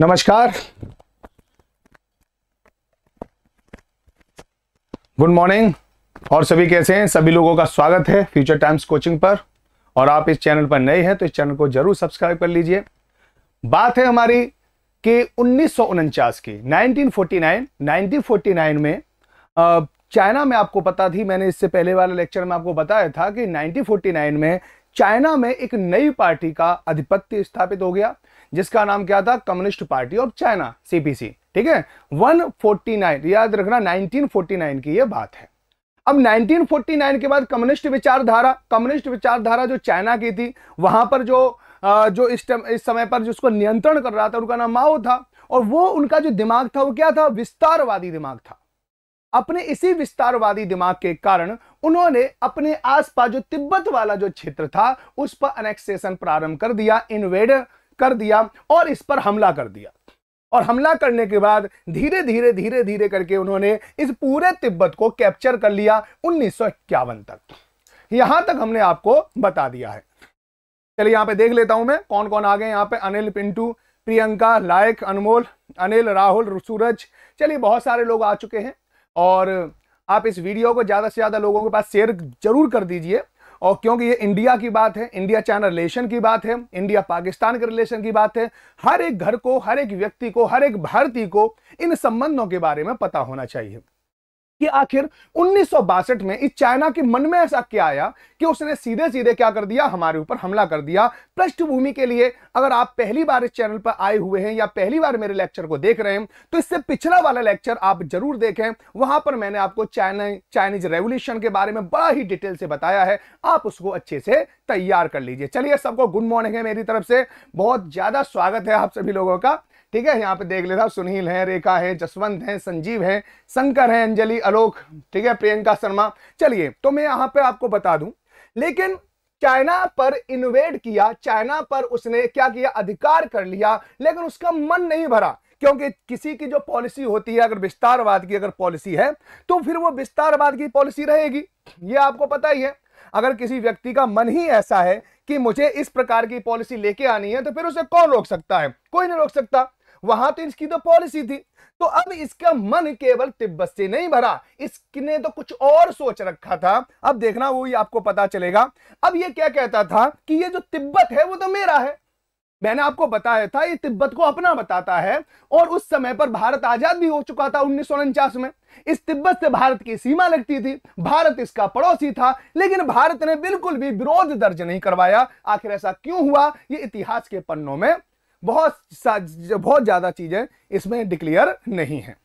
नमस्कार good morning और सभी कैसे हैं सभी लोगों का स्वागत है फ्यूचर टाइम्स कोचिंग पर और आप इस चैनल पर नए हैं तो इस चैनल को जरूर सब्सक्राइब कर लीजिए बात है हमारी कि उन्नीस की 1949 1949 में चाइना में आपको पता थी मैंने इससे पहले वाले लेक्चर में आपको बताया था कि 1949 में चाइना में एक नई पार्टी का आधिपत्य स्थापित हो गया जिसका नाम क्या था communist party of China CPC ठीक है 149 याद रखना 1949 की ये बात है अब 1949 के बाद कम्युनिस्ट विचारधारा कम्युनिस्ट विचारधारा जो चाइना की थी वहां पर जो जो इस इस समय पर जिसको नियंत्रण कर रहा था उनका नाम माओ था और वो उनका जो दिमाग था वो क्या था विस्तारवादी दिमाग था अपने इसी विस्तारवादी दिमाग के कारण उन्होंने अपने आसपास जो तिब्बत वाला जो क्षेत्र था उस पर अनेक्सेशन प्रारंभ कर दिया इनवेड कर दिया और इस पर हमला कर दिया और हमला करने के बाद धीरे धीरे धीरे धीरे करके उन्होंने इस पूरे तिब्बत को कैप्चर कर लिया उन्नीस तक यहां तक हमने आपको बता दिया है चलिए यहाँ पे देख लेता हूं मैं कौन कौन आ गए यहाँ पे अनिल पिंटू प्रियंका लायक अनमोल अनिल राहुल सूरज चलिए बहुत सारे लोग आ चुके हैं और आप इस वीडियो को ज़्यादा से ज़्यादा लोगों के पास शेयर जरूर कर दीजिए और क्योंकि ये इंडिया की बात है इंडिया चाइना रिलेशन की बात है इंडिया पाकिस्तान के रिलेशन की बात है हर एक घर को हर एक व्यक्ति को हर एक भारतीय को इन संबंधों के बारे में पता होना चाहिए कि आखिर उन्नीस में इस चाइना के मन में ऐसा क्या आया कि उसने सीधे सीधे क्या कर दिया हमारे ऊपर हमला कर दिया पृष्ठभूमि के लिए अगर आप पहली बार इस चैनल पर आए हुए हैं या पहली बार मेरे लेक्चर को देख रहे हैं तो इससे पिछला वाला लेक्चर आप जरूर देखें वहां पर मैंने आपको चाइना चाइनीज रेवोल्यूशन के बारे में बड़ा ही डिटेल से बताया है आप उसको अच्छे से तैयार कर लीजिए चलिए सबको गुड मॉर्निंग है मेरी तरफ से बहुत ज्यादा स्वागत है आप सभी लोगों का ठीक है यहाँ पे देख ले हूँ सुनील है रेखा है जसवंत है संजीव है शंकर है अंजलि अलोक ठीक है प्रियंका शर्मा चलिए तो मैं यहाँ पे आपको बता दू लेकिन चाइना पर इन्वेड किया चाइना पर उसने क्या किया अधिकार कर लिया लेकिन उसका मन नहीं भरा क्योंकि किसी की जो पॉलिसी होती है अगर विस्तारवाद की अगर पॉलिसी है तो फिर वो विस्तारवाद की पॉलिसी रहेगी ये आपको पता ही है अगर किसी व्यक्ति का मन ही ऐसा है कि मुझे इस प्रकार की पॉलिसी लेके आनी है तो फिर उसे कौन रोक सकता है कोई नहीं रोक सकता वहां तो इसकी तो पॉलिसी थी तो अब इसका मन केवल तिब्बत से नहीं भरा इसने तो कुछ और सोच रखा था अब देखना वो ही आपको पता चलेगा अब ये क्या कहता था कि ये जो तिब्बत है वो तो मेरा है मैंने आपको बताया था ये तिब्बत को अपना बताता है और उस समय पर भारत आजाद भी हो चुका था उन्नीस में इस तिब्बत से भारत की सीमा लगती थी भारत इसका पड़ोसी था लेकिन भारत ने बिल्कुल भी विरोध दर्ज नहीं करवाया आखिर ऐसा क्यों हुआ ये इतिहास के पन्नों में बहुत बहुत ज़्यादा चीज़ें इसमें डिक्लेयर नहीं है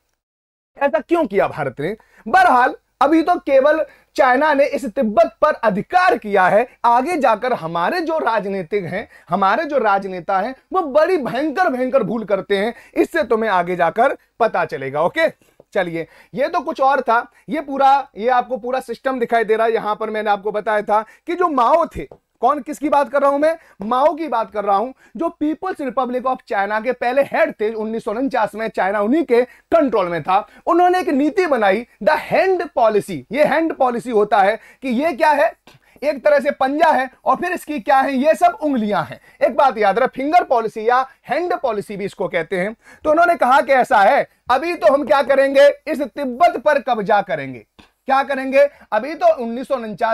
ऐसा क्यों किया भारत ने बहरहाल अभी तो केवल चाइना ने इस तिब्बत पर अधिकार किया है आगे जाकर हमारे जो राजनीतिक हैं हमारे जो राजनेता हैं वो बड़ी भयंकर भयंकर भूल करते हैं इससे तुम्हें आगे जाकर पता चलेगा ओके चलिए ये तो कुछ और था ये पूरा ये आपको पूरा सिस्टम दिखाई दे रहा है यहां पर मैंने आपको बताया था कि जो माओ थे कौन किसकी बात कर रहा हूं मैं माओ की बात कर रहा हूं जो पीपल्स रिपब्लिक ऑफ चाइना के पहले हेड थे उन्नीस में चाइना उन्हीं के कंट्रोल में था उन्होंने एक नीति बनाई द हैंड पॉलिसी ये हैंड पॉलिसी होता है कि ये क्या है एक तरह से पंजा है और फिर इसकी क्या है ये सब उंगलियां हैं एक बात याद रख फिंगर पॉलिसी या हैंड पॉलिसी भी इसको कहते हैं तो उन्होंने कहा कि ऐसा है अभी तो हम क्या करेंगे इस तिब्बत पर कब्जा करेंगे क्या करेंगे अभी तो उन्नीस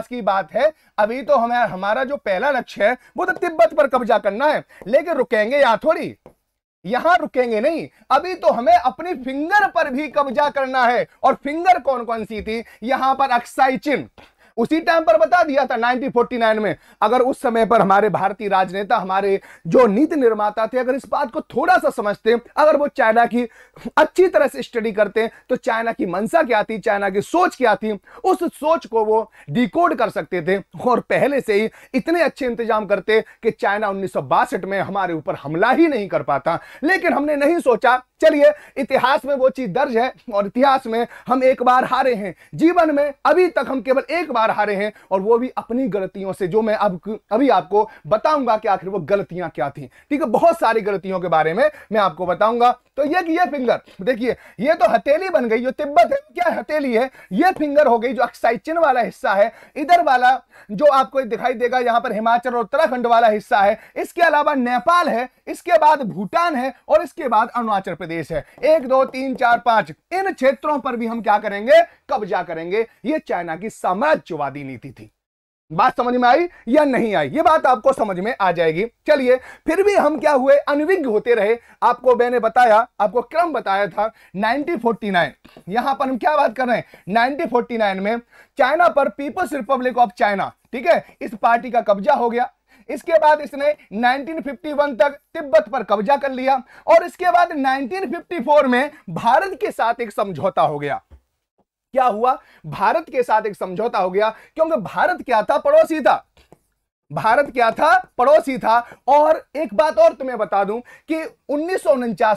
की बात है अभी तो हमें हमारा जो पहला लक्ष्य है वो तो तिब्बत पर कब्जा करना है लेकिन रुकेंगे यहां थोड़ी यहां रुकेंगे नहीं अभी तो हमें अपनी फिंगर पर भी कब्जा करना है और फिंगर कौन कौन सी थी यहां पर अक्साई चिन्ह उसी टाइम पर बता दिया था 1949 में अगर उस समय पर हमारे भारतीय राजनेता हमारे जो नीति निर्माता थे अगर इस बात को थोड़ा सा समझते अगर वो चाइना की अच्छी तरह से स्टडी करते तो चाइना की मंशा क्या थी चाइना की सोच क्या थी उस सोच को वो डिकोड कर सकते थे और पहले से ही इतने अच्छे इंतजाम करते कि चाइना उन्नीस में हमारे ऊपर हमला ही नहीं कर पाता लेकिन हमने नहीं सोचा चलिए इतिहास में वो चीज दर्ज है और इतिहास में हम एक बार हारे हैं जीवन में अभी तक हम केवल एक बार बार हारे हैं और वो भी अपनी गलतियों से जो मैं अब अभी आपको बताऊंगा कि आखिर वो गलतियां क्या थी ठीक है बहुत सारी गलतियों के बारे में मैं आपको बताऊंगा तो ये ये फिंगर देखिए ये तो हथेली बन गई जो तिब्बत है क्या हथेली है ये फिंगर हो गई जो अक्साइचिन वाला हिस्सा है इधर वाला जो आपको दिखाई देगा यहाँ पर हिमाचल और उत्तराखंड वाला हिस्सा है इसके अलावा नेपाल है इसके बाद भूटान है और इसके बाद अरुणाचल प्रदेश है एक दो तीन चार पांच इन क्षेत्रों पर भी हम क्या करेंगे कब्जा करेंगे ये चाइना की साम्राज्यवादी नीति थी बात समझ में आई या नहीं आई ये बात आपको समझ में आ जाएगी चलिए फिर भी हम क्या हुए अनविज्ञ होते रहे आपको मैंने बताया आपको क्रम बताया था 1949 यहां पर हम क्या बात कर रहे हैं 1949 में चाइना पर पीपल्स रिपब्लिक ऑफ चाइना ठीक है इस पार्टी का कब्जा हो गया इसके बाद इसने 1951 तक तिब्बत पर कब्जा कर लिया और इसके बाद नाइनटीन में भारत के साथ एक समझौता हो गया क्या हुआ भारत के साथ एक समझौता हो गया क्योंकि भारत क्या था पड़ोसी था भारत क्या था पड़ोसी था और एक बात और तुम्हें बता दूं कि उन्नीस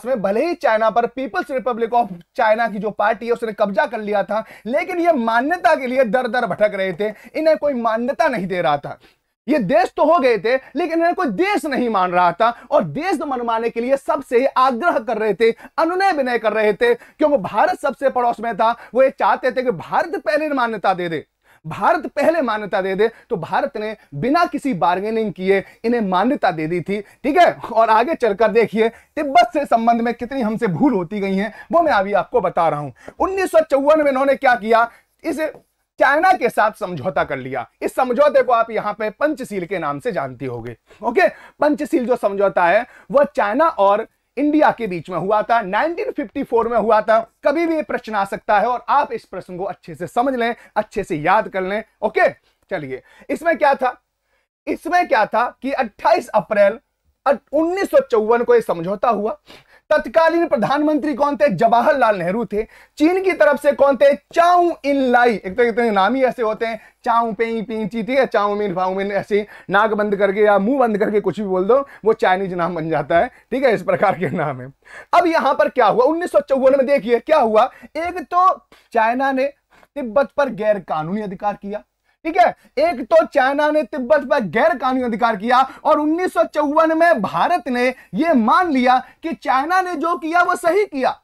में भले ही चाइना पर पीपल्स रिपब्लिक ऑफ चाइना की जो पार्टी है उसने कब्जा कर लिया था लेकिन ये मान्यता के लिए दर दर भटक रहे थे इन्हें कोई मान्यता नहीं दे रहा था ये देश तो हो गए थे लेकिन इन्हें कोई देश नहीं मान रहा था और देश मनवाने के लिए सबसे आग्रह कर रहे थे अनुनय विनय कर रहे थे क्योंकि भारत सबसे पड़ोस में था वो ये चाहते थे कि भारत पहले मान्यता दे दे भारत पहले मान्यता दे दे तो भारत ने बिना किसी बार्गेनिंग किए इन्हें मान्यता दे दी थी ठीक है और आगे चलकर देखिए तिब्बत से संबंध में कितनी हमसे भूल होती गई है वो मैं अभी आपको बता रहा हूं उन्नीस में इन्होंने क्या किया इसे चाइना के साथ समझौता कर लिया इस समझौते को आप यहां पे पंचशील के नाम से जानती होगे ओके पंचशील जो समझौता है वह चाइना और इंडिया के बीच में हुआ था 1954 में हुआ था कभी भी प्रश्न आ सकता है और आप इस प्रश्न को अच्छे से समझ लें अच्छे से याद कर लें ओके चलिए इसमें क्या था इसमें क्या था कि 28 अप्रैल उन्नीस को यह समझौता हुआ तत्कालीन प्रधानमंत्री कौन थे जवाहरलाल नेहरू थे चीन की तरफ से कौन थे चाऊ इन लाई एक तो इतने नाम ही ऐसे होते हैं चाऊ पे पी ची चाऊ मिन चाउमिन मिन ऐसे नाक बंद करके या मुंह बंद करके कुछ भी बोल दो वो चाइनीज नाम बन जाता है ठीक है इस प्रकार के नाम है अब यहां पर क्या हुआ उन्नीस में देखिए क्या हुआ एक तो चाइना ने तिब्बत पर गैर कानूनी अधिकार किया ठीक है एक तो चाइना ने तिब्बत पर गैर कानूनी अधिकार किया और उन्नीस में भारत ने यह मान लिया कि चाइना ने जो किया वो सही किया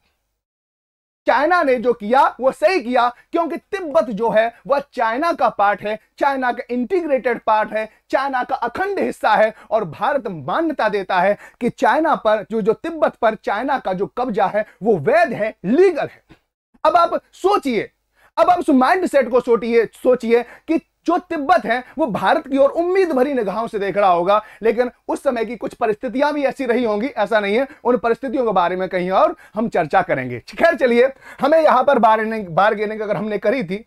चाइना ने जो किया वो सही किया क्योंकि तिब्बत जो है वह चाइना का पार्ट है चाइना का इंटीग्रेटेड पार्ट है चाइना का अखंड हिस्सा है और भारत मान्यता देता है कि चाइना पर जो जो तिब्बत पर चाइना का जो कब्जा है वो वैध है लीगल है अब आप सोचिए अब आप माइंड सेट को सोचिए सोचिए कि जो तिब्बत है वो भारत की ओर उम्मीद भरी निगाहों से देख रहा होगा लेकिन उस समय की कुछ परिस्थितियां भी ऐसी रही होंगी ऐसा नहीं है उन परिस्थितियों के बारे में कहीं और हम चर्चा करेंगे खैर चलिए हमें यहाँ पर बारगेनिंग बारगेनिंग अगर हमने करी थी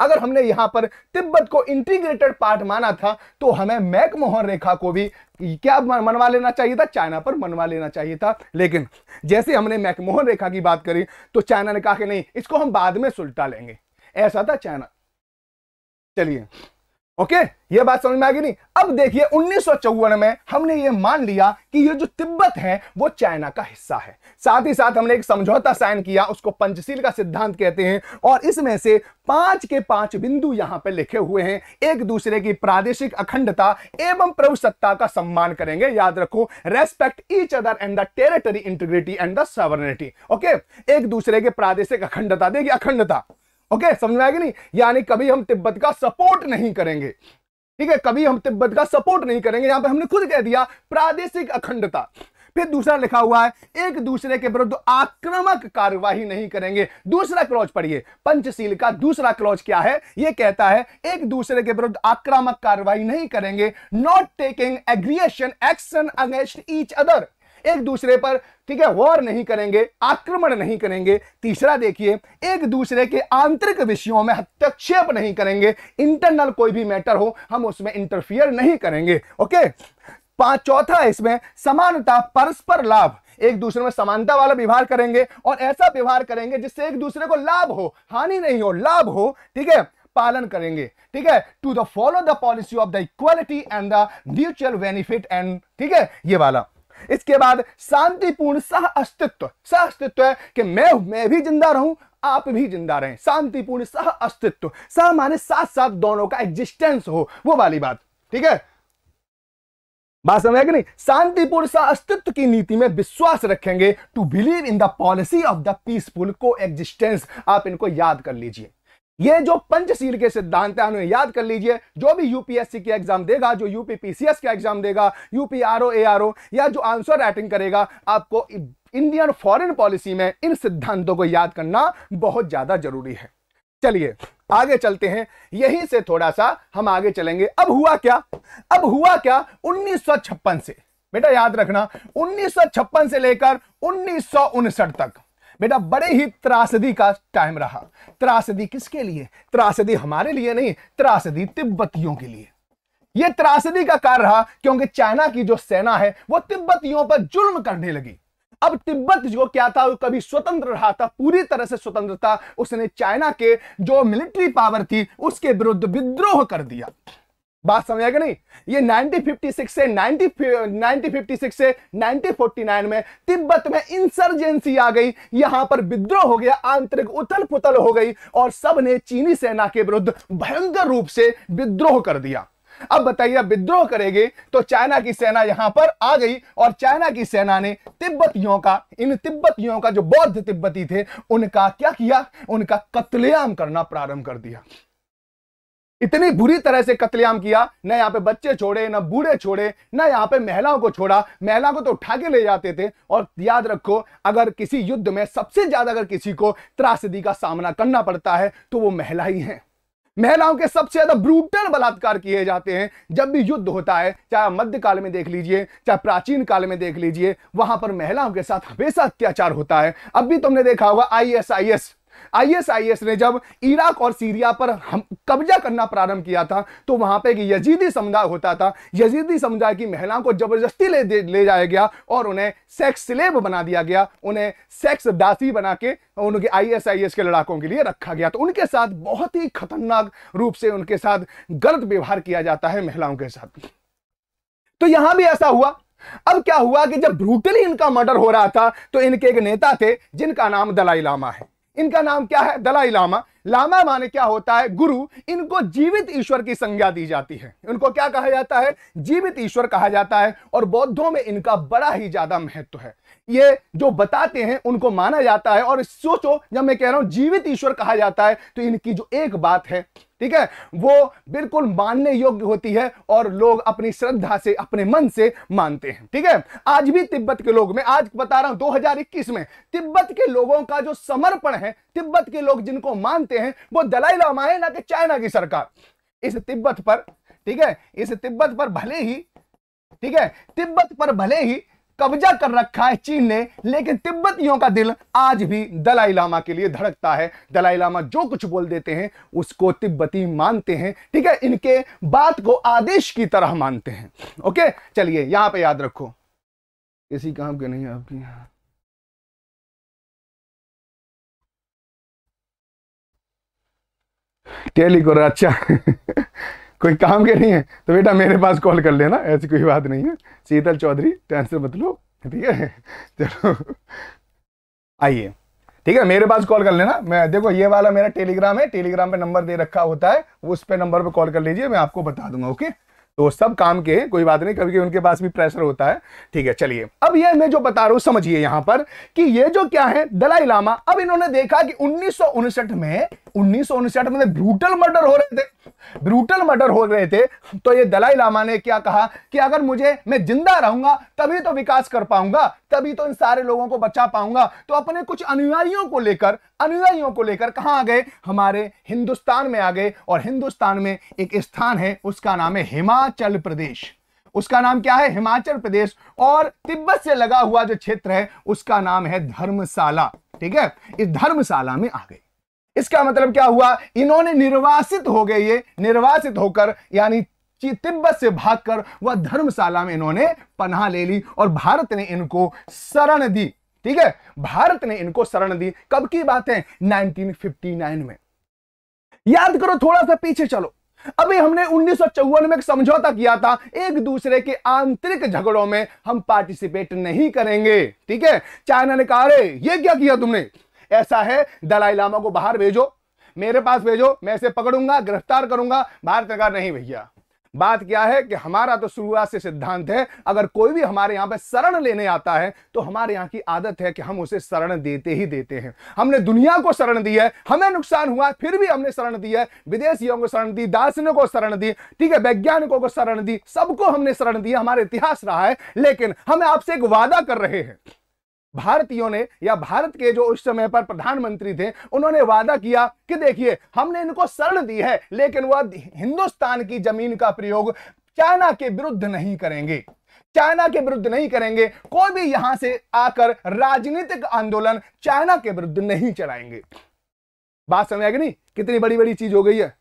अगर हमने यहाँ पर तिब्बत को इंटीग्रेटेड पार्ट माना था तो हमें मैकमोहन रेखा को भी क्या मनवा लेना चाहिए था चाइना पर मनवा लेना चाहिए था लेकिन जैसे हमने मैकमोहन रेखा की बात करी तो चाइना ने कहा कि नहीं इसको हम बाद में सुलटा लेंगे ऐसा था चाइना चलिए ओके okay, ये बात समझ में आ गई नहीं अब देखिए उन्नीस में हमने ये मान लिया कि ये जो तिब्बत है वो चाइना का हिस्सा है साथ ही साथ हमने एक समझौता साइन किया उसको पंचशील का सिद्धांत कहते हैं और इसमें से पांच के पांच बिंदु यहां पर लिखे हुए हैं एक दूसरे की प्रादेशिक अखंडता एवं प्रभु सत्ता का सम्मान करेंगे याद रखो respect each other and the territory integrity and the sovereignty okay एक दूसरे के प्रादेशिक अखंडता देखिए अखंडता ओके समझ में आएगा नहीं यानी कभी हम तिब्बत का सपोर्ट नहीं करेंगे ठीक है कभी हम तिब्बत का सपोर्ट नहीं करेंगे यहां पर हमने खुद कह दिया प्रादेशिक अखंडता फिर दूसरा लिखा हुआ है एक दूसरे के विरुद्ध आक्रामक कार्यवाही नहीं करेंगे दूसरा क्लॉज पढ़िए पंचशील का दूसरा क्लॉज क्या है यह कहता है एक दूसरे के विरुद्ध आक्रामक कार्यवाही नहीं करेंगे not taking aggression action against each other एक दूसरे पर ठीक है वॉर नहीं करेंगे आक्रमण नहीं करेंगे तीसरा देखिए एक दूसरे के आंतरिक विषयों में हस्तक्षेप नहीं करेंगे इंटरनल कोई भी मैटर हो हम उसमें इंटरफियर नहीं करेंगे ओके पांच चौथा इसमें समानता परस्पर लाभ एक दूसरे में समानता वाला व्यवहार करेंगे और ऐसा व्यवहार करेंगे जिससे एक दूसरे को लाभ हो हानि नहीं हो लाभ हो ठीक है पालन करेंगे ठीक है to the follow the policy of the equality and the mutual benefit and ठीक है ये वाला इसके बाद शांतिपूर्ण सह अस्तित्व सह अस्तित्व है कि मैं मैं भी जिंदा रहूं आप भी जिंदा रहें शांतिपूर्ण सह अस्तित्व सह माने साथ साथ दोनों का एग्जिस्टेंस हो वो वाली बात ठीक है बात समझ नहीं शांतिपूर्ण सह अस्तित्व की नीति में विश्वास रखेंगे to believe in the policy of the peaceful coexistence आप इनको याद कर लीजिए ये जो पंचशील के सिद्धांत है उन्हें याद कर लीजिए जो भी यूपीएससी के एग्जाम देगा जो यूपीपीसीएस का एग्जाम देगा यूपीआरओ एआरओ या जो आंसर राइटिंग करेगा आपको इंडियन फॉरेन पॉलिसी में इन सिद्धांतों को याद करना बहुत ज्यादा जरूरी है चलिए आगे चलते हैं यहीं से थोड़ा सा हम आगे चलेंगे अब हुआ क्या अब हुआ क्या उन्नीस से बेटा याद रखना उन्नीस से लेकर उन्नीस तक बेटा बड़े ही त्रासदी का टाइम रहा त्रासदी किसके लिए त्रासदी हमारे लिए नहीं त्रासदी तिब्बतियों के लिए यह त्रासदी का कार रहा क्योंकि चाइना की जो सेना है वो तिब्बतियों पर जुल्म करने लगी अब तिब्बत जो क्या था वो कभी स्वतंत्र रहा था पूरी तरह से स्वतंत्र था उसने चाइना के जो मिलिट्री पावर थी उसके विरुद्ध विद्रोह कर दिया बात समझ आएगा नहीं ये 1956 से 90 1956 से 1949 में तिब्बत में इंसर्जेंसी आ गई यहां पर विद्रोह हो गया आंतरिक उथल पुथल हो गई और सब ने चीनी सेना के विरुद्ध भयंकर रूप से विद्रोह कर दिया अब बताइए विद्रोह करेंगे तो चाइना की सेना यहां पर आ गई और चाइना की सेना ने तिब्बतियों का इन तिब्बतियों का जो बौद्ध तिब्बती थे उनका क्या किया उनका कतलेआम करना प्रारंभ कर दिया इतनी बुरी तरह से कतलेआम किया न यहाँ पे बच्चे छोड़े न बूढ़े छोड़े न यहाँ पे महिलाओं को छोड़ा महिलाओं को तो उठा के ले जाते थे और याद रखो अगर किसी युद्ध में सबसे ज्यादा अगर किसी को त्रासदी का सामना करना पड़ता है तो वो महिला ही है महिलाओं के सबसे ज्यादा ब्रूटल बलात्कार किए जाते हैं जब भी युद्ध होता है चाहे मध्य काल में देख लीजिए चाहे प्राचीन काल में देख लीजिए वहां पर महिलाओं के साथ हमेशा अत्याचार होता है अब भी तुमने देखा होगा I S I S ISIS ने जब इराक और सीरिया पर हम कब्जा करना प्रारंभ किया था तो वहां पे एक यजीदी समुदाय होता था यजीदी समुदाय की महिलाओं को जबरदस्ती ले ले जाया गया और उन्हें सेक्स स्लेब बना दिया गया उन्हें सेक्स दासी बना के उनके आईएसआईएस के लड़ाकों के लिए रखा गया तो उनके साथ बहुत ही खतरनाक रूप से उनके साथ गलत व्यवहार किया जाता है महिलाओं के साथ तो यहां भी ऐसा हुआ अब क्या हुआ कि जब ब्रूटली इनका मर्डर हो रहा था तो इनके एक नेता थे जिनका नाम दलाई लामा है इनका नाम क्या है दलाई लामा लामा माने क्या होता है गुरु इनको जीवित ईश्वर की संज्ञा दी जाती है इनको क्या कहा जाता है जीवित ईश्वर कहा जाता है और बौद्धों में इनका बड़ा ही ज्यादा महत्व है ये जो बताते हैं उनको माना जाता है और सोचो जब मैं कह रहा हूं जीवित ईश्वर कहा जाता है तो इनकी जो एक बात है ठीक है वो बिल्कुल मानने योग्य होती है और लोग अपनी श्रद्धा से अपने मन से मानते हैं ठीक है आज भी तिब्बत के लोग मैं आज बता रहा हूं 2021 में तिब्बत के लोगों का जो समर्पण है तिब्बत के लोग जिनको मानते हैं वो दलाई लामा है ना कि चाइना की सरकार इस तिब्बत पर ठीक है इस तिब्बत पर भले ही ठीक है तिब्बत पर भले ही कब्जा कर रखा है चीन ने लेकिन तिब्बतियों का दिल आज भी दलाई लामा के लिए धड़कता है दलाई लामा जो कुछ बोल देते हैं उसको तिब्बती मानते हैं ठीक है इनके बात को आदेश की तरह मानते हैं ओके चलिए यहां पे याद रखो किसी काम के नहीं आपकी टेली को अच्छा कोई काम के नहीं है तो बेटा मेरे पास कॉल कर लेना ऐसी कोई बात नहीं है शीतल चौधरी टेंशन मत लो ठीक है चलो आइए ठीक है मेरे पास कॉल कर लेना मैं देखो ये वाला मेरा टेलीग्राम है टेलीग्राम पे नंबर दे रखा होता है उस पे नंबर पे कॉल कर लीजिए मैं आपको बता दूंगा ओके तो सब काम के कोई बात नहीं कभी उनके पास भी प्रेशर होता है ठीक है चलिए अब ये मैं जो बता रहा हूं समझिए यहां पर कि ये जो क्या है दलाई लामा अब इन्होंने देखा कि उन्नीस में उन्नीस में ब्रूटल मर्डर हो रहे थे ब्रूटल मर्डर हो रहे थे तो ये दलाई लामा ने क्या कहा कि अगर मुझे मैं जिंदा रहूंगा तभी तो विकास कर पाऊंगा तभी तो इन सारे लोगों को बचा पाऊंगा तो अपने कुछ अनुयायियों को लेकर अनुयायियों को लेकर कहाँ आ गए हमारे हिंदुस्तान में आ गए और हिंदुस्तान में एक स्थान है उसका नाम है हिमाचल प्रदेश उसका नाम क्या है हिमाचल प्रदेश और तिब्बत से लगा हुआ जो क्षेत्र है उसका नाम है धर्मशाला ठीक है इस धर्मशाला में आ गए इसका मतलब क्या हुआ इन्होंने निर्वासित हो गए ये निर्वासित होकर यानी तिब्बत से भागकर वह धर्मशाला में इन्होंने पनाह ले ली और भारत ने इनको शरण दी ठीक है भारत ने इनको शरण दी कब की बात है 1959 में याद करो थोड़ा सा पीछे चलो अभी हमने उन्नीस में एक समझौता किया था एक दूसरे के आंतरिक झगड़ों में हम पार्टिसिपेट नहीं करेंगे ठीक है चाइना ने कहा अरे ये क्या किया तुमने ऐसा है दलाई लामा को बाहर भेजो मेरे पास भेजो मैं इसे पकड़ूंगा गिरफ्तार करूंगा भारत सरकार नहीं भैया बात क्या है कि हमारा तो शुरुआत से सिद्धांत है अगर कोई भी हमारे यहाँ पे शरण लेने आता है तो हमारे यहाँ की आदत है कि हम उसे शरण देते ही देते हैं हमने दुनिया को शरण दी है हमें नुकसान हुआ फिर भी हमने शरण दी है विदेशियों को शरण दी दार्शनिकों को शरण दी ठीक है वैज्ञानिकों को शरण दी सबको हमने शरण दी हमारा इतिहास रहा है लेकिन हम आपसे एक वादा कर रहे हैं भारतीयों ने या भारत के जो उस समय पर प्रधानमंत्री थे उन्होंने वादा किया कि देखिए हमने इनको शरण दी है लेकिन वह हिंदुस्तान की जमीन का प्रयोग चाइना के विरुद्ध नहीं करेंगे चाइना के विरुद्ध नहीं करेंगे कोई भी यहां से आकर राजनीतिक आंदोलन चाइना के विरुद्ध नहीं चलाएंगे बात समझ आएगी नहीं कितनी बड़ी बड़ी चीज हो गई है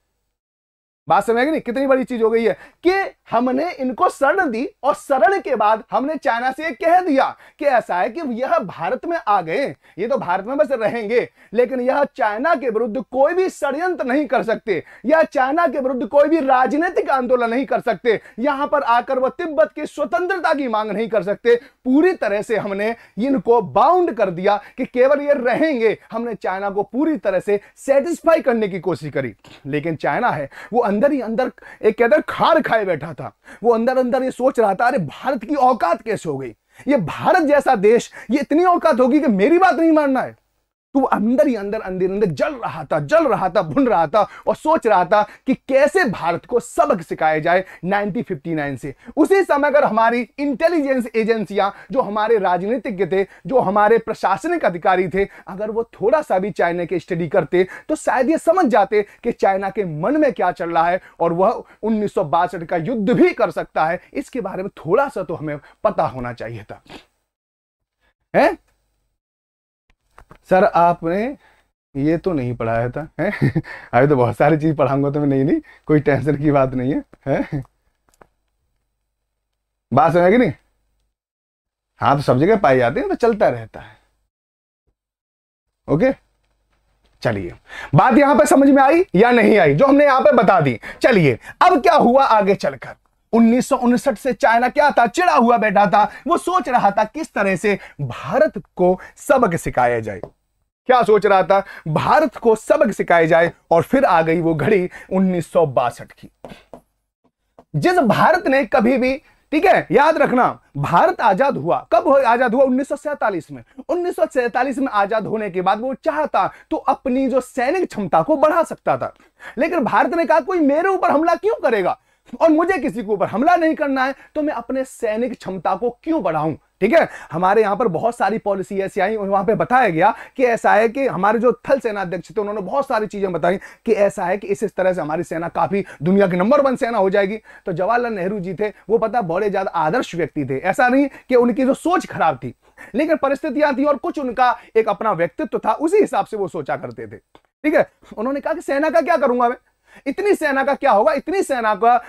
बात समझ नहीं कितनी बड़ी चीज हो गई है कि हमने इनको शरण दी और शरण के बाद हमने चाइना से कह दिया कि ऐसा है कि यह भारत में आ गए ये तो भारत में बस रहेंगे लेकिन यह चाइना के विरुद्ध कोई भी षडयंत्र नहीं कर सकते यह चाइना के विरुद्ध कोई भी राजनीतिक आंदोलन नहीं कर सकते यहां पर आकर वह तिब्बत की स्वतंत्रता की मांग नहीं कर सकते पूरी तरह से हमने इनको बाउंड कर दिया कि केवल ये रहेंगे हमने चाइना को पूरी तरह से सेटिस्फाई करने की कोशिश करी लेकिन चाइना है वो अंदर ही अंदर एक कहते हैं खार खाए बैठा था वो अंदर अंदर ये सोच रहा था अरे भारत की औकात कैसे हो गई ये भारत जैसा देश ये इतनी औकात होगी कि मेरी बात नहीं मानना है तो अंदर ही अंदर अंदर अंदर जल रहा था जल रहा था भुन रहा था और सोच रहा था कि कैसे भारत को सबक सिखाया जाए 1959 से उसी समय अगर हमारी इंटेलिजेंस एजेंसियां जो हमारे राजनीतिज्ञ थे जो हमारे प्रशासनिक अधिकारी थे अगर वो थोड़ा सा भी चाइना के स्टडी करते तो शायद ये समझ जाते कि चाइना के मन में क्या चल रहा है और वह उन्नीस का युद्ध भी कर सकता है इसके बारे में थोड़ा सा तो हमें पता होना चाहिए था है सर आपने ये तो नहीं पढ़ाया था है अभी तो बहुत सारी चीज़ पढ़ाऊंगा तो मैं नहीं नहीं कोई टेंशन की बात नहीं है है? बात समझ नहीं हाँ तो सब जगह पाई जाती है तो चलता रहता है ओके चलिए बात यहां पर समझ में आई या नहीं आई जो हमने यहां पर बता दी चलिए अब क्या हुआ आगे चलकर उन्नीस से चाइना क्या था चिड़ा हुआ बैठा था वो सोच रहा था किस तरह से भारत को सबक सिखाया जाए क्या सोच रहा था भारत को सबक सिखाया जाए और फिर आ गई वो घड़ी उन्नीस की जिस भारत ने कभी भी ठीक है याद रखना भारत आजाद हुआ कब आजाद हुआ उन्नीस में उन्नीस में आजाद होने के बाद वो चाहता तो अपनी जो सैनिक क्षमता को बढ़ा सकता था लेकिन भारत ने कहा कोई मेरे ऊपर हमला क्यों करेगा और मुझे किसी के ऊपर हमला नहीं करना है तो मैं अपने सैनिक क्षमता को क्यों बढ़ाऊं ठीक है हमारे यहां पर बहुत सारी पॉलिसी ऐसी आई वहां पे बताया गया कि ऐसा है कि हमारे जो थल सेना अध्यक्ष थे उन्होंने बहुत सारी चीजें बताई कि ऐसा है कि इस इस तरह से हमारी सेना काफी दुनिया की नंबर वन सेना हो जाएगी तो जवाहरलाल नेहरू जी थे वो पता बड़े ज्यादा आदर्श व्यक्ति थे ऐसा नहीं कि उनकी जो सोच खराब थी लेकिन परिस्थितियां थी और कुछ उनका एक अपना व्यक्तित्व था उसी हिसाब से वो सोचा करते थे ठीक है उन्होंने कहा कि सेना का क्या करूंगा मैं इतनी सेना का क्या होगा इतनी सेना का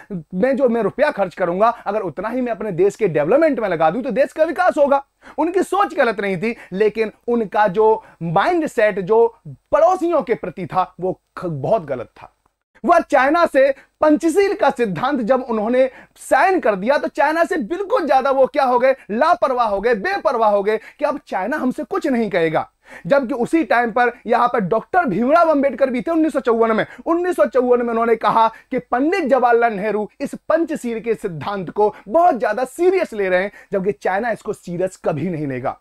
मैं जो मैं रुपया खर्च करूंगा अगर उतना ही मैं अपने देश के डेवलपमेंट में लगा दूं तो देश का विकास होगा उनकी सोच गलत नहीं थी लेकिन उनका जो माइंड सेट जो पड़ोसियों के प्रति था वो बहुत गलत था वह चाइना से पंचशील का सिद्धांत जब उन्होंने साइन कर दिया तो चाइना से बिल्कुल ज्यादा वो क्या हो गए लापरवाह हो गए बेपरवाह हो गए कि अब चाइना हमसे कुछ नहीं कहेगा जबकि उसी टाइम पर यहां पर डॉक्टर भीमराव अंबेडकर भी थे उन्नीस में उन्नीस में उन्होंने कहा कि पंडित जवाहरलाल नेहरू इस पंचशील के सिद्धांत को बहुत ज्यादा सीरियस ले रहे हैं जबकि चाइना इसको सीरियस कभी नहीं लेगा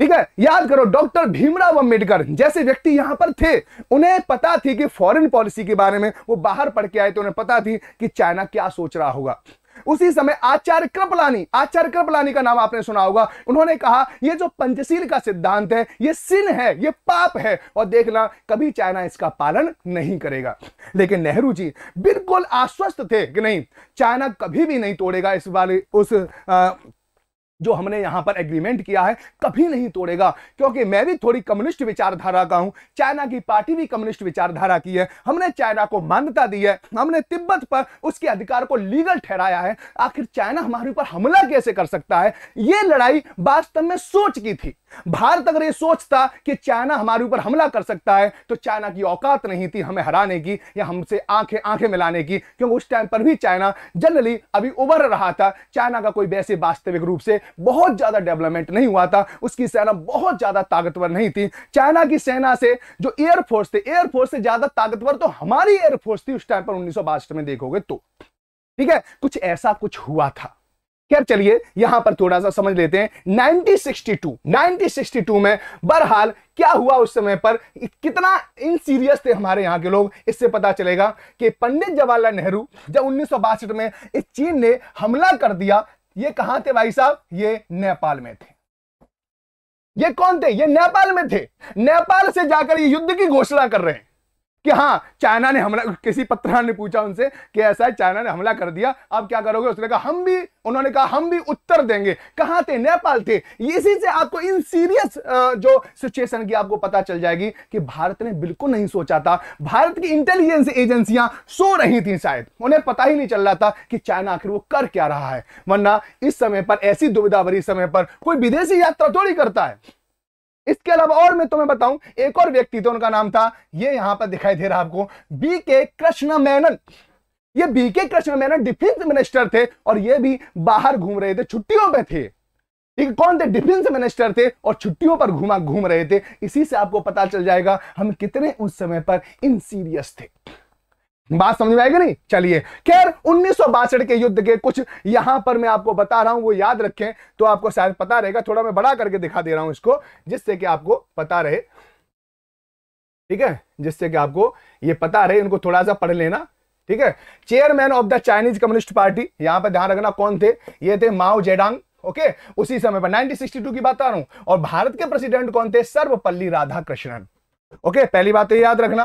ठीक है याद करो डॉक्टर भीमराव अंबेडकर जैसे व्यक्ति यहां पर थे उन्हें पता थी कि फॉरेन पॉलिसी के बारे में वो बाहर पढ़ के आए तो उन्हें पता थी कि चाइना क्या सोच रहा होगा उसी समय आचार्य कृपलानी आचार्य कृपलानी का नाम आपने सुना होगा उन्होंने कहा ये जो पंचशील का सिद्धांत है ये सिन है ये पाप है और देखना कभी चाइना इसका पालन नहीं करेगा लेकिन नेहरू जी बिल्कुल आश्वस्त थे कि नहीं चाइना कभी भी नहीं तोड़ेगा इस वाले उस आ, जो हमने यहां पर एग्रीमेंट किया है कभी नहीं तोड़ेगा क्योंकि मैं भी थोड़ी कम्युनिस्ट विचारधारा का हूं चाइना की पार्टी भी कम्युनिस्ट विचारधारा की है हमने चाइना को मान्यता दी है हमने तिब्बत पर उसके अधिकार को लीगल ठहराया है आखिर चाइना हमारे ऊपर हमला कैसे कर सकता है यह लड़ाई वास्तव में सोच की थी भारत अगर ये सोचता कि चाइना हमारे ऊपर हमला कर सकता है तो चाइना की औकात नहीं थी हमें हराने की या हमसे आंखें आंखें मिलाने की क्योंकि उस टाइम पर भी चाइना जनरली अभी उभर रहा था चाइना का कोई वैसे वास्तविक रूप से बहुत ज़्यादा डेवलपमेंट नहीं हुआ था उसकी सेना बहुत ज़्यादा ताकतवर नहीं थी चाइना की सेना से जो एयरफोर्स थे एयरफोर्स से ज़्यादा ताकतवर तो हमारी एयरफोर्स थी उस टाइम पर उन्नीस में देखोगे तो ठीक है कुछ ऐसा कुछ हुआ था खैर चलिए यहां पर थोड़ा सा समझ लेते हैं 1962 1962 में बहरहाल क्या हुआ उस समय पर कितना इन सीरियस थे हमारे यहाँ के लोग इससे पता चलेगा कि पंडित जवाहरलाल नेहरू जब उन्नीस में इस चीन ने हमला कर दिया ये कहां थे भाई साहब ये नेपाल में थे ये कौन थे ये नेपाल में थे नेपाल से जाकर ये युद्ध की घोषणा कर रहे हैं कि हाँ चाइना ने हमला किसी पत्रकार ने पूछा उनसे कि ऐसा है चाइना ने हमला कर दिया आप क्या करोगे उसने कहा हम भी उन्होंने कहा हम भी उत्तर देंगे कहाँ थे नेपाल थे इसी से आपको इन सीरियस जो सिचुएशन की आपको पता चल जाएगी कि भारत ने बिल्कुल नहीं सोचा था भारत की इंटेलिजेंस एजेंसियां सो रही थी शायद उन्हें पता ही नहीं चल रहा था कि चाइना आखिर वो कर क्या रहा है वरना इस समय पर ऐसी दुविधा भरी समय पर कोई विदेशी यात्रा थोड़ी करता है इसके अलावा और मैं तुम्हें बताऊं एक और व्यक्ति थे तो उनका नाम था ये यहां पर दिखाई दे रहा आपको बी के कृष्ण मेनन ये बी के कृष्ण मेनन डिफेंस मिनिस्टर थे और ये भी बाहर घूम रहे थे छुट्टियों पे थे ठीक कौन थे डिफेंस मिनिस्टर थे और छुट्टियों पर घूमा घूम रहे थे इसी से आपको पता चल जाएगा हम कितने उस समय पर इनसीरियस थे बात समझ में आएगी नहीं चलिए खैर उन्नीस के युद्ध के कुछ यहां पर मैं आपको बता रहा हूं वो याद रखें तो आपको शायद पता रहेगा थोड़ा मैं बड़ा करके दिखा दे रहा हूं इसको जिससे कि आपको पता रहे ठीक है जिससे कि आपको ये पता रहे उनको थोड़ा सा पढ़ लेना ठीक है chairman of the Chinese communist party यहां पर ध्यान रखना कौन थे ये थे माओ जेडांग ओके उसी समय पर नाइनटीन की बात आ रहा हूं और भारत के प्रेसिडेंट कौन थे सर्वपल्ली राधाकृष्णन ओके पहली बात तो याद रखना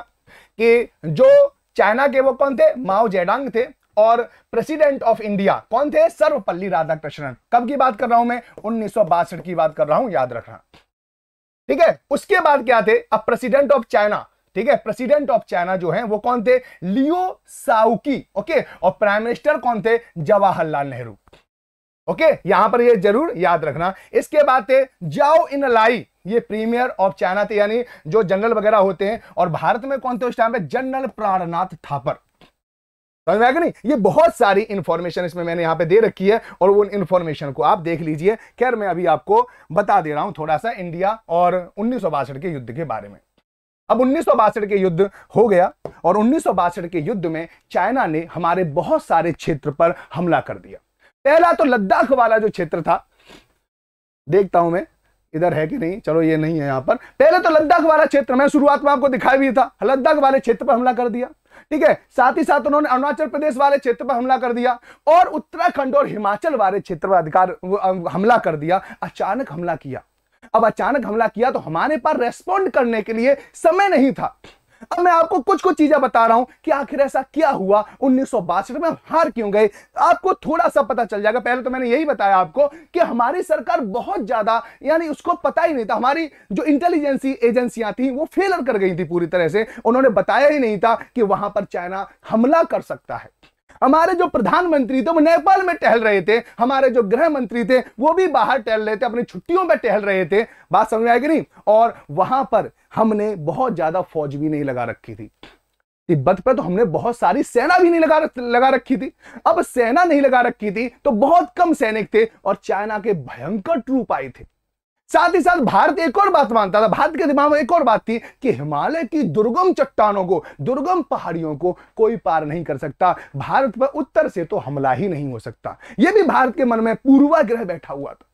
कि जो चाइना के वो कौन थे माओ जेडांग थे और प्रेसिडेंट ऑफ इंडिया कौन थे सर्वपल्ली राधाकृष्णन कब की बात कर रहा हूं मैं उन्नीस की बात कर रहा हूं याद रखना ठीक है उसके बाद क्या थे अब प्रेसिडेंट ऑफ चाइना ठीक है प्रेसिडेंट ऑफ चाइना जो है वो कौन थे लियो साउकी ओके और प्राइम मिनिस्टर कौन थे जवाहरलाल नेहरू ओके यहां पर ये जरूर याद रखना इसके बाद थे जाओ इन लाई ये प्रीमियर ऑफ चाइना थे यानी जो जनरल वगैरह होते हैं और भारत में कौन थे उस टाइम पे जनरल प्राणनाथ थापर नहीं ये बहुत सारी इंफॉर्मेशन इसमें मैंने यहां पे दे रखी है और उन इंफॉर्मेशन को आप देख लीजिए खैर मैं अभी आपको बता दे रहा हूं थोड़ा सा इंडिया और उन्नीस के युद्ध के बारे में अब उन्नीस के युद्ध हो गया और उन्नीस के युद्ध में चाइना ने हमारे बहुत सारे क्षेत्र पर हमला कर दिया पहला तो लद्दाख वाला जो क्षेत्र था देखता हूं मैं इधर है कि नहीं चलो ये नहीं है यहां पर पहले तो लद्दाख वाला क्षेत्र मैं शुरुआत में आपको दिखाई भी था लद्दाख वाले क्षेत्र पर हमला कर दिया ठीक है साथ ही साथ उन्होंने अरुणाचल प्रदेश वाले क्षेत्र पर हमला कर दिया और उत्तराखंड और हिमाचल वाले क्षेत्र पर अधिकार हमला कर दिया अचानक हमला किया अब अचानक हमला किया तो हमारे पास रेस्पॉन्ड करने के लिए समय नहीं था अब मैं आपको कुछ कुछ चीजें बता रहा हूं कि आखिर ऐसा क्या हुआ उन्नीस में हार क्यों गए आपको थोड़ा सा पता चल जाएगा पहले तो मैंने यही बताया आपको कि हमारी सरकार बहुत ज्यादा यानी उसको पता ही नहीं था हमारी जो इंटेलिजेंसी एजेंसियां थी वो फेलर कर गई थी पूरी तरह से उन्होंने बताया ही नहीं था कि वहां पर चाइना हमला कर सकता है हमारे जो प्रधानमंत्री थे वो नेपाल में टहल रहे थे हमारे जो गृह मंत्री थे वो भी बाहर टहल रहे थे अपनी छुट्टियों में टहल रहे थे बात समझ में आएगी नहीं और वहां पर हमने बहुत ज्यादा फौज भी नहीं लगा रखी थी तिब्बत पर तो हमने बहुत सारी सेना भी नहीं लगा लगा रखी थी अब सेना नहीं लगा रखी थी तो बहुत कम सैनिक थे और चाइना के भयंकर ट्रूप आए थे साथ ही साथ भारत एक और बात मानता था भारत के दिमाग में एक और बात थी कि हिमालय की दुर्गम चट्टानों को दुर्गम पहाड़ियों को कोई पार नहीं कर सकता भारत पर उत्तर से तो हमला ही नहीं हो सकता यह भी भारत के मन में पूर्वाग्रह बैठा हुआ था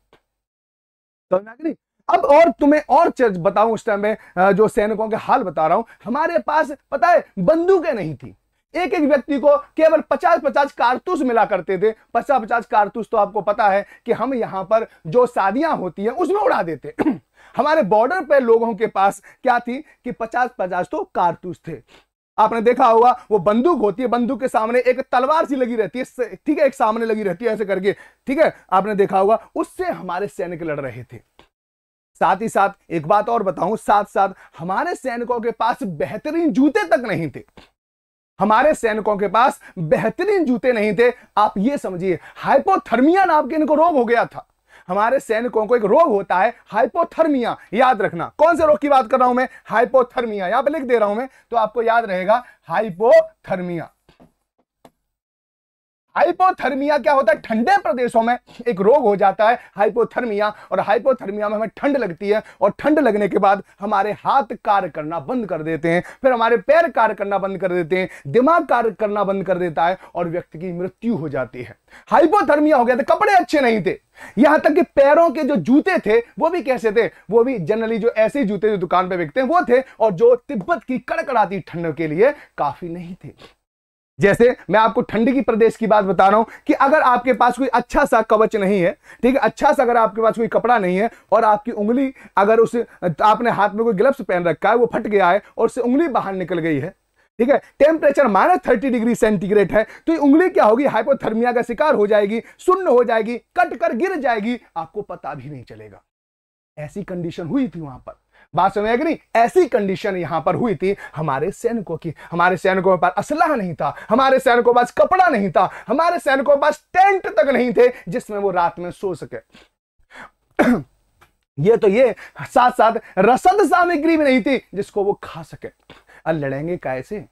तो अब और तुम्हें और चर्च बताऊं उस टाइम में जो सैनिकों के हाल बता रहा हूं हमारे पास पता है बंदूकें नहीं थी एक एक व्यक्ति को केवल पचास पचास कारतूस मिला करते थे पचास पचास कारतूस तो आपको पता है कि हम यहां पर जो शादियां होती हैं उसमें उड़ा देते हमारे बॉर्डर पर लोगों के पास क्या थी कि पचास पचास तो कारतूस थे आपने देखा होगा वो बंदूक होती है बंदूक के सामने एक तलवार सी लगी रहती है ठीक है एक सामने लगी रहती है ऐसे करके ठीक है आपने देखा होगा उससे हमारे सैनिक लड़ रहे थे साथ ही साथ एक बात और बताऊं साथ साथ हमारे सैनिकों के पास बेहतरीन जूते तक नहीं थे हमारे सैनिकों के पास बेहतरीन जूते नहीं थे आप ये समझिए हाइपोथर्मिया नाम के इनको रोग हो गया था हमारे सैनिकों को एक रोग होता है हाइपोथर्मिया याद रखना कौन से रोग की बात कर रहा हूं मैं हाइपोथर्मिया यहां पर लिख दे रहा हूं मैं तो आपको याद रहेगा हाइपोथर्मिया हाइपोथर्मिया क्या होता है ठंडे प्रदेशों में एक रोग हो जाता है हाइपोथर्मिया और हाइपोथर्मिया में हमें ठंड लगती है और ठंड लगने के बाद हमारे हाथ कार्य करना बंद कर देते हैं फिर हमारे पैर कार्य करना बंद कर देते हैं दिमाग कार्य करना बंद कर देता है और व्यक्ति की मृत्यु हो जाती है हाइपोथर्मिया हो गया था कपड़े अच्छे नहीं थे यहां तक कि पैरों के जो जूते थे वो भी कैसे थे वो भी जनरली जो ऐसे जूते जो दुकान पे बिकते हैं वो थे और जो तिब्बत की कड़कड़ाती ठंड के लिए काफी नहीं थे जैसे मैं आपको ठंडी की प्रदेश की बात बता रहा हूँ कि अगर आपके पास कोई अच्छा सा कवच नहीं है ठीक है अच्छा सा अगर आपके पास कोई कपड़ा नहीं है और आपकी उंगली अगर उस आपने हाथ में कोई ग्लव्स पहन रखा है वो फट गया है और उससे उंगली बाहर निकल गई है ठीक है temperature minus thirty degree centigrade है तो ये उंगली क्या होगी हाइपोथर्मिया का शिकार हो जाएगी सुन्न हो जाएगी कट कर गिर जाएगी आपको पता भी नहीं चलेगा ऐसी कंडीशन हुई थी वहां पर बात समझ आया कि नहीं ऐसी कंडीशन यहां पर हुई थी हमारे सैनिकों की हमारे सैनिकों के पास असलाह नहीं था हमारे सैनिकों के पास कपड़ा नहीं था हमारे सैनिकों के पास टेंट तक नहीं थे जिसमें वो रात में सो सके ये तो ये साथ साथ रसद सामग्री भी नहीं थी जिसको वो खा सके अब लड़ेंगे कैसे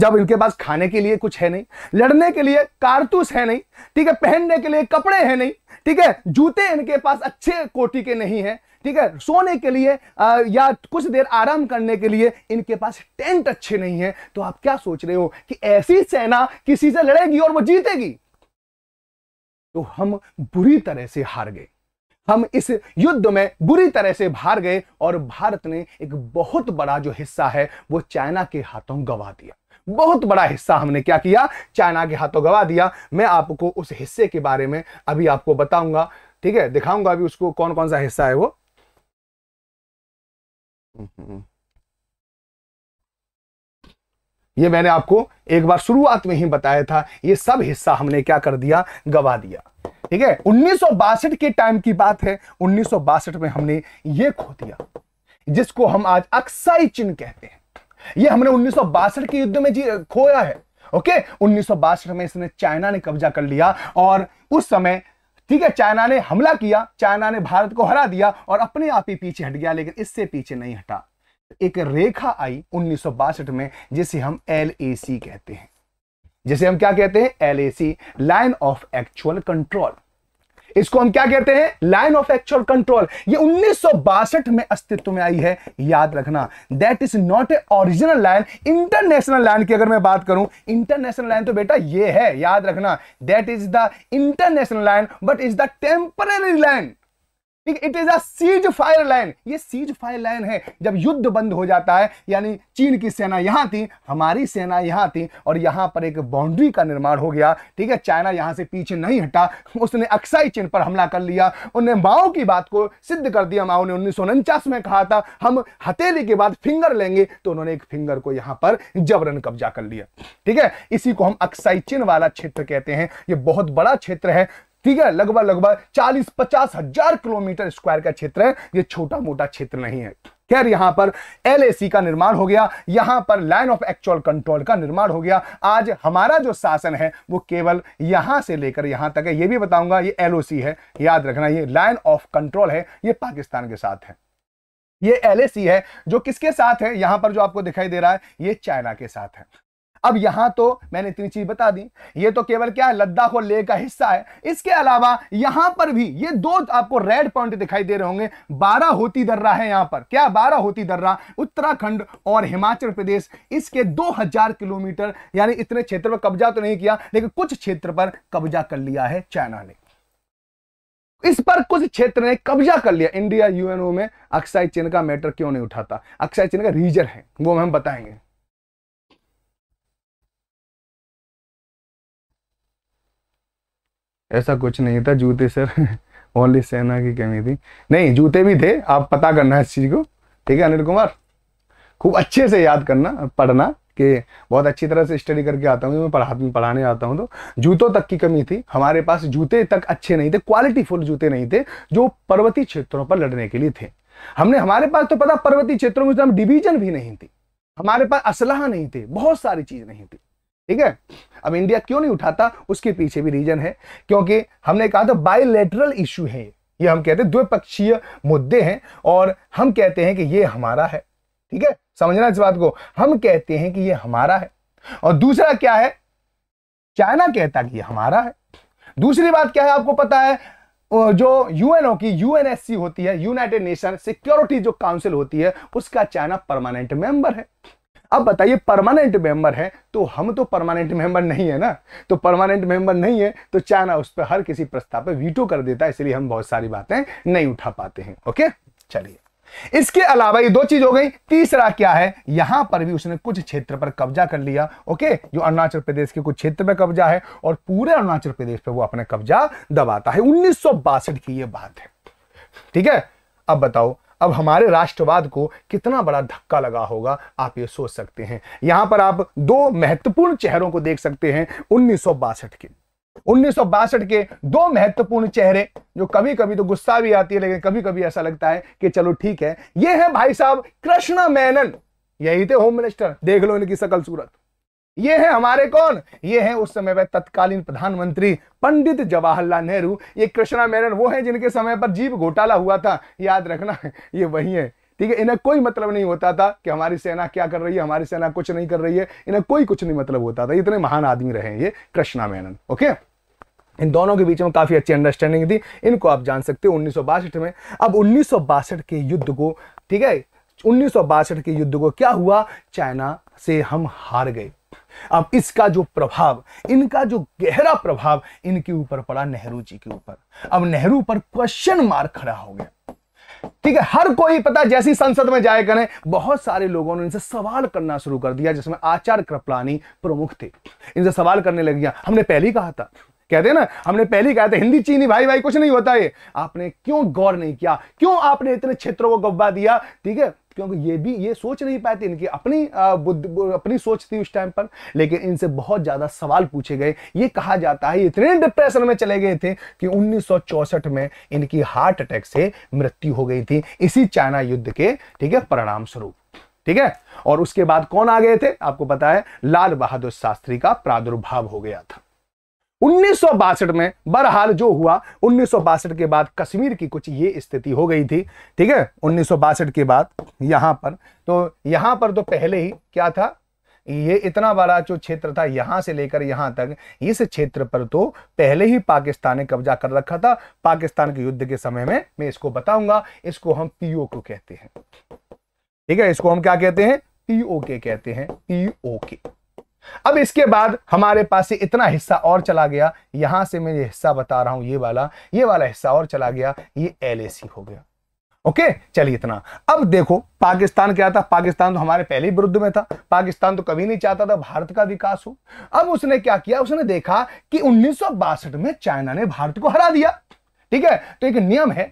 जब इनके पास खाने के लिए कुछ है नहीं लड़ने के लिए कारतूस है नहीं ठीक है पहनने के लिए कपड़े हैं नहीं ठीक है जूते इनके पास अच्छे कोटि के नहीं है ठीक है सोने के लिए आ, या कुछ देर आराम करने के लिए इनके पास टेंट अच्छे नहीं है तो आप क्या सोच रहे हो कि ऐसी सेना किसी से लड़ेगी और वो जीतेगी तो हम बुरी तरह से हार गए हम इस युद्ध में बुरी तरह से हार गए और भारत ने एक बहुत बड़ा जो हिस्सा है वो चाइना के हाथों गंवा दिया बहुत बड़ा हिस्सा हमने क्या किया चाइना के हाथों गवा दिया मैं आपको उस हिस्से के बारे में अभी आपको बताऊंगा ठीक है दिखाऊंगा अभी उसको कौन कौन सा हिस्सा है वो ये मैंने आपको एक बार शुरुआत में ही बताया था ये सब हिस्सा हमने क्या कर दिया गवा दिया ठीक है उन्नीस के टाइम की बात है उन्नीस में हमने ये खो दिया जिसको हम आज अक्साई चिन्ह कहते हैं ये हमने उन्नीस के युद्ध में खोया है ओके उन्नीस में इसने चाइना ने कब्जा कर लिया और उस समय ठीक है चाइना ने हमला किया चाइना ने भारत को हरा दिया और अपने आप ही पीछे हट गया लेकिन इससे पीछे नहीं हटा एक रेखा आई उन्नीस में जिसे हम एल कहते हैं जिसे हम क्या कहते हैं L line of actual control इसको हम क्या कहते हैं लाइन ऑफ एक्चुअल कंट्रोल ये उन्नीस में अस्तित्व में आई है याद रखना that is not a original line international line की अगर मैं बात करूं इंटरनेशनल लाइन तो बेटा ये है याद रखना that is the international line but is the temporary line it is as fire line ये सीज फायर लाइन है जब युद्ध बंद हो जाता है यानी चीन की सेना यहां थी हमारी सेना यहां थी और यहाँ पर एक बाउंड्री का निर्माण हो गया ठीक है चाइना यहां से पीछे नहीं हटा उसने अक्साई चीन पर हमला कर लिया उन्हें माओ की बात को सिद्ध कर दिया माओ ने उन्नीस में कहा था हम हथेली के बाद फिंगर लेंगे तो उन्होंने एक फिंगर को यहाँ पर जबरन कब्जा कर लिया ठीक है इसी को हम अक्साई चीन वाला क्षेत्र कहते हैं ये बहुत बड़ा क्षेत्र है ठीक है लगभग लगभग चालीस पचास हजार किलोमीटर स्क्वायर का क्षेत्र है ये छोटा मोटा क्षेत्र नहीं है खैर यहां पर एलएसी का निर्माण हो गया यहां पर लाइन ऑफ एक्चुअल कंट्रोल का निर्माण हो गया आज हमारा जो शासन है वो केवल यहां से लेकर यहां तक है ये भी बताऊंगा ये एलओसी है याद रखना ये लाइन ऑफ कंट्रोल है ये पाकिस्तान के साथ है ये एलएसी है जो किसके साथ है यहां पर जो आपको दिखाई दे रहा है ये चाइना के साथ है अब यहां तो मैंने इतनी चीज बता दी ये तो केवल क्या है लद्दाख और लेह का हिस्सा है इसके अलावा यहां पर भी ये दो आपको रेड पॉइंट दिखाई दे रहे होंगे बारह होती दर्रा है यहां पर क्या बारह होती दर्रा उत्तराखंड और हिमाचल प्रदेश इसके 2000 किलोमीटर यानी इतने क्षेत्र पर कब्जा तो नहीं किया लेकिन कुछ क्षेत्र पर कब्जा कर लिया है चाइना ने इस पर कुछ क्षेत्र ने कब्जा कर लिया इंडिया यूएनओ में अक्साई चीन का मैटर क्यों नहीं उठाता अक्साई चीन का रीजन है वो हम बताएंगे ऐसा कुछ नहीं था जूते सर ओनली सेना की कमी थी नहीं जूते भी थे आप पता करना इस चीज़ को ठीक है अनिल कुमार खूब अच्छे से याद करना पढ़ना कि बहुत अच्छी तरह से स्टडी करके आता हूँ मैं पढ़ा पढ़ाने आता हूँ तो जूतों तक की कमी थी हमारे पास जूते तक अच्छे नहीं थे क्वालिटी फुल जूते नहीं थे जो पर्वतीय क्षेत्रों पर लड़ने के लिए थे हमने हमारे पास तो पता पर्वतीय क्षेत्रों में डिवीजन तो भी नहीं थी हमारे पास असलाह नहीं थे बहुत सारी चीज़ नहीं थी ठीक है अब इंडिया क्यों नहीं उठाता उसके पीछे भी रीजन है क्योंकि हमने कहा था बायोलेटरल इश्यू है ये हम कहते हैं द्विपक्षीय मुद्दे हैं और हम कहते हैं कि ये हमारा है ठीक है समझना इस बात को हम कहते हैं कि ये हमारा है और दूसरा क्या है चाइना कहता कि ये हमारा है दूसरी बात क्या है आपको पता है जो यूएनओ की यूएनएससी होती है यूनाइटेड नेशन सिक्योरिटी जो काउंसिल होती है उसका चाइना परमानेंट मेंबर है अब बताइए परमानेंट मेंबर है तो हम तो परमानेंट मेंबर नहीं है ना तो परमानेंट मेंबर नहीं है तो चाइना उस पर हर किसी प्रस्ताव पर वीटो कर देता है इसलिए हम बहुत सारी बातें नहीं उठा पाते हैं ओके चलिए इसके अलावा ये दो चीज हो गई तीसरा क्या है यहां पर भी उसने कुछ क्षेत्र पर कब्जा कर लिया ओके जो अरुणाचल प्रदेश के कुछ क्षेत्र पर कब्जा है और पूरे अरुणाचल प्रदेश पर वो अपने कब्जा दबाता है उन्नीस की ये बात है ठीक है अब बताओ अब हमारे राष्ट्रवाद को कितना बड़ा धक्का लगा होगा आप ये सोच सकते हैं यहां पर आप दो महत्वपूर्ण चेहरों को देख सकते हैं उन्नीस के उन्नीस के दो महत्वपूर्ण चेहरे जो कभी कभी तो गुस्सा भी आती है लेकिन कभी कभी ऐसा लगता है कि चलो ठीक है ये है भाई साहब कृष्ण मेनन यही थे होम मिनिस्टर देख लो इनकी सकल सूरत ये है हमारे कौन ये है उस समय पर तत्कालीन प्रधानमंत्री पंडित जवाहरलाल नेहरू ये कृष्णा मेनन वो है जिनके समय पर जीव घोटाला हुआ था याद रखना ये वही है ठीक है इन्हें कोई मतलब नहीं होता था कि हमारी सेना क्या कर रही है हमारी सेना कुछ नहीं कर रही है इन्हें कोई कुछ नहीं मतलब होता था इतने महान आदमी रहे ये कृष्णा मेनन ओके इन दोनों के बीच में काफ़ी अच्छी अंडरस्टैंडिंग थी इनको आप जान सकते हो उन्नीस में अब उन्नीस के युद्ध को ठीक है उन्नीस के युद्ध को क्या हुआ चाइना से हम हार गए अब इसका जो प्रभाव इनका जो गहरा प्रभाव इनके ऊपर पड़ा नेहरू जी के ऊपर अब नेहरू पर क्वेश्चन मार्क खड़ा हो गया ठीक है हर कोई पता जैसी संसद में जाए करें बहुत सारे लोगों ने इनसे सवाल करना शुरू कर दिया जिसमें आचार्य कृपलानी प्रमुख थे इनसे सवाल करने लग गया हमने पहले ही कहा था कहते हैं ना हमने पहले ही कहा था हिंदी चीनी भाई भाई कुछ नहीं होता ये आपने क्यों गौर नहीं किया क्यों आपने इतने क्षेत्रों को गब्बा दिया ठीक है क्योंकि ये भी ये सोच नहीं पाए थे इनकी अपनी बुद्ध अपनी सोच थी उस टाइम पर लेकिन इनसे बहुत ज़्यादा सवाल पूछे गए ये कहा जाता है इतने डिप्रेशन में चले गए थे कि उन्नीस में इनकी हार्ट अटैक से मृत्यु हो गई थी इसी चाइना युद्ध के ठीक है परिणाम स्वरूप ठीक है और उसके बाद कौन आ गए थे आपको पता है लाल बहादुर शास्त्री का प्रादुर्भाव हो गया था उन्नीस में बहरहाल जो हुआ उन्नीस के बाद कश्मीर की कुछ ये स्थिति हो गई थी ठीक है उन्नीस के बाद यहां पर तो यहां पर तो पहले ही क्या था ये इतना बड़ा जो क्षेत्र था यहां से लेकर यहां तक इस क्षेत्र पर तो पहले ही पाकिस्तान ने कब्जा कर रखा था पाकिस्तान के युद्ध के समय में मैं इसको बताऊंगा इसको हम पीओ को कहते हैं ठीक है इसको हम क्या कहते हैं पीओके कहते हैं पीओके अब इसके बाद हमारे पास से इतना हिस्सा और चला गया यहां से मैं ये हिस्सा बता रहा हूं ये वाला ये वाला हिस्सा और चला गया ये एल हो गया ओके चलिए इतना अब देखो पाकिस्तान क्या था पाकिस्तान तो हमारे पहले विरुद्ध में था पाकिस्तान तो कभी नहीं चाहता था भारत का विकास हो अब उसने क्या किया उसने देखा कि उन्नीस में चाइना ने भारत को हरा दिया ठीक है तो एक नियम है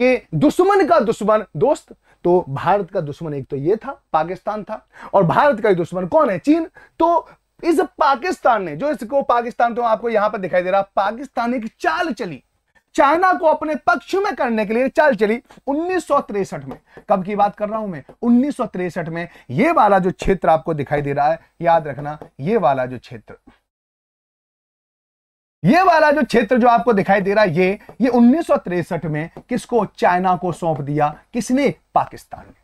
कि दुश्मन का दुश्मन दोस्त तो भारत का दुश्मन एक तो ये था पाकिस्तान था और भारत का दुश्मन कौन है चीन तो इस पाकिस्तान ने जो इसको पाकिस्तान तो आपको यहां पर दिखाई दे रहा पाकिस्तान एक चाल चली चाइना को अपने पक्ष में करने के लिए चाल चली उन्नीस में कब की बात कर रहा हूं मैं उन्नीस में ये वाला जो क्षेत्र आपको दिखाई दे रहा है याद रखना ये वाला जो क्षेत्र ये वाला जो क्षेत्र जो आपको दिखाई दे रहा है ये ये उन्नीस में किसको चाइना को सौंप दिया किसने पाकिस्तान ने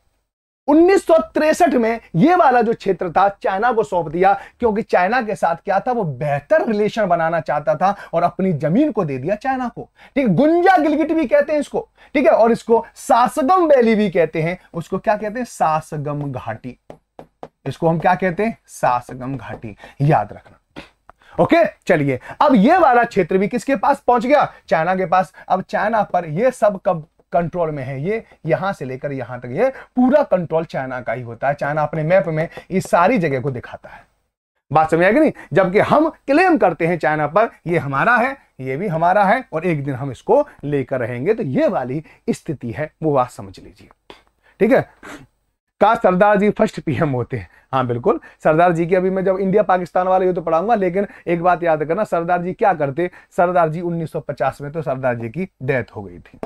उन्नीस में यह वाला जो क्षेत्र था चाइना को सौंप दिया क्योंकि चाइना के साथ क्या था वो बेहतर रिलेशन बनाना चाहता था और अपनी जमीन को दे दिया चाइना को ठीक है गुंजा गिलगिट भी कहते हैं इसको ठीक है और इसको सासगम वैली भी कहते हैं उसको क्या कहते हैं सासगम घाटी इसको हम क्या कहते हैं सासगम घाटी याद रखना ओके चलिए अब ये वाला क्षेत्र भी किसके पास पहुंच गया चाइना के पास अब चाइना पर यह सब कब कंट्रोल में है ये यहां से लेकर यहां तक ये पूरा कंट्रोल चाइना का ही होता है चाइना अपने मैप में इस सारी जगह को दिखाता है बात समझ आएगी नहीं जबकि हम क्लेम करते हैं चाइना पर ये हमारा है ये भी हमारा है और एक दिन हम इसको लेकर रहेंगे तो ये वाली स्थिति है वो बात समझ लीजिए ठीक है का सरदार जी फर्स्ट पीएम होते हैं हाँ बिल्कुल सरदार जी की अभी मैं जब इंडिया पाकिस्तान वाले तो पढ़ाऊंगा लेकिन एक बात याद करना सरदार जी क्या करते सरदार जी 1950 में तो सरदार जी की डेथ हो गई थी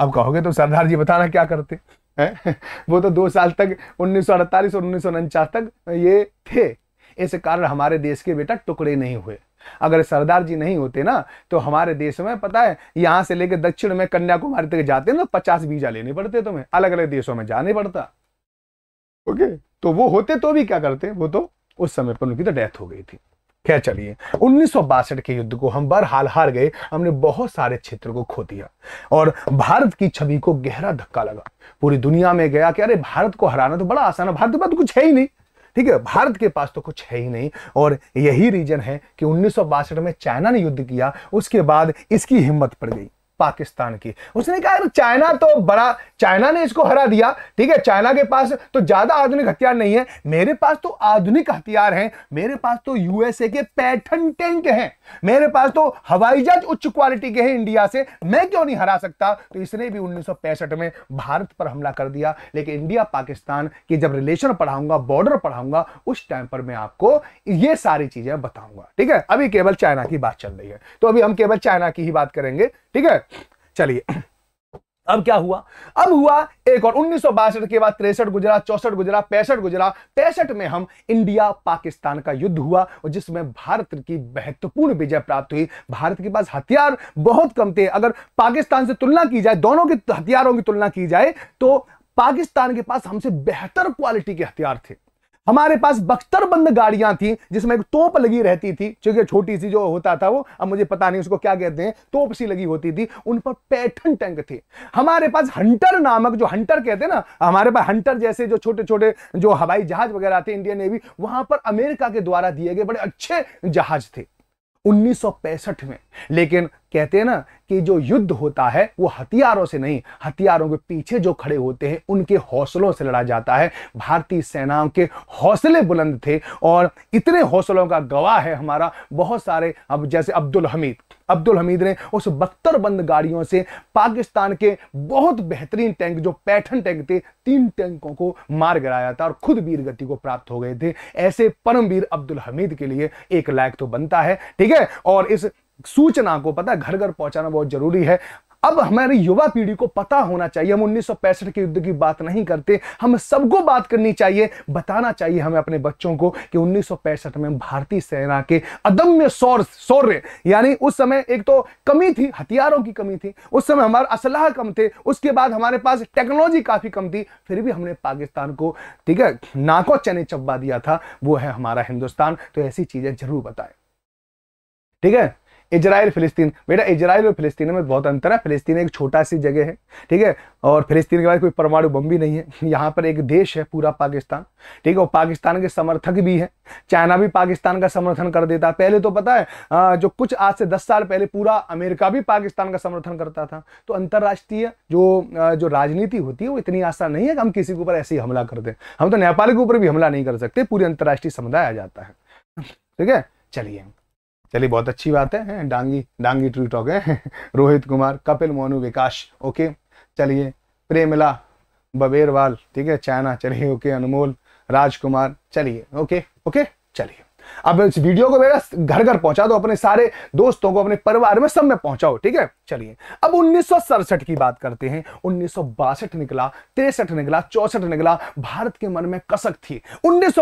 अब कहोगे तो सरदार जी बताना क्या करते है वो तो दो साल तक उन्नीस और उन्नीस तक ये थे इस कारण हमारे देश के बेटा टुकड़े नहीं हुए अगर सरदार जी नहीं होते ना तो हमारे देश में पता है यहाँ से लेकर दक्षिण में कन्याकुमारी तक जाते ना तो पचास वीजा लेने पड़ते तुम्हें अलग अलग देशों में जाने पड़ता ओके तो वो होते तो भी क्या करते वो तो उस समय पर उनकी तो डेथ हो गई थी क्या चलिए उन्नीस के युद्ध को हम बहरहाल हार गए हमने बहुत सारे क्षेत्र को खो दिया और भारत की छवि को गहरा धक्का लगा पूरी दुनिया में गया कि अरे भारत को हराना तो बड़ा आसान है भारत के पास तो कुछ है ही नहीं ठीक है भारत के पास तो कुछ है ही नहीं और यही रीजन है कि उन्नीस में चाइना ने युद्ध किया उसके बाद इसकी हिम्मत पड़ गई पाकिस्तान की उसने कहा चाइना तो बड़ा चाइना ने इसको हरा दिया ठीक है चाइना के पास तो ज़्यादा आधुनिक हथियार नहीं है मेरे पास तो आधुनिक हथियार हैं मेरे पास तो यूएसए के पैठन टैंक हैं मेरे पास तो हवाई जहाज उच्च क्वालिटी के हैं इंडिया से मैं क्यों नहीं हरा सकता तो इसने भी उन्नीस में भारत पर हमला कर दिया लेकिन इंडिया पाकिस्तान की जब रिलेशन पढ़ाऊंगा बॉर्डर पढ़ाऊंगा उस टाइम पर मैं आपको ये सारी चीज़ें बताऊंगा ठीक है अभी केवल चाइना की बात चल रही है तो अभी हम केवल चाइना की ही बात करेंगे ठीक है चलिए अब क्या हुआ अब हुआ एक और उन्नीस के बाद तिरसठ गुजरा चौसठ गुजरा पैंसठ गुजरा पैंसठ में हम इंडिया पाकिस्तान का युद्ध हुआ और जिसमें भारत की महत्वपूर्ण विजय प्राप्त हुई भारत के पास हथियार बहुत कम थे अगर पाकिस्तान से तुलना की जाए दोनों के हथियारों की तुलना की जाए तो पाकिस्तान के पास हमसे बेहतर क्वालिटी के हथियार थे हमारे पास बख्तरबंद गाड़ियां थी जिसमें एक तोप लगी रहती थी क्योंकि छोटी सी जो होता था वो अब मुझे पता नहीं उसको क्या कहते हैं तोप सी लगी होती थी उन पर पैठन टैंक थे हमारे पास हंटर नामक जो हंटर कहते हैं ना हमारे पास हंटर जैसे जो छोटे छोटे जो हवाई जहाज वगैरह थे इंडियन नेवी वहां पर अमेरिका के द्वारा दिए गए बड़े अच्छे जहाज थे उन्नीस में लेकिन कहते हैं ना कि जो युद्ध होता है वो हथियारों से नहीं हथियारों के पीछे जो खड़े होते हैं उनके हौसलों से लड़ा जाता है भारतीय सेनाओं के हौसले बुलंद थे और इतने हौसलों का गवाह है हमारा बहुत सारे अब जैसे अब्दुल हमीद अब्दुल हमीद ने उस बंद गाड़ियों से पाकिस्तान के बहुत बेहतरीन टैंक जो पैठन टैंक थे तीन टैंकों को मार गिराया था और खुद वीर गति को प्राप्त हो गए थे ऐसे परमवीर अब्दुल हमीद के लिए एक लायक तो बनता है ठीक है और इस सूचना को पता घर घर पहुंचाना बहुत जरूरी है अब हमारी युवा पीढ़ी को पता होना चाहिए हम उन्नीस के युद्ध की बात नहीं करते हम सबको बात करनी चाहिए बताना चाहिए हमें अपने बच्चों को कि उन्नीस में भारतीय सेना के अदम्य शौर्य यानी उस समय एक तो कमी थी हथियारों की कमी थी उस समय हमारे असलाह कम थे उसके बाद हमारे पास टेक्नोलॉजी काफ़ी कम थी फिर भी हमने पाकिस्तान को ठीक है नाको चने चबा दिया था वो है हमारा हिंदुस्तान तो ऐसी चीज़ें जरूर बताए ठीक है इजराइल फिलिस्तीन बेटा इजराइल और फिलिस्तीन में बहुत अंतर है फिलिस्तीन एक छोटा सी जगह है ठीक है और फिलिस्तीन के बाद कोई परमाणु बम भी नहीं है यहाँ पर एक देश है पूरा पाकिस्तान ठीक है और पाकिस्तान के समर्थक भी है चाइना भी पाकिस्तान का समर्थन कर देता है पहले तो पता है जो कुछ आज से दस साल पहले पूरा अमेरिका भी पाकिस्तान का समर्थन करता था तो अंतर्राष्ट्रीय जो जो राजनीति होती है वो इतनी आसान नहीं है कि हम किसी के ऊपर ऐसे ही हमला कर दें हम तो नेपाल के ऊपर भी हमला नहीं कर सकते पूरी अंतर्राष्ट्रीय समुदाय आ जाता है ठीक है चलिए चलिए बहुत अच्छी बात है डांगी डांगी ट्री टॉक है रोहित कुमार कपिल मोनू विकास ओके चलिए प्रेमिला बबेरवाल ठीक है चाइना चलिए ओके अनमोल राजकुमार चलिए ओके ओके चलिए अब इस वीडियो को मेरा घर घर पहुंचा दो अपने सारे दोस्तों को अपने परिवार में सब में पहुंचाओ ठीक है चलिए अब उन्नीस की बात करते हैं उन्नीस निकला तिरसठ निकला चौसठ निकला भारत के मन में कसक थी उन्नीस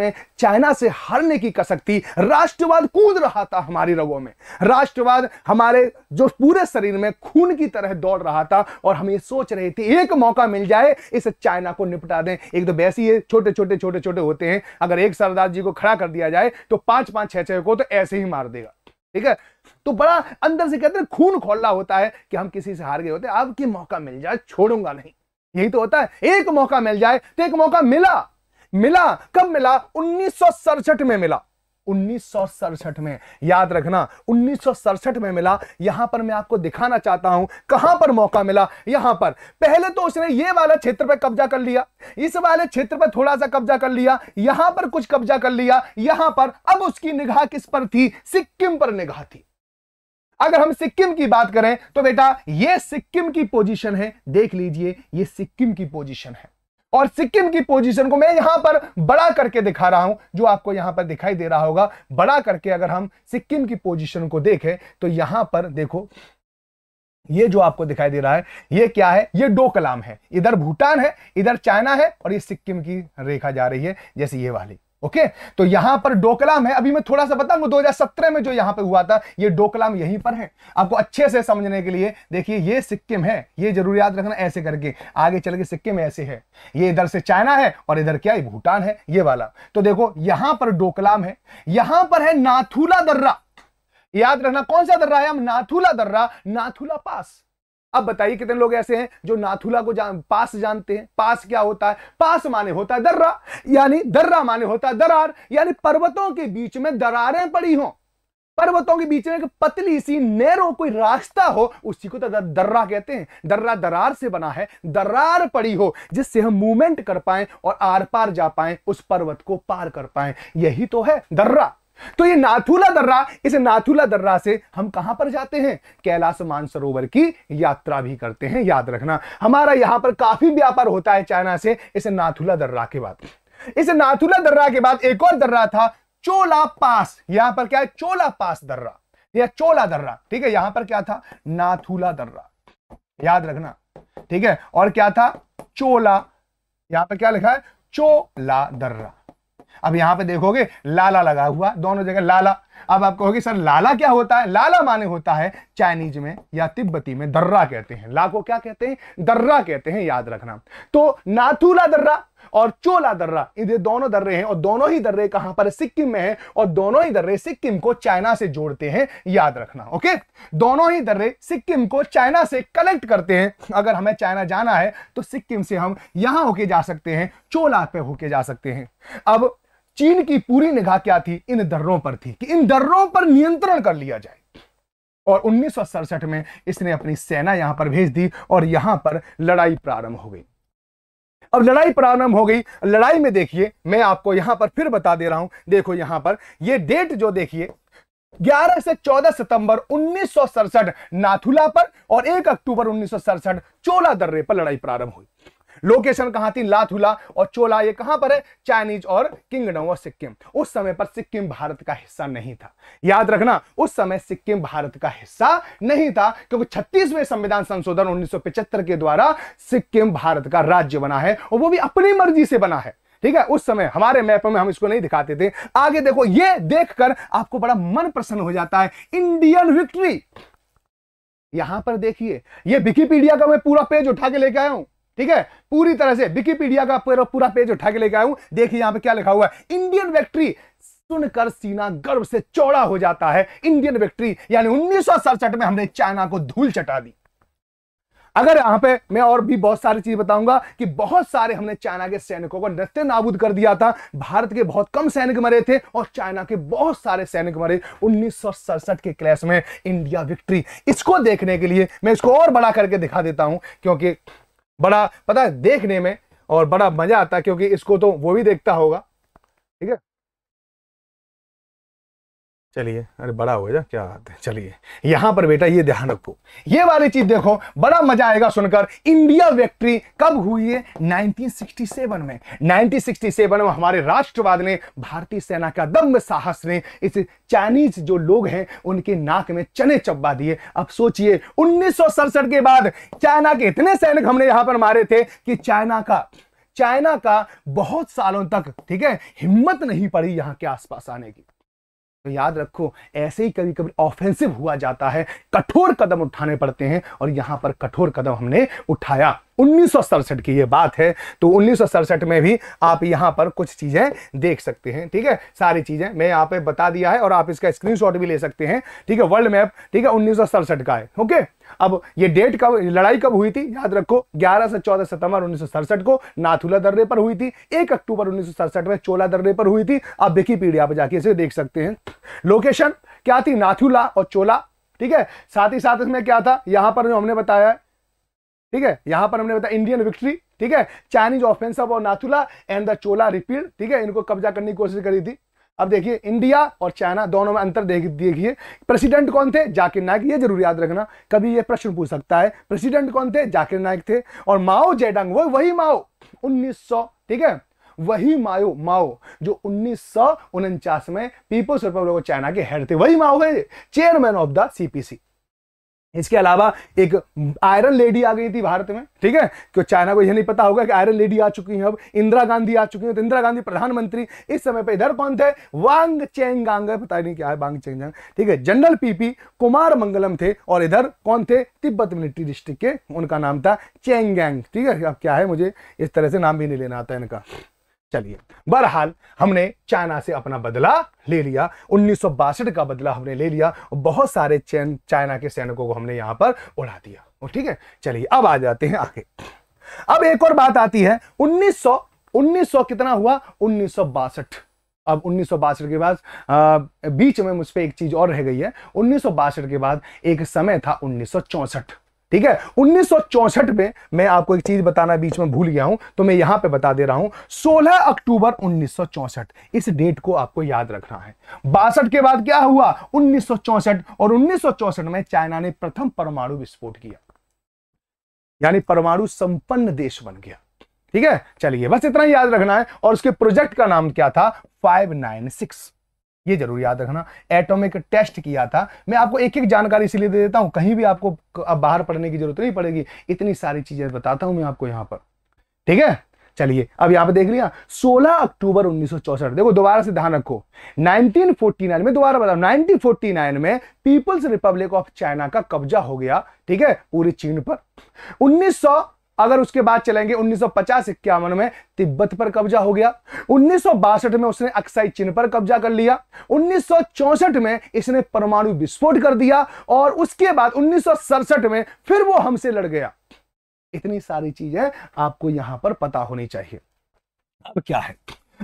में चाइना से हारने की कसक थी राष्ट्रवाद कूद रहा था हमारी रगों में राष्ट्रवाद हमारे जो पूरे शरीर में खून की तरह दौड़ रहा था और हम ये सोच रहे थे एक मौका मिल जाए इस चाइना को निपटा दें एक तो वैसे ही छोटे छोटे छोटे छोटे होते हैं अगर एक सरदार जी को खड़ा कर दिया जाए तो पांच पांच छह छह को तो ऐसे ही मार देगा ठीक है तो बड़ा अंदर से कहते हैं खून खोला होता है कि हम किसी से हार गए होते अब की मौका मिल जाए छोड़ूंगा नहीं यही तो होता है एक मौका मिल जाए तो एक मौका मिला मिला कब मिला उन्नीस में मिला उन्नीस में याद रखना उन्नीस में मिला यहां पर मैं आपको दिखाना चाहता हूं कहां पर मौका मिला यहां पर पहले तो उसने ये वाला क्षेत्र पर कब्जा कर लिया इस वाले क्षेत्र पर थोड़ा सा कब्जा कर लिया यहां पर कुछ कब्जा कर लिया यहां पर अब उसकी निगाह किस पर थी सिक्किम पर निगाह थी अगर हम सिक्किम की बात करें तो बेटा ये सिक्किम की पोजीशन है देख लीजिए ये सिक्किम की पोजीशन है और सिक्किम की पोजीशन को मैं यहां पर बड़ा करके दिखा रहा हूं जो आपको यहां पर दिखाई दे रहा होगा बड़ा करके अगर हम सिक्किम की पोजीशन को देखें तो यहां पर देखो ये जो आपको दिखाई दे रहा है ये क्या है ये डोकलाम कलाम है इधर भूटान है इधर चाइना है और ये सिक्किम की रेखा जा रही है जैसे ये वाली ओके तो यहां पर डोकलाम है अभी मैं थोड़ा सा बताऊंगा 2017 में जो यहां पर हुआ था ये डोकलाम यहीं पर है आपको अच्छे से समझने के लिए देखिए ये सिक्किम है ये जरूर याद रखना ऐसे करके आगे चल के सिक्किम ऐसे है ये इधर से चाइना है और इधर क्या भूटान है ये वाला तो देखो यहां पर डोकलाम है यहां पर है नाथुला दर्रा याद रखना कौन सा दर्रा है हम नाथुला दर्रा नाथुला पास अब बताइए कितने लोग ऐसे हैं जो नाथुला को जान, पास जानते हैं पास क्या होता है पास माने होता है दर्रा यानी दर्रा माने होता है दरार यानी पर्वतों के बीच में दरारें पड़ी हों पर्वतों के बीच में एक पतली सी नेरो कोई रास्ता हो उसी को तो दर्रा कहते हैं दर्रा दरार से बना है दरार पड़ी हो जिससे हम मूवमेंट कर पाए और आर पार जा पाए उस पर्वत को पार कर पाए यही तो है दर्रा तो ये नाथुला दर्रा इस नाथुला दर्रा से हम कहां पर जाते हैं कैलाश मानसरोवर की यात्रा भी करते हैं याद रखना हमारा यहां पर काफी व्यापार होता है चाइना से इस नाथुला दर्रा के बाद इस नाथुला दर्रा के बाद एक और दर्रा था चोला पास यहां पर क्या है चोला पास दर्रा या चोला दर्रा ठीक है यहां पर क्या था नाथुला दर्रा याद रखना ठीक है और क्या था चोला यहां पर क्या लिखा है चोला दर्रा अब यहां पे देखोगे लाला लगा हुआ दोनों जगह लाला अब आप कहोगे सर लाला क्या होता है लाला माने होता है चाइनीज में या तिब्बती में दर्रा कहते हैं ला को क्या कहते हैं दर्रा कहते हैं याद रखना तो नाथूला दर्रा और चोला दर्रा इधर दोनों दर्रे हैं और दोनों ही दर्रे कहां पर सिक्किम में है और दोनों ही दर्रे सिक्किम को चाइना से जोड़ते हैं याद रखना ओके दोनों ही दर्रे सिक्किम को चाइना से कनेक्ट करते हैं अगर हमें चाइना जाना है तो सिक्किम से हम यहां होके जा सकते हैं चोला पे होके जा सकते हैं अब चीन की पूरी निगाह क्या थी इन दर्रों पर थी कि इन दर्रों पर नियंत्रण कर लिया जाए और उन्नीस में इसने अपनी सेना यहां पर भेज दी और यहां पर लड़ाई प्रारंभ हो गई अब लड़ाई प्रारंभ हो गई लड़ाई में देखिए मैं आपको यहां पर फिर बता दे रहा हूं देखो यहां पर ये डेट जो देखिए 11 से 14 सितंबर उन्नीस नाथुला पर और 1 अक्टूबर उन्नीस चोला दर्रे पर लड़ाई प्रारंभ हुई लोकेशन कहां थी लाथुला और चोला ये कहां पर है चाइनीज और किंगडम ऑफ सिक्किम उस समय पर सिक्किम भारत का हिस्सा नहीं था याद रखना उस समय सिक्किम भारत का हिस्सा नहीं था क्योंकि छत्तीसवें संविधान संशोधन उन्नीस के द्वारा सिक्किम भारत का राज्य बना है और वो भी अपनी मर्जी से बना है ठीक है उस समय हमारे मैप में हम इसको नहीं दिखाते थे आगे देखो ये देखकर आपको बड़ा मन प्रसन्न हो जाता है इंडियन विक्ट्री यहां पर देखिए ये विकीपीडिया का मैं पूरा पेज उठा के लेके आया हूं ठीक है पूरी तरह से विकीपीडिया का पूरा पूरा पेज उठा के लेके आया हूं देखिए यहां पे क्या लिखा हुआ है इंडियन फैक्ट्री सुनकर सीना गर्व से चौड़ा हो जाता है इंडियन फैक्ट्री यानी उन्नीस में हमने चाइना को धूल चटा दी अगर यहां पे मैं और भी बहुत सारी चीज बताऊंगा कि बहुत सारे हमने चाइना के सैनिकों को नृत्य नाबूद कर दिया था भारत के बहुत कम सैनिक मरे थे और चाइना के बहुत सारे सैनिक मरे उन्नीस के क्लैश में इंडिया विक्ट्री इसको देखने के लिए मैं इसको और बड़ा करके दिखा देता हूं क्योंकि बड़ा पता है देखने में और बड़ा मजा आता क्योंकि इसको तो वो भी देखता होगा ठीक है चलिए अरे बड़ा हो जा क्या बात है चलिए यहाँ पर बेटा ये ध्यान रखो ये वाली चीज देखो बड़ा मजा आएगा सुनकर इंडिया फैक्ट्री कब हुई है 1967 में 1967 में हमारे राष्ट्रवाद ने भारतीय सेना का दम साहस ने इस चाइनीज जो लोग हैं उनके नाक में चने चब्बा दिए अब सोचिए उन्नीस के बाद चाइना के इतने सैनिक हमने यहाँ पर मारे थे कि चाइना का चाइना का बहुत सालों तक ठीक है हिम्मत नहीं पड़ी यहाँ के आसपास आने की तो याद रखो ऐसे ही कभी कभी ऑफेंसिव हुआ जाता है कठोर कदम उठाने पड़ते हैं और यहां पर कठोर कदम हमने उठाया उन्नीस की ये बात है तो उन्नीस में भी आप यहां पर कुछ चीज़ें देख सकते हैं ठीक है सारी चीज़ें मैं यहां पे बता दिया है और आप इसका स्क्रीनशॉट भी ले सकते हैं ठीक है वर्ल्ड मैप ठीक है उन्नीस का है ओके अब ये डेट कब लड़ाई कब हुई थी याद रखो 11 से 14 सितंबर उन्नीस को नाथुला दर्रे पर हुई थी 1 अक्टूबर उन्नीस में चोला दर्रे पर हुई थी आप विकीपीडिया पर जाके इसे देख सकते हैं लोकेशन क्या थी नाथुला और चोला ठीक है साथ ही साथ इसमें क्या था यहां पर जो हमने बताया ठीक है यहां पर हमने बताया इंडियन विक्ट्री ठीक है चाइनीज ऑफेंसिव और नाथुला एंड द चोला रिपीड ठीक है इनको कब्जा करने की कोशिश करी थी अब देखिए इंडिया और चाइना दोनों में अंतर देखिए प्रेसिडेंट कौन थे जाकिर नाइक ये जरूर याद रखना कभी ये प्रश्न पूछ सकता है प्रेसिडेंट कौन थे जाकिर नाइक थे और माओ जेडंग वो वही माओ 1900 ठीक है वही माओ माओ जो उन्नीस में पीपल्स रिपब्लिक ऑफ चाइना के हेड थे वही माओ है चेयरमैन ऑफ द सीपीसी इसके अलावा एक आयरन लेडी आ गई थी भारत में ठीक है क्यों चाइना को यह नहीं पता होगा कि आयरन लेडी आ चुकी है अब इंदिरा गांधी आ चुकी है तो इंदिरा गांधी प्रधानमंत्री इस समय पे इधर कौन थे वांग चेंगांग पता नहीं क्या है वांग चेंगांग ठीक है जनरल पीपी कुमार मंगलम थे और इधर कौन थे तिब्बत मिलिट्री डिस्ट्रिक्ट के उनका नाम था चेंगैंग ठीक है अब क्या है मुझे इस तरह से नाम भी नहीं लेना आता इनका चलिए बहरहाल हमने चाइना से अपना बदला ले लिया उन्नीस का बदला हमने ले लिया और बहुत सारे चैन चाइना के सैनिकों को हमने यहाँ पर उड़ा दिया ठीक है चलिए अब आ जाते हैं आगे अब एक और बात आती है 1900 1900 कितना हुआ उन्नीस अब उन्नीस के बाद आ, बीच में मुझ पर एक चीज और रह गई है उन्नीस के बाद एक समय था उन्नीस ठीक है 1964 में मैं आपको एक चीज बताना बीच में भूल गया हूं तो मैं यहां पे बता दे रहा हूं 16 अक्टूबर 1964 इस डेट को आपको याद रखना है बासठ के बाद क्या हुआ 1964 और 1964 में चाइना ने प्रथम परमाणु विस्फोट किया यानी परमाणु संपन्न देश बन गया ठीक है चलिए बस इतना याद रखना है और उसके प्रोजेक्ट का नाम क्या था फाइव ये जरूर याद रखना एटॉमिक टेस्ट किया था मैं आपको एक एक जानकारी इसीलिए दे देता हूं कहीं भी आपको अब बाहर पढ़ने की जरूरत नहीं पड़ेगी इतनी सारी चीजें बताता हूं मैं आपको यहां पर ठीक है चलिए अब यहां पर देख लिया 16 अक्टूबर 1964 देखो दोबारा से ध्यान रखो 1949 में दोबारा बताओ 1949 में पीपल्स रिपब्लिक ऑफ चाइना का कब्जा हो गया ठीक है पूरी चीन पर अगर उसके बाद चलेंगे उन्नीस सौ में तिब्बत पर कब्जा हो गया उन्नीस में उसने अक्साई चिन्ह पर कब्जा कर लिया उन्नीस में इसने परमाणु विस्फोट कर दिया और उसके बाद उन्नीस में फिर वो हमसे लड़ गया इतनी सारी चीजें आपको यहां पर पता होनी चाहिए अब क्या है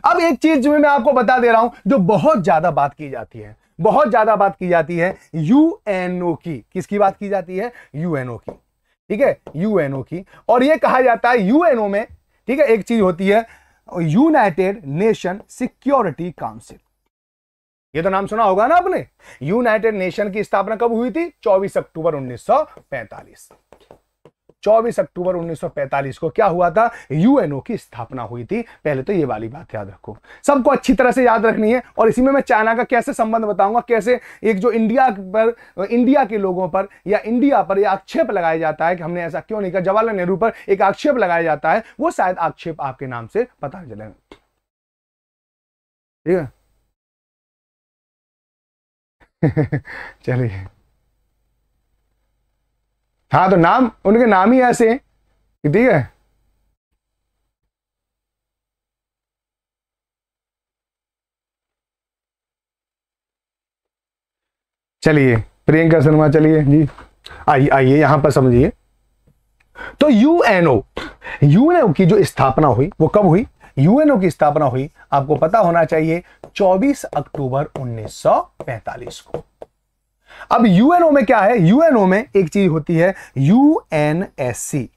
अब एक चीज जो मैं आपको बता दे रहा हूं जो बहुत ज्यादा बात की जाती है बहुत ज्यादा बात की जाती है यूएनओ की किसकी बात की जाती है यूएनओ की ठीक है यूएनओ की और यह कहा जाता है यूएनओ में ठीक है एक चीज होती है यूनाइटेड नेशन सिक्योरिटी काउंसिल ये तो नाम सुना होगा ना आपने यूनाइटेड नेशन की स्थापना कब हुई थी 24 अक्टूबर 1945 24 अक्टूबर 1945 को क्या हुआ था यूएनओ की स्थापना हुई थी पहले तो ये वाली बात याद रखो सबको अच्छी तरह से याद रखनी है और इसी में मैं चाइना का कैसे संबंध बताऊंगा कैसे एक जो इंडिया पर इंडिया के लोगों पर या इंडिया पर यह आक्षेप लगाया जाता है कि हमने ऐसा क्यों नहीं किया जवाहरलाल नेहरू पर एक आक्षेप लगाया जाता है वो शायद आक्षेप आपके नाम से पता चलेगा ठीक है चलिए हाँ तो नाम उनके नाम ही ऐसे हैं ठीक है चलिए प्रियंका शर्मा चलिए जी आइए आइए यहां पर समझिए तो यूएनओ यूएनओ की जो स्थापना हुई वो कब हुई यूएनओ की स्थापना हुई आपको पता होना चाहिए 24 अक्टूबर 1945 को अब यूएनओ में क्या है यूएनओ में एक चीज होती है UNSC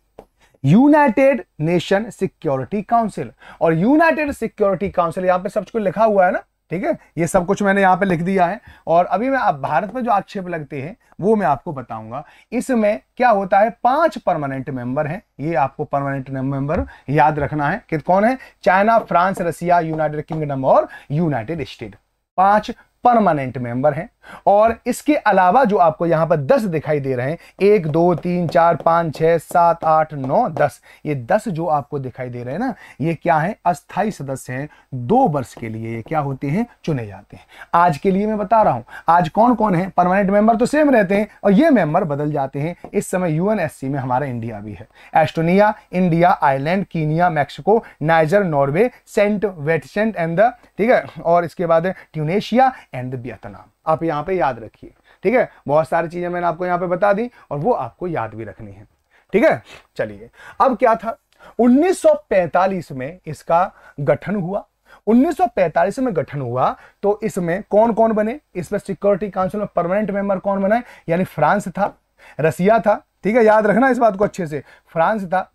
united nation security council और यूनाइटेड सिक्योरिटी काउंसिल यहां पे सब कुछ लिखा हुआ है ना ठीक है ये सब कुछ मैंने यहां पे लिख दिया है और अभी मैं आप भारत में जो आक्षेप लगते हैं वो मैं आपको बताऊंगा इसमें क्या होता है पांच परमानेंट मेंबर हैं ये आपको परमानेंट मेंबर याद रखना है कि कौन है China France Russia United Kingdom और यूनाइटेड स्टेट पांच परमानेंट मेंबर हैं और इसके अलावा जो आपको यहां पर दस दिखाई दे रहे हैं एक दो तीन चार पांच छह सात आठ नौ दस ये दस जो आपको दिखाई दे रहे हैं ना ये क्या है अस्थाई सदस्य हैं दो वर्ष के लिए ये क्या होते हैं चुने जाते हैं आज के लिए मैं बता रहा हूं आज कौन कौन है परमानेंट मेंबर तो सेम रहते हैं और ये मेंबर बदल जाते हैं इस समय यूएनएससी में हमारा इंडिया भी है Estonia India Ireland Kenya Mexico Niger Norway Saint Vincent and the ठीक है और इसके बाद ट्यूनेशिया एंड वियतनाम आप यहाँ पे याद रखिए ठीक है बहुत सारी चीज़ें मैंने आपको यहाँ पे बता दी और वो आपको याद भी रखनी है ठीक है चलिए अब क्या था 1945 में इसका गठन हुआ 1945 में गठन हुआ तो इसमें कौन कौन बने इसमें सिक्योरिटी काउंसिल में परमानेंट मेंबर कौन बना यानी फ्रांस था रसिया था ठीक है याद रखना इस बात को अच्छे से फ्रांस था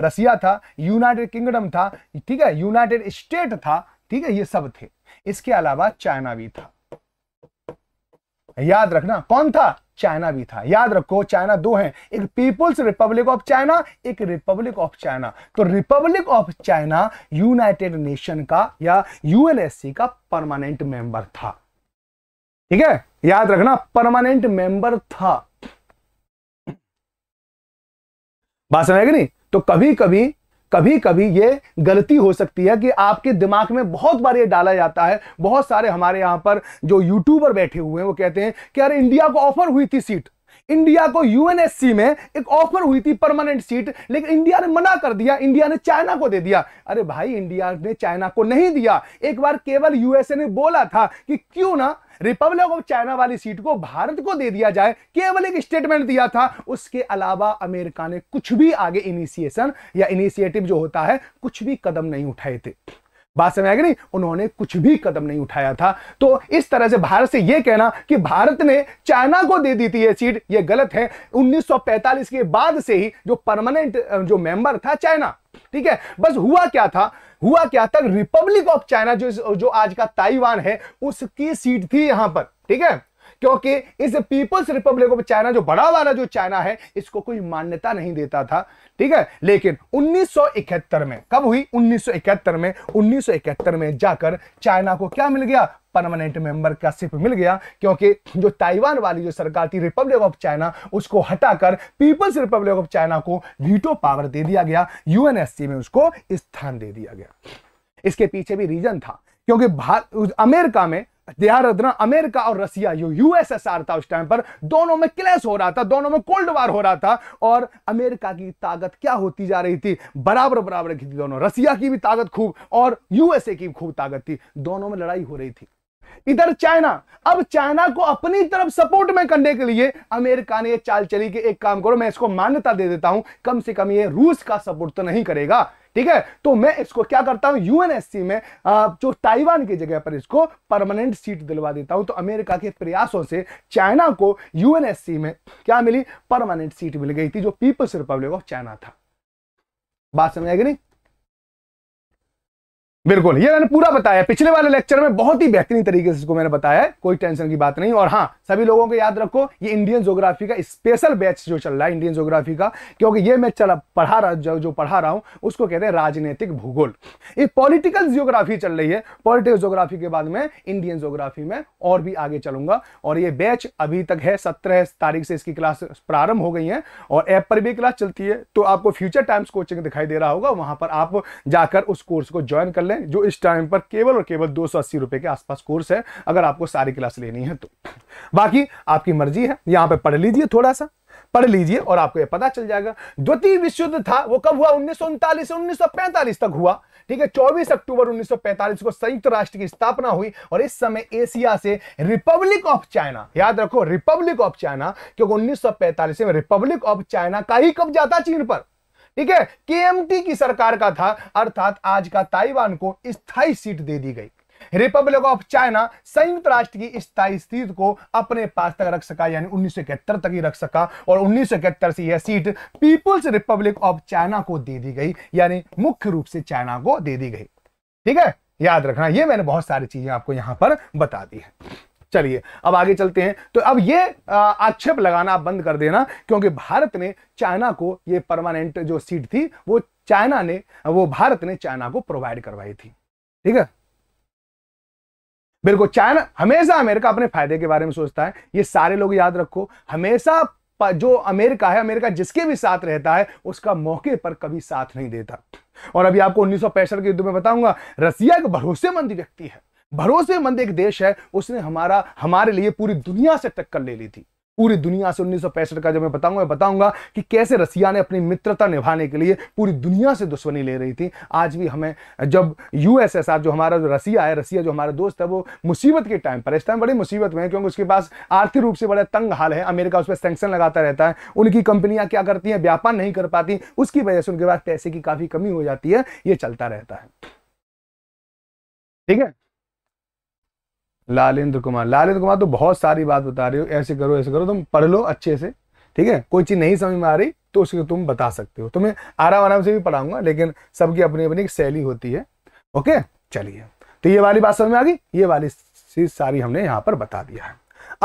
रसिया था यूनाइटेड किंगडम था ठीक है यूनाइटेड स्टेट था ठीक है ये सब थे इसके अलावा चाइना भी था याद रखना कौन था चाइना भी था याद रखो चाइना दो हैं एक पीपुल्स रिपब्लिक ऑफ चाइना एक रिपब्लिक ऑफ चाइना तो republic of China united nation का या यूएनएससी का परमानेंट मेंबर था ठीक है याद रखना परमानेंट मेंबर था बात समझ गई तो कभी कभी कभी कभी ये गलती हो सकती है कि आपके दिमाग में बहुत बार ये डाला जाता है बहुत सारे हमारे यहाँ पर जो यूट्यूबर बैठे हुए हैं वो कहते हैं कि अरे इंडिया को ऑफर हुई थी सीट इंडिया को यूएनएससी में एक ऑफर हुई थी परमानेंट सीट लेकिन इंडिया ने मना कर दिया इंडिया ने चाइना को दे दिया अरे भाई इंडिया ने चाइना को नहीं दिया एक बार केवल यूएसए ने बोला था कि क्यों ना रिपब्लिक ऑफ चाइना वाली सीट को भारत को दे दिया जाए केवल एक स्टेटमेंट दिया था उसके अलावा अमेरिका ने कुछ भी आगे इनिशिएशन या इनिशिएटिव जो होता है कुछ भी कदम नहीं उठाए थे बात समझ नहीं उन्होंने कुछ भी कदम नहीं उठाया था तो इस तरह से भारत से यह कहना कि भारत ने चाइना को दे दी थी ये सीट यह गलत है 1945 के बाद से ही जो परमानेंट जो मेंबर था चाइना ठीक है बस हुआ क्या था हुआ क्या था रिपब्लिक ऑफ चाइना जो जो आज का ताइवान है उसकी सीट थी यहां पर ठीक है क्योंकि इस पीपल्स रिपब्लिक ऑफ चाइना जो बड़ा वाला जो चाइना है इसको कोई मान्यता नहीं देता था ठीक है लेकिन 1971 में कब हुई 1971 में 1971 में जाकर चाइना को क्या मिल गया परमानेंट मेंबर का सिप मिल गया क्योंकि जो ताइवान वाली जो सरकार थी रिपब्लिक ऑफ चाइना उसको हटाकर पीपल्स रिपब्लिक ऑफ चाइना को वीटो पावर दे दिया गया यूएनएससी में उसको स्थान दे दिया गया इसके पीछे भी रीजन था क्योंकि अमेरिका में अमेरिका और रसिया जो यूएसएसआर था उस टाइम पर दोनों में क्लैश हो रहा था दोनों में कोल्ड वार हो रहा था और अमेरिका की ताकत क्या होती जा रही थी बराबर बराबर की थी दोनों रसिया की भी ताकत खूब और यूएसए की खूब ताकत थी दोनों में लड़ाई हो रही थी इधर चाइना अब चाइना को अपनी तरफ सपोर्ट में करने के लिए अमेरिका ने यह चाल चली कि एक काम करो मैं इसको मान्यता दे देता हूं कम से कम ये रूस का सपोर्ट तो नहीं करेगा ठीक है तो मैं इसको क्या करता हूं यूएनएससी में जो ताइवान की जगह पर इसको परमानेंट सीट दिलवा देता हूं तो अमेरिका के प्रयासों से चाइना को यूएनएससी में क्या मिली परमानेंट सीट मिल गई थी जो पीपल्स रिपब्लिक ऑफ चाइना था बात समझ आएगी नहीं बिल्कुल ये मैंने पूरा बताया पिछले वाले लेक्चर में बहुत ही बेहतरीन तरीके से इसको मैंने बताया है कोई टेंशन की बात नहीं और हाँ सभी लोगों को याद रखो ये इंडियन जोग्राफी का स्पेशल बैच जो चल रहा है इंडियन जोग्राफी का क्योंकि ये मैं चला पढ़ा रहा जो, जो पढ़ा रहा हूँ उसको कहते हैं राजनीतिक भूगोल ये पॉलिटिकल जियोग्राफी चल रही है पॉलिटिकल जोग्राफी के बाद में इंडियन जोग्राफी में और भी आगे चलूंगा और ये बैच अभी तक है सत्रह तारीख से इसकी क्लास प्रारंभ हो गई है और ऐप पर भी क्लास चलती है तो आपको फ्यूचर टाइम्स कोचिंग दिखाई दे रहा होगा वहां पर आप जाकर उस कोर्स को ज्वाइन कर लें हैं जो इस टाइम पर केवल और केवल दो सौ के आसपास कोर्स है अगर आपको सारी क्लास लेनी है तो बाकी आपकी मर्जी है यहाँ पे पढ़ लीजिए थोड़ा सा पढ़ लीजिए और आपको यह पता चल जाएगा द्वितीय विश्व युद्ध था वो कब हुआ उन्नीस से उन्नीस तक हुआ ठीक है 24 अक्टूबर 1945 को संयुक्त राष्ट्र की स्थापना हुई और इस समय एशिया से रिपब्लिक ऑफ चाइना याद रखो रिपब्लिक ऑफ चाइना क्योंकि 1945 में रिपब्लिक ऑफ चाइना का ही कब जाता चीन पर ठीक है केएमटी की सरकार का था अर्थात आज का ताइवान को स्थायी सीट दे दी गई रिपब्लिक ऑफ चाइना संयुक्त राष्ट्र की स्थायी सीट को अपने पास तक रख सका यानी उन्नीस तक ही रख सका और उन्नीस से यह seat people's republic of China को दे दी गई यानी मुख्य रूप से चाइना को दे दी गई ठीक है याद रखना ये मैंने बहुत सारी चीजें आपको यहां पर बता दी है चलिए अब आगे चलते हैं तो अब ये आक्षेप लगाना आप बंद कर देना क्योंकि भारत ने चाइना को ये परमानेंट जो सीट थी वो चाइना ने वो भारत ने चाइना को प्रोवाइड करवाई थी ठीक है बिल्कुल चाइना हमेशा अमेरिका अपने फायदे के बारे में सोचता है ये सारे लोग याद रखो हमेशा जो अमेरिका है अमेरिका जिसके भी साथ रहता है उसका मौके पर कभी साथ नहीं देता और अभी आपको उन्नीस के युद्ध में बताऊंगा रसिया एक भरोसेमंद व्यक्ति है भरोसेमंद एक देश है उसने हमारा हमारे लिए पूरी दुनिया से टक्कर ले ली थी पूरी दुनिया से उन्नीस का जब मैं बताऊंगा मैं बताऊंगा कि कैसे रसिया ने अपनी मित्रता निभाने के लिए पूरी दुनिया से दुश्मनी ले रही थी आज भी हमें जब यूएसएसआर जो हमारा जो रसिया है रसिया जो हमारा दोस्त है वो मुसीबत के टाइम पर इस टाइम बड़ी मुसीबत में है क्योंकि उसके पास आर्थिक रूप से बड़ा तंग हाल है अमेरिका उस पर सेंक्शन लगाता रहता है उनकी कंपनियां क्या करती हैं व्यापार नहीं कर पाती उसकी वजह से उनके पास पैसे की काफ़ी कमी हो जाती है ये चलता रहता है ठीक है लालेंद्र कुमार लालेंद्र कुमार तो बहुत सारी बात बता रहे हो ऐसे करो ऐसे करो तुम पढ़ लो अच्छे से ठीक है कोई चीज़ नहीं समझ में आ रही तो उसको तुम बता सकते हो तुम्हें आराम आराम से भी पढ़ाऊंगा लेकिन सबकी अपनी अपनी एक शैली होती है ओके चलिए तो ये वाली बात समझ में आ गई ये वाली चीज सारी हमने यहाँ पर बता दिया है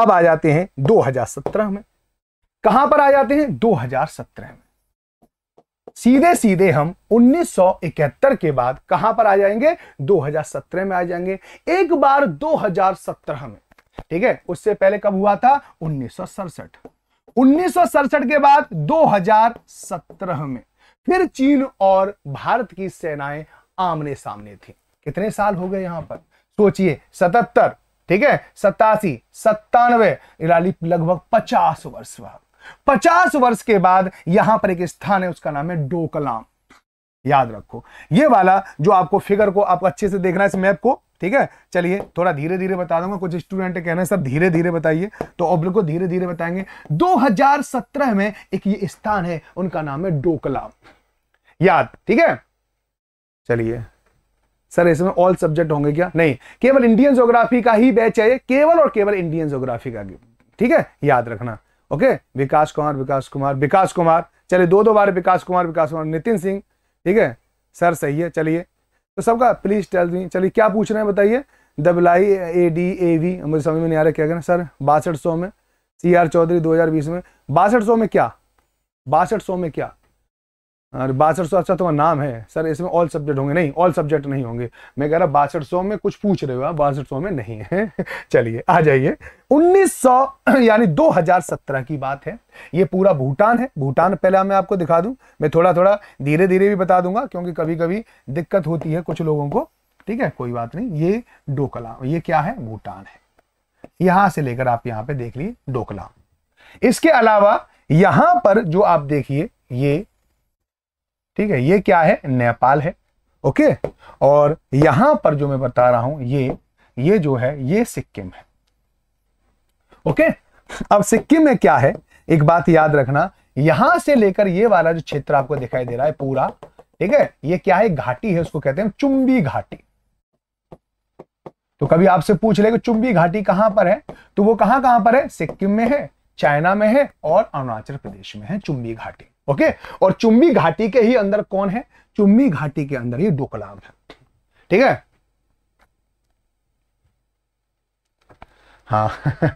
अब आ जाते हैं दो में कहां पर आ जाते हैं दो में सीधे सीधे हम 1971 के बाद कहां पर आ जाएंगे 2017 में आ जाएंगे एक बार 2017 में ठीक है उससे पहले कब हुआ था उन्नीस सड़सठ के बाद 2017 में फिर चीन और भारत की सेनाएं आमने सामने थी कितने साल हो गए यहां पर सोचिए सतहत्तर ठीक है सतासी सत्तानवे लगभग पचास वर्ष हुआ पचास वर्ष के बाद यहां पर एक स्थान है उसका नाम है डोकलाम याद रखो ये वाला जो आपको फिगर को आप अच्छे से देखना है इस मैप को ठीक है चलिए थोड़ा धीरे धीरे बता दूंगा कुछ स्टूडेंट कह रहे हैं सर धीरे धीरे बताइए तो अब लोग धीरे धीरे बताएंगे 2017 में एक ये स्थान है उनका नाम है डोकलाम याद ठीक है चलिए सर इसमें ऑल सब्जेक्ट होंगे क्या नहीं केवल इंडियन ज्योग्राफी का ही बैच है केवल और केवल इंडियन ज्योग्राफी का ठीक है याद रखना ओके विकास कुमार विकास कुमार विकास कुमार चलिए दो दो बार विकास कुमार विकास कुमार नितिन सिंह ठीक है सर सही है चलिए तो सबका प्लीज टेल मी चलिए क्या पूछ रहे हैं बताइए दबलाई ए डी ए वी मुझे समझ में नहीं आ रहा क्या कहना सर बासठ सौ में सी आर चौधरी दो में बासठ सौ में क्या बासठ सौ में क्या अरे बासठ सौ अच्छा तुम्हारा नाम है सर इसमें ऑल सब्जेक्ट होंगे नहीं ऑल सब्जेक्ट नहीं होंगे मैं कह रहा बासठ सौ में कुछ पूछ रहे हो आप बासठ सौ में नहीं है चलिए आ जाइए 1900 यानी 2017 की बात है ये पूरा भूटान है भूटान पहले मैं आपको दिखा दूं मैं थोड़ा थोड़ा धीरे धीरे भी बता दूंगा क्योंकि कभी कभी दिक्कत होती है कुछ लोगों को ठीक है कोई बात नहीं ये डोकला ये क्या है भूटान है यहां से लेकर आप यहाँ पे देख लिए डोकला इसके अलावा यहां पर जो आप देखिए ये ठीक है ये क्या है नेपाल है ओके और यहां पर जो मैं बता रहा हूं ये ये जो है ये सिक्किम है ओके अब सिक्किम में क्या है एक बात याद रखना यहां से लेकर ये वाला जो क्षेत्र आपको दिखाई दे रहा है पूरा ठीक है ये क्या है घाटी है उसको कहते हैं चुंबी घाटी तो कभी आपसे पूछ ले कि चुंबी घाटी कहां पर है तो वो कहां कहां पर है सिक्किम में है चाइना में है और अरुणाचल प्रदेश में है चुंबी घाटी ओके और चुम्बी घाटी के ही अंदर कौन है चुम्बी घाटी के अंदर ही डोकलाम है ठीक है हाँ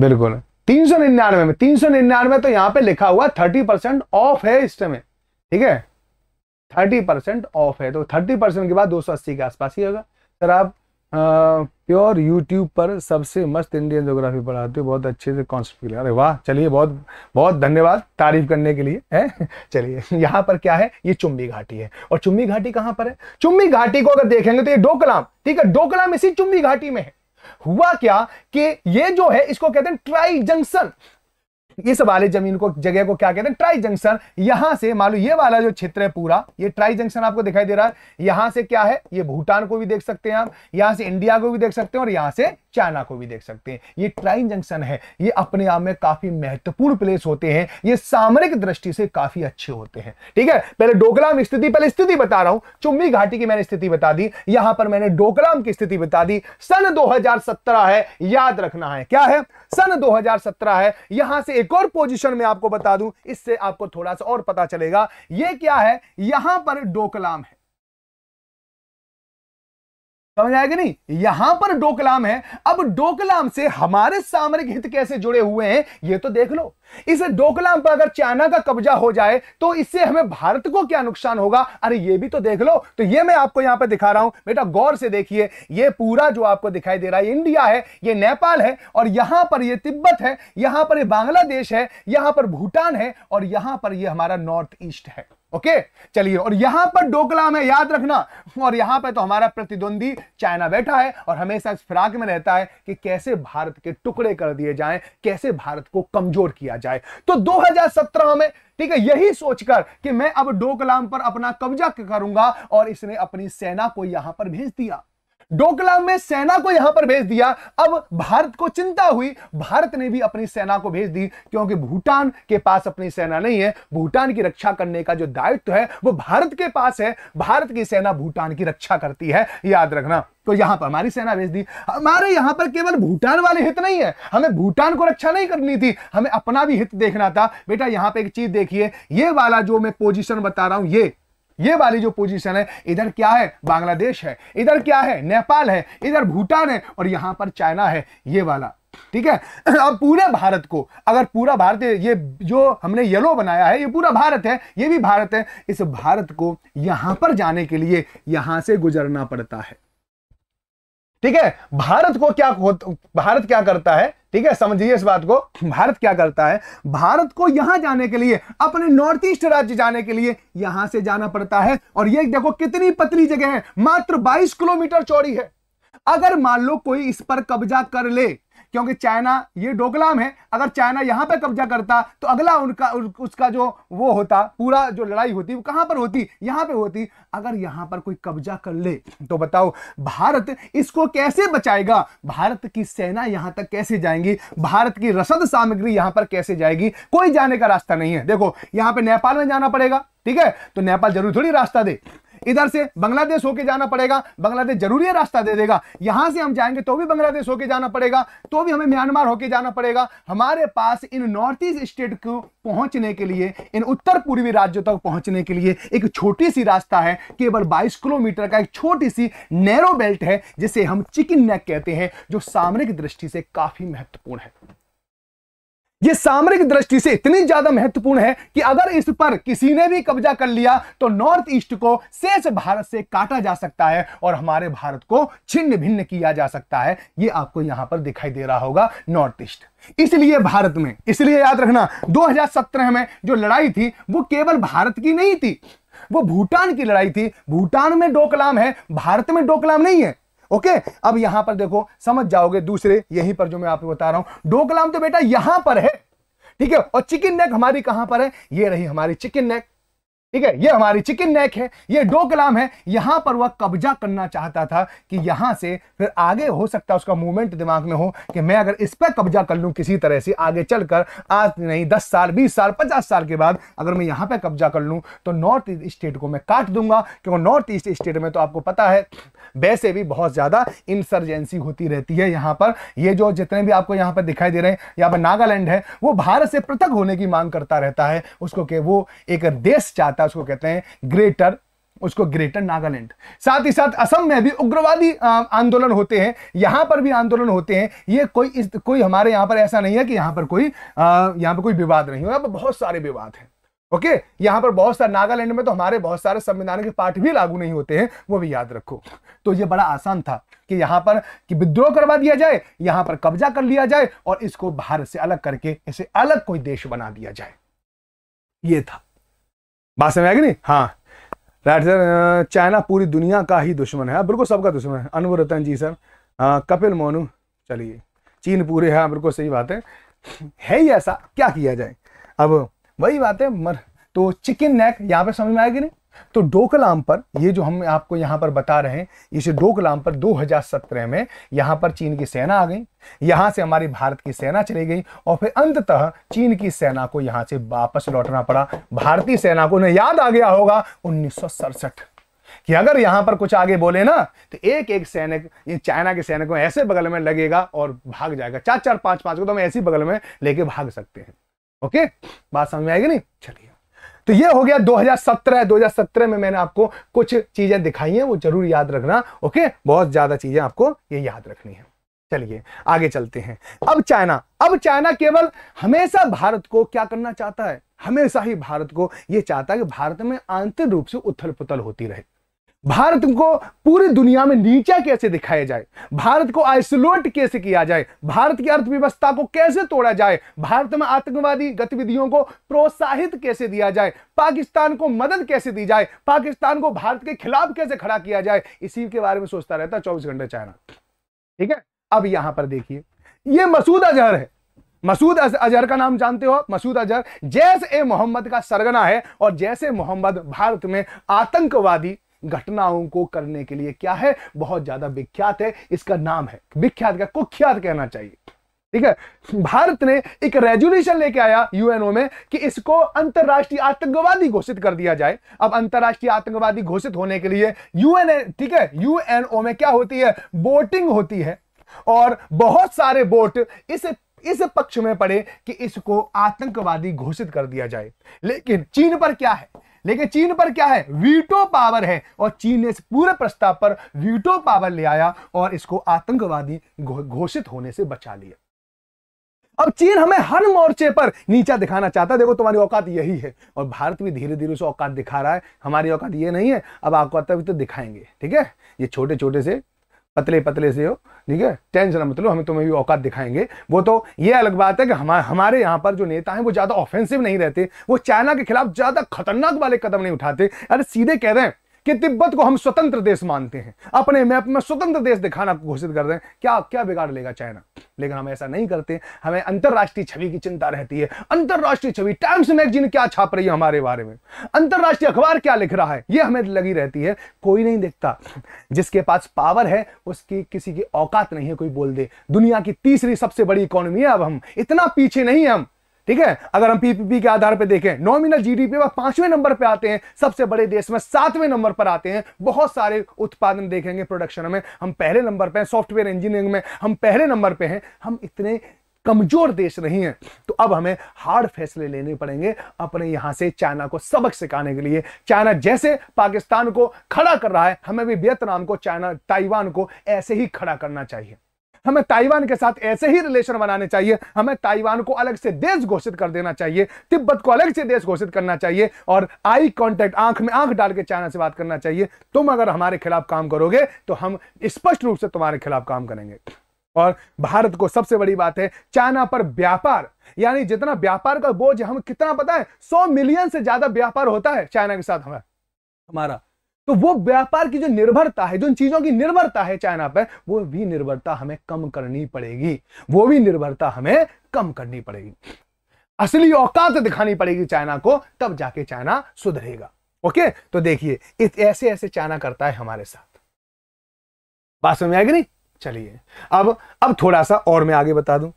बिल्कुल तीन सौ निन्यानवे में तीन सौ निन्यानवे तो यहां पे लिखा हुआ थर्टी परसेंट ऑफ है इस समय ठीक है थर्टी परसेंट ऑफ है तो थर्टी परसेंट के बाद दो सौ अस्सी के आसपास ही होगा सर आप प्योर यूट्यूब पर सबसे मस्त इंडियन जोग्राफी पढ़ाते हो बहुत अच्छे से कॉन्सेप्ट अरे वाह चलिए बहुत बहुत धन्यवाद तारीफ करने के लिए है चलिए यहाँ पर क्या है ये चुम्बी घाटी है और चुम्बी घाटी कहाँ पर है चुम्बी घाटी को अगर देखेंगे तो ये डोकलाम ठीक है डोकलाम इसी चुम्बी घाटी में है हुआ क्या कि ये जो है इसको कहते हैं ट्राई जंक्शन इस वाले जमीन को जगह को क्या कहते हैं ट्राई जंक्शन यहां से मान लो ये वाला जो क्षेत्र है पूरा ये ट्राई जंक्शन आपको दिखाई दे रहा है यहां से क्या है ये भूटान को भी देख सकते हैं आप यहां से इंडिया को भी देख सकते हैं और यहां से चाइना को भी देख सकते हैं ये ट्राई जंक्शन है ये अपने आप में काफी महत्वपूर्ण प्लेस होते हैं ये सामरिक दृष्टि से काफी अच्छे होते हैं ठीक है पहले डोकलाम स्थिति पहले स्थिति बता रहा हूं चुम्बी घाटी की मैंने स्थिति बता दी यहां पर मैंने डोकलाम की स्थिति बता दी सन दो है याद रखना है क्या है सन दो है यहां से एक और पोजीशन में आपको बता दूं इससे आपको थोड़ा सा और पता चलेगा ये क्या है यहां पर डोकलाम है समझ आएगा नहीं यहां पर डोकलाम है अब डोकलाम से हमारे सामरिक हित कैसे जुड़े हुए हैं यह तो देख लो इस डोकलाम पर अगर चाइना का कब्जा हो जाए तो इससे हमें भारत को क्या नुकसान होगा अरे ये भी तो देख लो तो ये मैं आपको यहां पर दिखा रहा हूं बेटा गौर से देखिए ये पूरा जो आपको दिखाई दे रहा है इंडिया है ये नेपाल है और यहां पर यह तिब्बत है यहां पर यह बांग्लादेश है यहां पर भूटान है और यहां पर यह हमारा नॉर्थ ईस्ट है ओके चलिए और यहां पर डोकला में याद रखना और यहां पर तो हमारा प्रतिद्वंदी चाइना बैठा है और हमेशा इस फिराक में रहता है कि कैसे भारत के टुकड़े कर दिए जाएं कैसे भारत को कमजोर किया जाए तो 2017 में ठीक है यही सोचकर कि मैं अब डोकलाम पर अपना कब्जा करूंगा और इसने अपनी सेना को यहां पर भेज दिया डोकला में सेना को यहां पर भेज दिया अब भारत को चिंता हुई भारत ने भी अपनी सेना को भेज दी क्योंकि भूटान के पास अपनी सेना नहीं है भूटान की रक्षा करने का जो दायित्व है वो भारत के पास है भारत की सेना भूटान की रक्षा करती है याद रखना तो यहां पर हमारी सेना भेज दी हमारे यहां पर केवल भूटान वाले हित नहीं है हमें भूटान को रक्षा नहीं करनी थी हमें अपना भी हित देखना था बेटा यहां पर एक चीज देखिए ये वाला जो मैं पोजिशन बता रहा हूं ये ये वाली जो पोजीशन है इधर क्या है बांग्लादेश है इधर क्या है नेपाल है इधर भूटान है और यहां पर चाइना है ये वाला ठीक है अब पूरे भारत को अगर पूरा भारत ये जो हमने येलो बनाया है ये पूरा भारत है ये भी भारत है इस भारत को यहां पर जाने के लिए यहां से गुजरना पड़ता है ठीक है भारत को क्या भारत क्या करता है ठीक है समझिए इस बात को भारत क्या करता है भारत को यहां जाने के लिए अपने नॉर्थ ईस्ट राज्य जाने के लिए यहां से जाना पड़ता है और ये देखो कितनी पतली जगह है मात्र 22 किलोमीटर चौड़ी है अगर मान लो कोई इस पर कब्जा कर ले क्योंकि चाइना ये डोकलाम है अगर चाइना यहां पर कब्जा करता तो अगला उनका उसका जो वो होता पूरा जो लड़ाई होती वो कहां पर होती यहाँ पे होती अगर यहाँ पर कोई कब्जा कर ले तो बताओ भारत इसको कैसे बचाएगा भारत की सेना यहां तक कैसे जाएंगी भारत की रसद सामग्री यहां पर कैसे जाएगी कोई जाने का रास्ता नहीं है देखो यहां पर नेपाल में जाना पड़ेगा ठीक है तो नेपाल जरूर थोड़ी रास्ता दे इधर से बांग्लादेश होके जाना पड़ेगा बांग्लादेश जरूरी रास्ता दे देगा यहां से हम जाएंगे तो भी बांग्लादेश होके जाना पड़ेगा तो भी हमें म्यांमार होके जाना पड़ेगा हमारे पास इन नॉर्थ ईस्ट स्टेट को पहुंचने के लिए इन उत्तर पूर्वी राज्यों तक पहुंचने के लिए एक छोटी सी रास्ता है केवल बाईस किलोमीटर का एक छोटी सी नैरो बेल्ट है जिसे हम चिकन नेक कहते हैं जो सामरिक दृष्टि से काफी महत्वपूर्ण है ये सामरिक दृष्टि से इतनी ज्यादा महत्वपूर्ण है कि अगर इस पर किसी ने भी कब्जा कर लिया तो नॉर्थ ईस्ट को शेष भारत से काटा जा सकता है और हमारे भारत को छिन्न भिन्न किया जा सकता है ये आपको यहां पर दिखाई दे रहा होगा नॉर्थ ईस्ट इसलिए भारत में इसलिए याद रखना 2017 में जो लड़ाई थी वो केवल भारत की नहीं थी वो भूटान की लड़ाई थी भूटान में डोकलाम है भारत में डोकलाम नहीं है ओके अब यहां पर देखो समझ जाओगे दूसरे यहीं पर जो मैं आपको बता रहा हूं डोकलाम तो बेटा यहां पर है ठीक है और चिकन नेक हमारी कहां पर है ये रही हमारी चिकन नेक ठीक है ये हमारी चिकन नेक है ये डोकलाम है यहां पर वह कब्जा करना चाहता था कि यहां से फिर आगे हो सकता उसका मूवमेंट दिमाग में हो कि मैं अगर इस पर कब्जा कर लू किसी तरह से आगे चलकर आज नहीं दस साल बीस साल पचास साल के बाद अगर मैं यहां पर कब्जा कर लू तो नॉर्थ ईस्ट स्टेट को मैं काट दूंगा क्योंकि नॉर्थ ईस्ट स्टेट में तो आपको पता है वैसे भी बहुत ज़्यादा इंसर्जेंसी होती रहती है यहाँ पर ये जो जितने भी आपको यहाँ पर दिखाई दे रहे हैं यहाँ पर नागालैंड है वो भारत से पृथक होने की मांग करता रहता है उसको के वो एक देश चाहता है उसको कहते हैं ग्रेटर उसको ग्रेटर नागालैंड साथ ही साथ असम में भी उग्रवादी आंदोलन होते हैं यहां पर भी आंदोलन होते हैं ये कोई इस कोई हमारे यहां पर ऐसा नहीं है कि यहां पर कोई यहां पर कोई विवाद नहीं हो पर बहुत सारे विवाद हैं ओके यहां पर बहुत सारे नागालैंड में तो हमारे बहुत सारे संविधान के पाठ भी लागू नहीं होते हैं वो भी याद रखो तो ये बड़ा आसान था कि यहां पर कि विद्रोह करवा दिया जाए यहां पर कब्जा कर लिया जाए और इसको भारत से अलग करके इसे अलग कोई देश बना दिया जाए ये था बात समझ आएगी नहीं हाँ राइट सर चाइना पूरी दुनिया का ही दुश्मन है हाँ, बिल्कुल सबका दुश्मन है अनवर रतन जी सर कपिल मोनू चलिए चीन पूरे है हाँ, बिल्कुल सही बात है है ही ऐसा क्या किया जाए अब वही बात है मर तो चिकन नेक यहाँ पे समझ में आएगी नहीं तो डोकलाम पर ये जो हम आपको यहां पर बता रहे हैं इसे डोकलाम पर 2017 में यहां पर चीन की सेना आ गई यहां से हमारी भारत की सेना चली गई और फिर अंततः चीन की सेना को यहां से वापस लौटना पड़ा भारतीय सेना को उन्हें याद आ गया होगा उन्नीस कि अगर यहां पर कुछ आगे बोले ना तो एक एक सैनिक ये चाइना के सैनिकों ऐसे बगल में लगेगा और भाग जाएगा चार चार पांच पांच को तो हम ऐसी बगल में लेके भाग सकते हैं ओके बात समझ में आएगी नहीं चलिए तो ये हो गया 2017 2017 में मैंने आपको कुछ चीजें दिखाई हैं वो जरूर याद रखना ओके बहुत ज्यादा चीजें आपको ये याद रखनी है चलिए आगे चलते हैं अब चाइना अब चाइना केवल हमेशा भारत को क्या करना चाहता है हमेशा ही भारत को यह चाहता है कि भारत में आंतरिक रूप से उथल पुथल होती रहे भारत को पूरी दुनिया में नीचा कैसे दिखाया जाए भारत को आइसोलेट कैसे किया जाए भारत की अर्थव्यवस्था को कैसे तोड़ा जाए भारत में आतंकवादी गतिविधियों को प्रोत्साहित कैसे दिया जाए पाकिस्तान को मदद कैसे दी जाए पाकिस्तान को भारत के खिलाफ कैसे खड़ा किया जाए इसी के बारे में सोचता रहता है चौबीस घंटे चाइना ठीक है अब यहां पर देखिए ये मसूद अजहर है मसूद अजहर का नाम जानते हो मसूद अजहर जैस ए मोहम्मद का सरगना है और जैसे मोहम्मद भारत में आतंकवादी घटनाओं को करने के लिए क्या है बहुत ज्यादा विख्यात है इसका नाम है विख्यात का कुख्यात कहना चाहिए ठीक है भारत ने एक रेजुलेशन लेके आया यूएनओ में कि इसको अंतरराष्ट्रीय आतंकवादी घोषित कर दिया जाए अब अंतरराष्ट्रीय आतंकवादी घोषित होने के लिए यूएन ठीक है यूएनओ में क्या होती है बोटिंग होती है और बहुत सारे बोट इस इस पक्ष में पड़े कि इसको आतंकवादी घोषित कर दिया जाए लेकिन चीन पर क्या है लेकिन चीन पर क्या है वीटो पावर है और चीन ने इस पूरे प्रस्ताव पर वीटो पावर ले आया और इसको आतंकवादी घोषित होने से बचा लिया अब चीन हमें हर मोर्चे पर नीचा दिखाना चाहता है देखो तुम्हारी औकात यही है और भारत भी धीरे धीरे उसे औकात दिखा रहा है हमारी औकात ये नहीं है अब आपको आता भी तो दिखाएंगे ठीक है ये छोटे छोटे से पतले पतले से हो ठीक है टेंशन मत लो हम तुम्हें भी औकात दिखाएंगे वो तो ये अलग बात है कि हमा, हमारे यहाँ पर जो नेता हैं वो ज़्यादा ऑफेंसिव नहीं रहते वो चाइना के खिलाफ ज़्यादा खतरनाक वाले कदम नहीं उठाते अरे सीधे कह रहे हैं कि तिब्बत को हम स्वतंत्र देश मानते हैं अपने मैप में स्वतंत्र देश दिखाना घोषित कर रहे हैं क्या क्या बिगाड़ लेगा चाइना लेकिन हम ऐसा नहीं करते हमें अंतर्राष्ट्रीय छवि की चिंता रहती है अंतर्राष्ट्रीय छवि टाइम्स मैगजीन क्या छाप रही है हमारे बारे में अंतर्राष्ट्रीय अखबार क्या लिख रहा है यह हमें लगी रहती है कोई नहीं देखता जिसके पास पावर है उसकी किसी की औकात नहीं है कोई बोल दे दुनिया की तीसरी सबसे बड़ी इकोनॉमी है अब हम इतना पीछे नहीं है हम ठीक है अगर हम पीपीपी के आधार पर देखें नॉमिनल जीडीपी पर पांचवें नंबर पर आते हैं सबसे बड़े देश में सातवें नंबर पर आते हैं बहुत सारे उत्पादन देखेंगे प्रोडक्शन में हम पहले नंबर पर हैं सॉफ्टवेयर इंजीनियरिंग में हम पहले नंबर पर हैं हम इतने कमजोर देश नहीं है तो अब हमें हार्ड फैसले लेने पड़ेंगे अपने यहां से चाइना को सबक सिखाने के लिए चाइना जैसे पाकिस्तान को खड़ा कर रहा है हमें भी वियतनाम को चाइना ताइवान को ऐसे ही खड़ा करना चाहिए हमें ताइवान के साथ ऐसे ही रिलेशन बनाने चाहिए हमें ताइवान को अलग से देश घोषित कर देना चाहिए तिब्बत को अलग से देश घोषित करना चाहिए और आई कॉन्टेक्ट आंख में आंख डाल के चाइना से बात करना चाहिए तुम अगर हमारे खिलाफ काम करोगे तो हम स्पष्ट रूप से तुम्हारे खिलाफ काम करेंगे और भारत को सबसे बड़ी बात है चाइना पर व्यापार यानी जितना व्यापार का बोझ हम कितना पता है सौ मिलियन से ज्यादा व्यापार होता है चाइना के साथ हमें हमारा तो वो व्यापार की जो निर्भरता है जिन चीजों की निर्भरता है चाइना पर वो भी निर्भरता हमें कम करनी पड़ेगी वो भी निर्भरता हमें कम करनी पड़ेगी असली औकात दिखानी पड़ेगी चाइना को तब जाके चाइना सुधरेगा ओके तो देखिए ऐसे ऐसे चाइना करता है हमारे साथ बात समझ में आएगी नहीं चलिए अब अब थोड़ा सा और मैं आगे बता दूं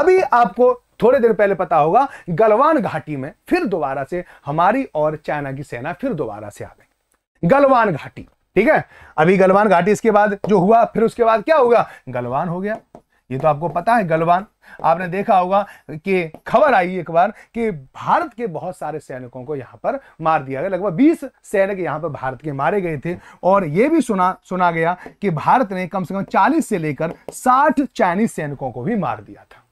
अभी आपको थोड़े देर पहले पता होगा गलवान घाटी में फिर दोबारा से हमारी और चाइना की सेना फिर दोबारा से आ गई गलवान घाटी ठीक है अभी गलवान घाटी इसके बाद जो हुआ फिर उसके बाद क्या होगा गलवान हो गया ये तो आपको पता है गलवान आपने देखा होगा कि खबर आई एक बार कि भारत के बहुत सारे सैनिकों को यहां पर मार दिया गया लगभग 20 सैनिक यहां पर भारत के मारे गए थे और यह भी सुना सुना गया कि भारत ने कम से कम 40 से लेकर 60 चाइनीज सैनिकों को भी मार दिया था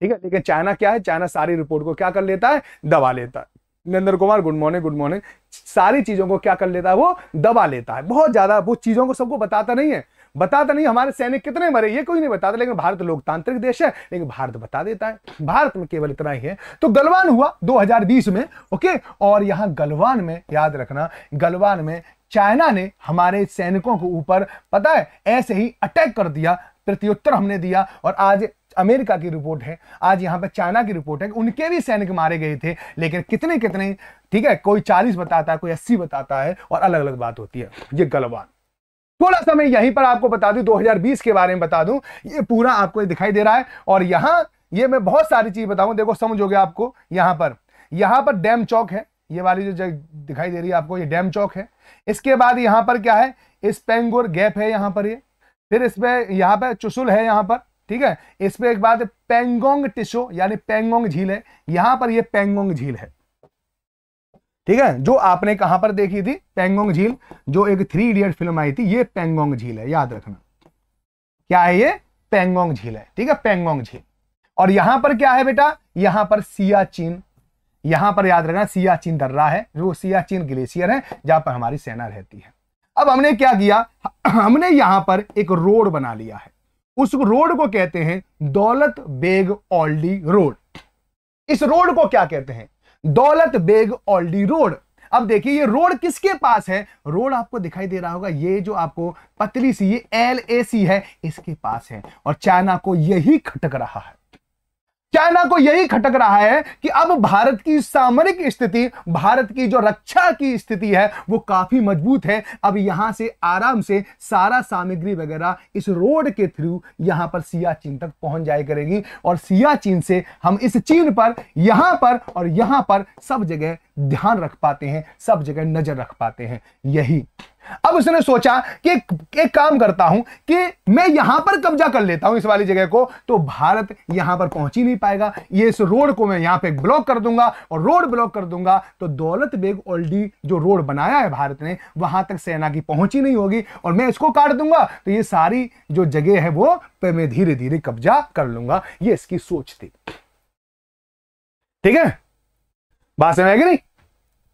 ठीक है लेकिन चाइना क्या है चाइना सारी रिपोर्ट को क्या कर लेता है दबा लेता है Narendra Kumar good morning good morning सारी चीज़ों को क्या कर लेता है वो दबा लेता है बहुत ज़्यादा वो चीज़ों को सबको बताता नहीं है बताता नहीं हमारे सैनिक कितने मरे ये कोई नहीं बताता लेकिन भारत लोकतांत्रिक देश है लेकिन भारत बता देता है भारत में केवल इतना ही है तो गलवान हुआ 2020 में ओके और यहाँ गलवान में याद रखना गलवान में चाइना ने हमारे सैनिकों के ऊपर पता है ऐसे ही अटैक कर दिया प्रत्युत्तर हमने दिया और आज अमेरिका की रिपोर्ट है आज यहाँ पर चाइना की रिपोर्ट है उनके भी सैनिक मारे गए थे लेकिन कितने कितने ठीक है कोई चालीस बताता है कोई अस्सी बताता है और अलग अलग बात होती है ये गलवान थोड़ा सा मैं यहीं पर आपको बता दूं 2020 के बारे में बता दूं ये पूरा आपको दिखाई दे रहा है और यहाँ ये मैं बहुत सारी चीज बताऊं देखो समझोगे आपको यहाँ पर यहाँ पर डैम चौक है ये वाली जो जगह दिखाई दे रही है आपको ये डैम चौक है इसके बाद यहाँ पर क्या है इस पेंगोर गैप है यहाँ पर ये यह। फिर इसमें यहाँ पर चुसुल है यहाँ पर ठीक है इस पर एक बात पेंगोंग टिशो यानी पेंगोंग झील है यहां पर यह पेंगोंग झील है ठीक है जो आपने कहां पर देखी थी पेंगोंग झील जो एक थ्री इडियट फिल्म आई थी ये पेंगोंग झील है याद रखना क्या है ये पेंगोंग झील है ठीक है पेंगोंग झील और यहां पर क्या है बेटा यहां पर सियाचिन यहां पर याद रखना सियाचिन दर्रा है जो सियाचिन ग्लेशियर है जहां पर हमारी सेना रहती है अब हमने क्या किया हमने यहां पर एक रोड बना लिया है उस रोड को कहते हैं दौलत बेग ऑल्डी रोड इस रोड को क्या कहते हैं दौलत बेग ऑल्डी रोड अब देखिए ये रोड किसके पास है रोड आपको दिखाई दे रहा होगा ये जो आपको पतली सी ये एल ए सी है इसके पास है और चाइना को यही खटक रहा है चाइना को यही खटक रहा है कि अब भारत की सामरिक स्थिति भारत की जो रक्षा की स्थिति है वो काफी मजबूत है अब यहां से आराम से सारा सामग्री वगैरह इस रोड के थ्रू यहां पर सियाचीन तक पहुंच जाए करेगी और सियाचीन से हम इस चीन पर यहां पर और यहां पर सब जगह ध्यान रख पाते हैं सब जगह नजर रख पाते हैं यही अब उसने सोचा कि एक काम करता हूं कि मैं यहां पर कब्जा कर लेता हूं इस वाली जगह को तो भारत यहां पर पहुंच ही नहीं पाएगा ये इस रोड को मैं यहां पे ब्लॉक कर दूंगा और रोड ब्लॉक कर दूंगा तो दौलत बेग ओल्डी जो रोड बनाया है भारत ने वहां तक सेना की पहुंच ही नहीं होगी और मैं इसको काट दूंगा तो ये सारी जो जगह है वो पे मैं धीरे धीरे कब्जा कर लूंगा ये इसकी सोच थी ठीक है बात समझ नहीं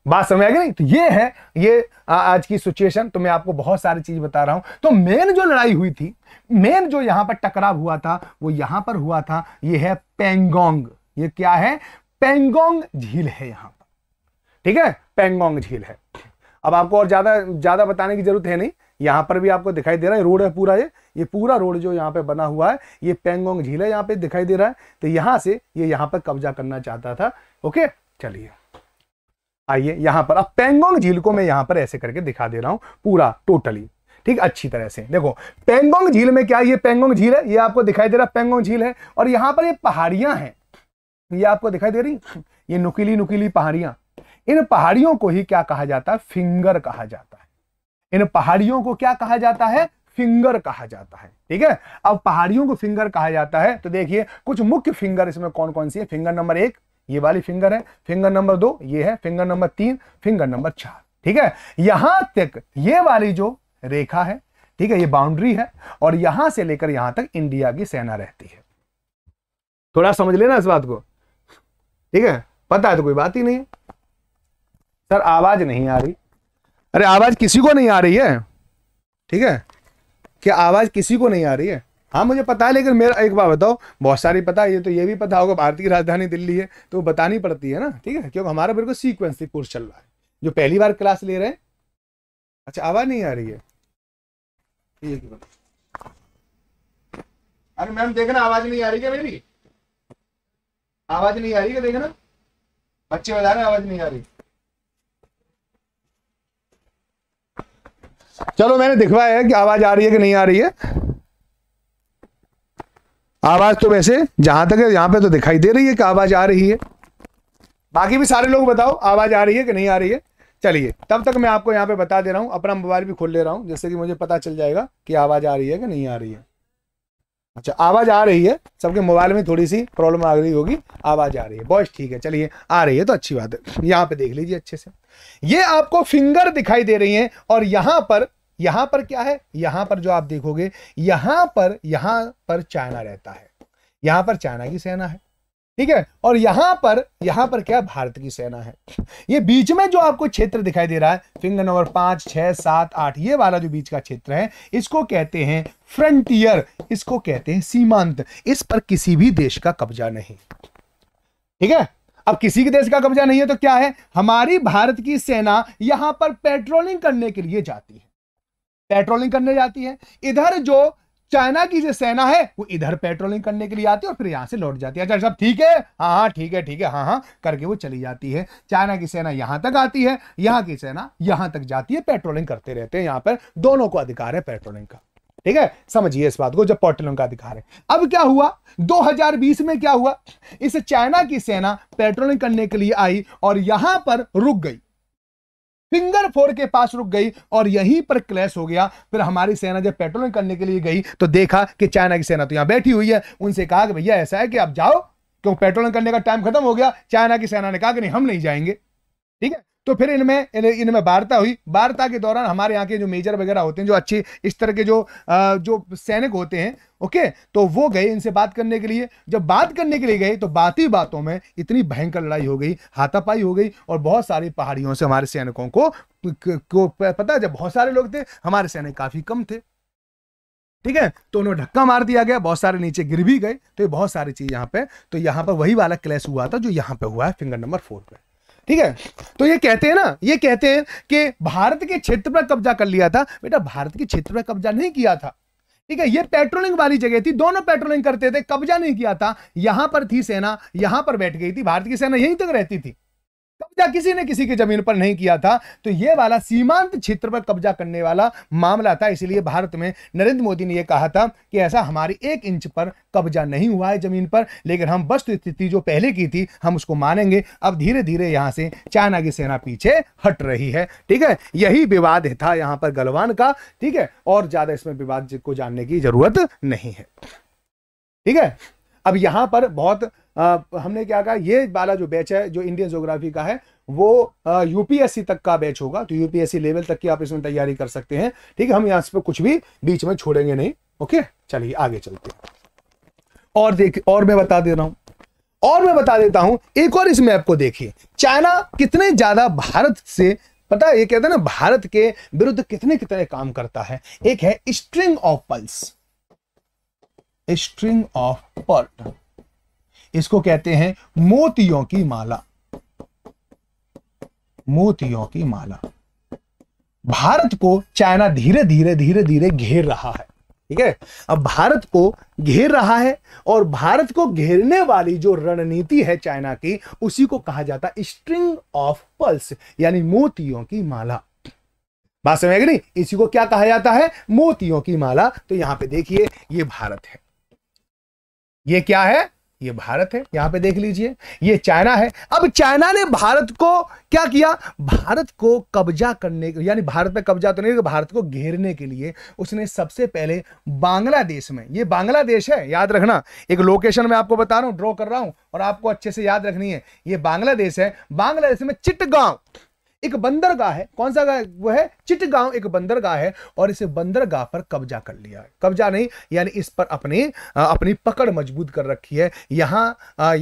बात समझ आ गई तो ये है ये आ, आज की सिचुएशन तो मैं आपको बहुत सारी चीज बता रहा हूं तो मेन जो लड़ाई हुई थी मेन जो यहां पर टकराव हुआ था वो यहां पर हुआ था ये है पेंगोंग ये क्या है पेंगोंग झील है यहां पर ठीक है पेंगोंग झील है अब आपको और ज्यादा ज्यादा बताने की जरूरत है नहीं यहाँ पर भी आपको दिखाई दे रहा है रोड है पूरा ये ये पूरा रोड जो यहाँ पे बना हुआ है ये पेंगोंग झील है यहाँ पे दिखाई दे रहा है तो यहाँ से ये यहाँ पर कब्जा करना चाहता था ओके चलिए आइए यहां पर अब पेंगोंग झील को मैं यहां पर ऐसे करके दिखा दे रहा हूं पूरा टोटली ठीक अच्छी तरह से देखो पेंगोंग झील में क्या ये पेंगोंग झील है ये आपको दिखाई दे रहा पेंगोंग झील है और यहां पर ये पहाड़ियां हैं ये आपको दिखाई दे रही ये नुकीली नुकीली पहाड़ियां इन पहाड़ियों को ही क्या कहा जाता है फिंगर कहा जाता है इन पहाड़ियों को क्या कहा जाता है फिंगर कहा जाता है ठीक है अब पहाड़ियों को फिंगर कहा जाता है तो देखिए कुछ मुख्य फिंगर इसमें कौन कौन सी है फिंगर नंबर एक ये वाली फिंगर है फिंगर नंबर दो ये है फिंगर नंबर तीन फिंगर नंबर चार ठीक है यहां तक ये वाली जो रेखा है ठीक है ये बाउंड्री है और यहां से लेकर यहां तक इंडिया की सेना रहती है थोड़ा समझ लेना इस बात को ठीक है पता है तो कोई बात ही नहीं सर आवाज नहीं आ रही अरे आवाज किसी को नहीं आ रही है ठीक है क्या आवाज किसी को नहीं आ रही है हाँ मुझे पता है लेकिन मेरा एक बात बताओ बहुत सारी पता है ये तो ये भी पता होगा भारतीय राजधानी दिल्ली है तो बतानी पड़ती है ना ठीक है क्योंकि हमारा बिल्कुल सीक्वेंस कोर्स चल रहा है जो पहली बार क्लास ले रहे हैं अच्छा आवाज़ नहीं आ रही है अरे मैम देखना आवाज़ नहीं आ रही क्या मेरी आवाज़ नहीं आ रही क्या देखना बच्चे बता रहे आवाज़ नहीं आ रही चलो मैंने दिखवाया है कि आवाज़ आ रही है कि नहीं आ रही है आवाज तो वैसे जहां तक है यहां पे तो दिखाई दे रही है कि आवाज आ रही है बाकी भी सारे लोग बताओ आवाज आ रही है कि नहीं आ रही है चलिए तब तक मैं आपको यहाँ पे बता दे रहा हूँ अपना मोबाइल भी खोल ले रहा हूँ जिससे कि मुझे पता चल जाएगा कि आवाज आ रही है कि नहीं आ रही है अच्छा आवाज आ रही है सबके मोबाइल में थोड़ी सी प्रॉब्लम आ रही होगी आवाज आ रही है बॉइस ठीक है चलिए आ रही है तो अच्छी बात है यहाँ पे देख लीजिए अच्छे से ये आपको फिंगर दिखाई दे रही है और यहाँ पर यहां पर क्या है यहां पर जो आप देखोगे यहां पर यहां पर चाइना रहता है यहां पर चाइना की सेना है ठीक है और यहां पर यहां पर क्या भारत की सेना है ये बीच में जो आपको क्षेत्र दिखाई दे रहा है फिंगर नंबर पांच छह सात आठ ये वाला जो बीच का क्षेत्र है इसको कहते हैं फ्रंटियर इसको कहते हैं सीमांत इस पर किसी भी देश का कब्जा नहीं ठीक है अब किसी के देश का कब्जा नहीं है तो क्या है हमारी भारत की सेना यहां पर पेट्रोलिंग करने के लिए जाती है पेट्रोलिंग करने जाती है इधर जो चाइना की जो सेना है वो इधर पेट्रोलिंग करने के लिए आती है और फिर यहां से लौट जाती है अच्छा सब ठीक है हाँ हाँ ठीक है ठीक है हाँ हाँ करके वो चली जाती है चाइना की सेना यहां तक आती है यहां की सेना यहां तक जाती है पेट्रोलिंग करते रहते हैं यहां पर दोनों को अधिकार है पेट्रोलिंग का ठीक है समझिए इस बात को जब पेट्रोलिंग का अधिकार है अब क्या हुआ दो में क्या हुआ इस चाइना की सेना पेट्रोलिंग करने के लिए आई और यहां पर रुक गई फिंगर फोर के पास रुक गई और यहीं पर क्लैश हो गया फिर हमारी सेना जब पेट्रोलिंग करने के लिए गई तो देखा कि चाइना की सेना तो यहाँ बैठी हुई है उनसे कहा कि भैया ऐसा है कि आप जाओ क्यों पेट्रोलिंग करने का टाइम खत्म हो गया चाइना की सेना ने कहा कि नहीं हम नहीं जाएंगे ठीक है तो फिर इनमें इनमें वार्ता हुई वार्ता के दौरान हमारे यहाँ के जो मेजर वगैरह होते हैं जो अच्छे इस तरह के जो जो सैनिक होते हैं ओके तो वो गए इनसे बात करने के लिए जब बात करने के लिए गए तो बात ही बातों में इतनी भयंकर लड़ाई हो गई हाथापाई हो गई और बहुत सारी पहाड़ियों से हमारे सैनिकों को, को पता जब बहुत सारे लोग थे हमारे सैनिक काफी कम थे ठीक है तो उन्हें धक्का मार दिया गया बहुत सारे नीचे गिर भी गए तो ये बहुत सारी चीज यहाँ पे तो यहाँ पर वही वाला क्लैश हुआ था जो यहाँ पे हुआ है फिंगर नंबर फोर पे ठीक है तो ये कहते हैं ना ये कहते हैं कि भारत के क्षेत्र पर कब्जा कर लिया था बेटा भारत के क्षेत्र पर कब्जा नहीं किया था ठीक है ये पेट्रोलिंग वाली जगह थी दोनों पेट्रोलिंग करते थे कब्जा नहीं किया था यहां पर थी सेना यहां पर बैठ गई थी भारत की सेना यहीं तक रहती थी या किसी ने किसी की जमीन पर नहीं किया था तो यह वाला सीमांत क्षेत्र पर कब्जा करने वाला मामला था इसलिए भारत में नरेंद्र मोदी ने यह कहा था कि ऐसा हमारी एक इंच पर कब्जा नहीं हुआ है जमीन पर लेकिन हम वस्तु स्थिति जो पहले की थी हम उसको मानेंगे अब धीरे धीरे यहां से चाइना की सेना पीछे हट रही है ठीक है यही विवाद था यहां पर गलवान का ठीक है और ज्यादा इसमें विवाद को जानने की जरूरत नहीं है ठीक है अब यहां पर बहुत आ, हमने क्या कहा ये वाला जो बैच है जो इंडियन जोग्राफी का है वो यूपीएससी तक का बैच होगा तो यूपीएससी लेवल तक की आप इसमें तैयारी कर सकते हैं ठीक है हम यहाँ पर कुछ भी बीच में छोड़ेंगे नहीं ओके चलिए आगे चलते हैं और देख और मैं बता दे रहा हूं और मैं बता देता हूं एक और इस मैप को देखिए चाइना कितने ज्यादा भारत से पता है ये कहते हैं ना भारत के विरुद्ध कितने कितने काम करता है एक है string of pearls string of pearls इसको कहते हैं मोतियों की माला मोतियों की माला भारत को चाइना धीरे धीरे धीरे धीरे घेर रहा है ठीक है अब भारत को घेर रहा है और भारत को घेरने वाली जो रणनीति है चाइना की उसी को कहा जाता है स्ट्रिंग ऑफ पल्स यानी मोतियों की माला बात समझ नहीं इसी को क्या कहा जाता है मोतियों की माला तो यहां पे देखिए ये भारत है ये क्या है ये भारत है यहां पे देख लीजिए ये चाइना है अब चाइना ने भारत को क्या किया भारत को कब्जा करने यानी भारत में कब्जा तो नहीं भारत को घेरने के लिए उसने सबसे पहले बांग्लादेश में ये बांग्लादेश है याद रखना एक लोकेशन में आपको बता रहा हूं ड्रॉ कर रहा हूं और आपको अच्छे से याद रखनी है ये बांग्लादेश है बांग्लादेश में चिटगांव एक बंदरगाह है कौन सा वो है चिटगांव एक बंदरगाह है और इसे बंदरगाह पर कब्जा कर लिया है कब्जा नहीं यानी इस पर अपने अपनी पकड़ मजबूत कर रखी है यहाँ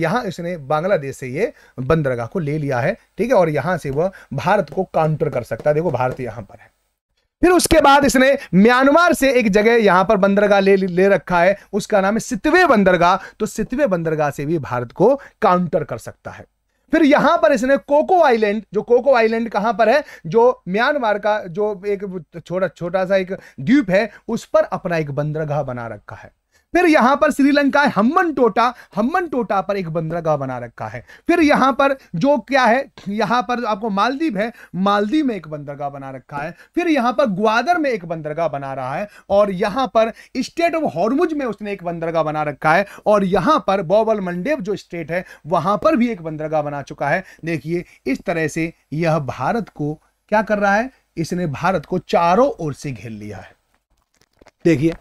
यहाँ इसने बांग्लादेश से ये बंदरगाह को ले लिया है ठीक है और यहाँ से वह भारत को काउंटर कर सकता है देखो भारत यहाँ पर है फिर उसके बाद इसने म्यांमार से एक जगह यहां पर बंदरगाह ले ले रखा है उसका नाम है सितवे बंदरगाह तो सितवे बंदरगाह से भी भारत को काउंटर कर सकता है फिर यहां पर इसने कोको आइलैंड जो कोको आइलैंड कहां पर है जो म्यांमार का जो एक छोटा छोटा सा एक द्वीप है उस पर अपना एक बंदरगाह बना रखा है फिर यहां पर श्रीलंका हमन हम्मन टोटा हम्मन टोटा पर एक बंदरगाह बना रखा है फिर यहां पर जो क्या है यहां पर आपको मालदीव है मालदीव में एक बंदरगाह बना रखा है फिर यहां पर ग्वादर में एक बंदरगाह बना रहा है और यहां पर स्टेट ऑफ हॉर्मुज में उसने एक बंदरगाह बना रखा है और यहां पर बोबल मंडेव जो स्टेट है वहां पर भी एक बंदरगाह बना चुका है देखिए इस तरह से यह भारत को क्या कर रहा है इसने भारत को चारों ओर से घेर लिया है देखिए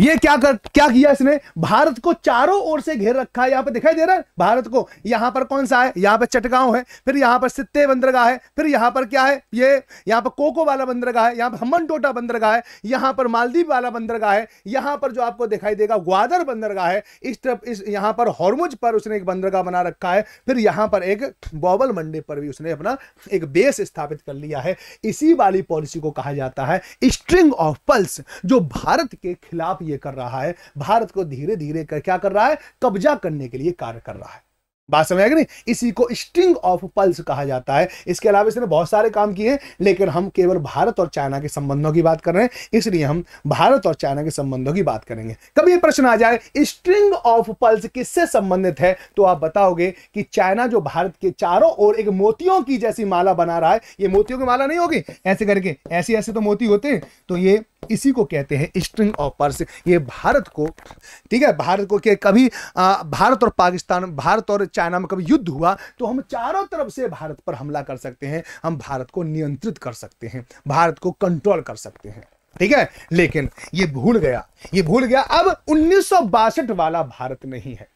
ये क्या कर क्या किया इसने भारत को चारों ओर से घेर रखा है यहाँ पर दिखाई दे रहा है भारत को यहाँ पर कौन सा है यहाँ पर चटगांव है फिर यहाँ पर सित्ते बंदरगाह है फिर यहाँ पर क्या है ये यहाँ पर कोको वाला बंदरगाह है यहाँ पर हमन टोटा बंदरगाह है यहाँ पर मालदीव वाला बंदरगाह है यहाँ पर जो आपको दिखाई देगा ग्वादर बंदरगाह है इस तरफ इस यहाँ पर हॉर्मुज पर उसने एक बंदरगाह बना रखा है फिर यहाँ पर एक बॉबल मंडे पर भी उसने अपना एक बेस स्थापित कर लिया है इसी वाली पॉलिसी को कहा जाता है स्ट्रिंग ऑफ पल्स जो भारत भारत के खिलाफ यह कर रहा है भारत को धीरे धीरे कर क्या कर रहा है कब्जा करने के लिए कार्य कर रहा है बात समझ नहीं इसी को स्ट्रिंग ऑफ पल्स कहा जाता है इसके अलावा इसने बहुत सारे काम किए लेकिन हम केवल भारत और चाइना के संबंधों की बात कर रहे हैं इसलिए हम भारत और चाइना के संबंधों की बात करेंगे कभी प्रश्न आ जाए स्ट्रिंग ऑफ पल्स किससे संबंधित है तो आप बताओगे कि चाइना जो भारत के चारों ओर एक मोतियों की जैसी माला बना रहा है ये मोतियों की माला नहीं होगी ऐसे करके ऐसे ऐसे तो मोती होते तो ये इसी को कहते हैं स्ट्रिंग ऑफर्स ये भारत को ठीक है भारत को क्या कभी आ, भारत और पाकिस्तान भारत और चाइना में कभी युद्ध हुआ तो हम चारों तरफ से भारत पर हमला कर सकते हैं हम भारत को नियंत्रित कर सकते हैं भारत को कंट्रोल कर सकते हैं ठीक है लेकिन ये भूल गया ये भूल गया अब उन्नीस वाला भारत नहीं है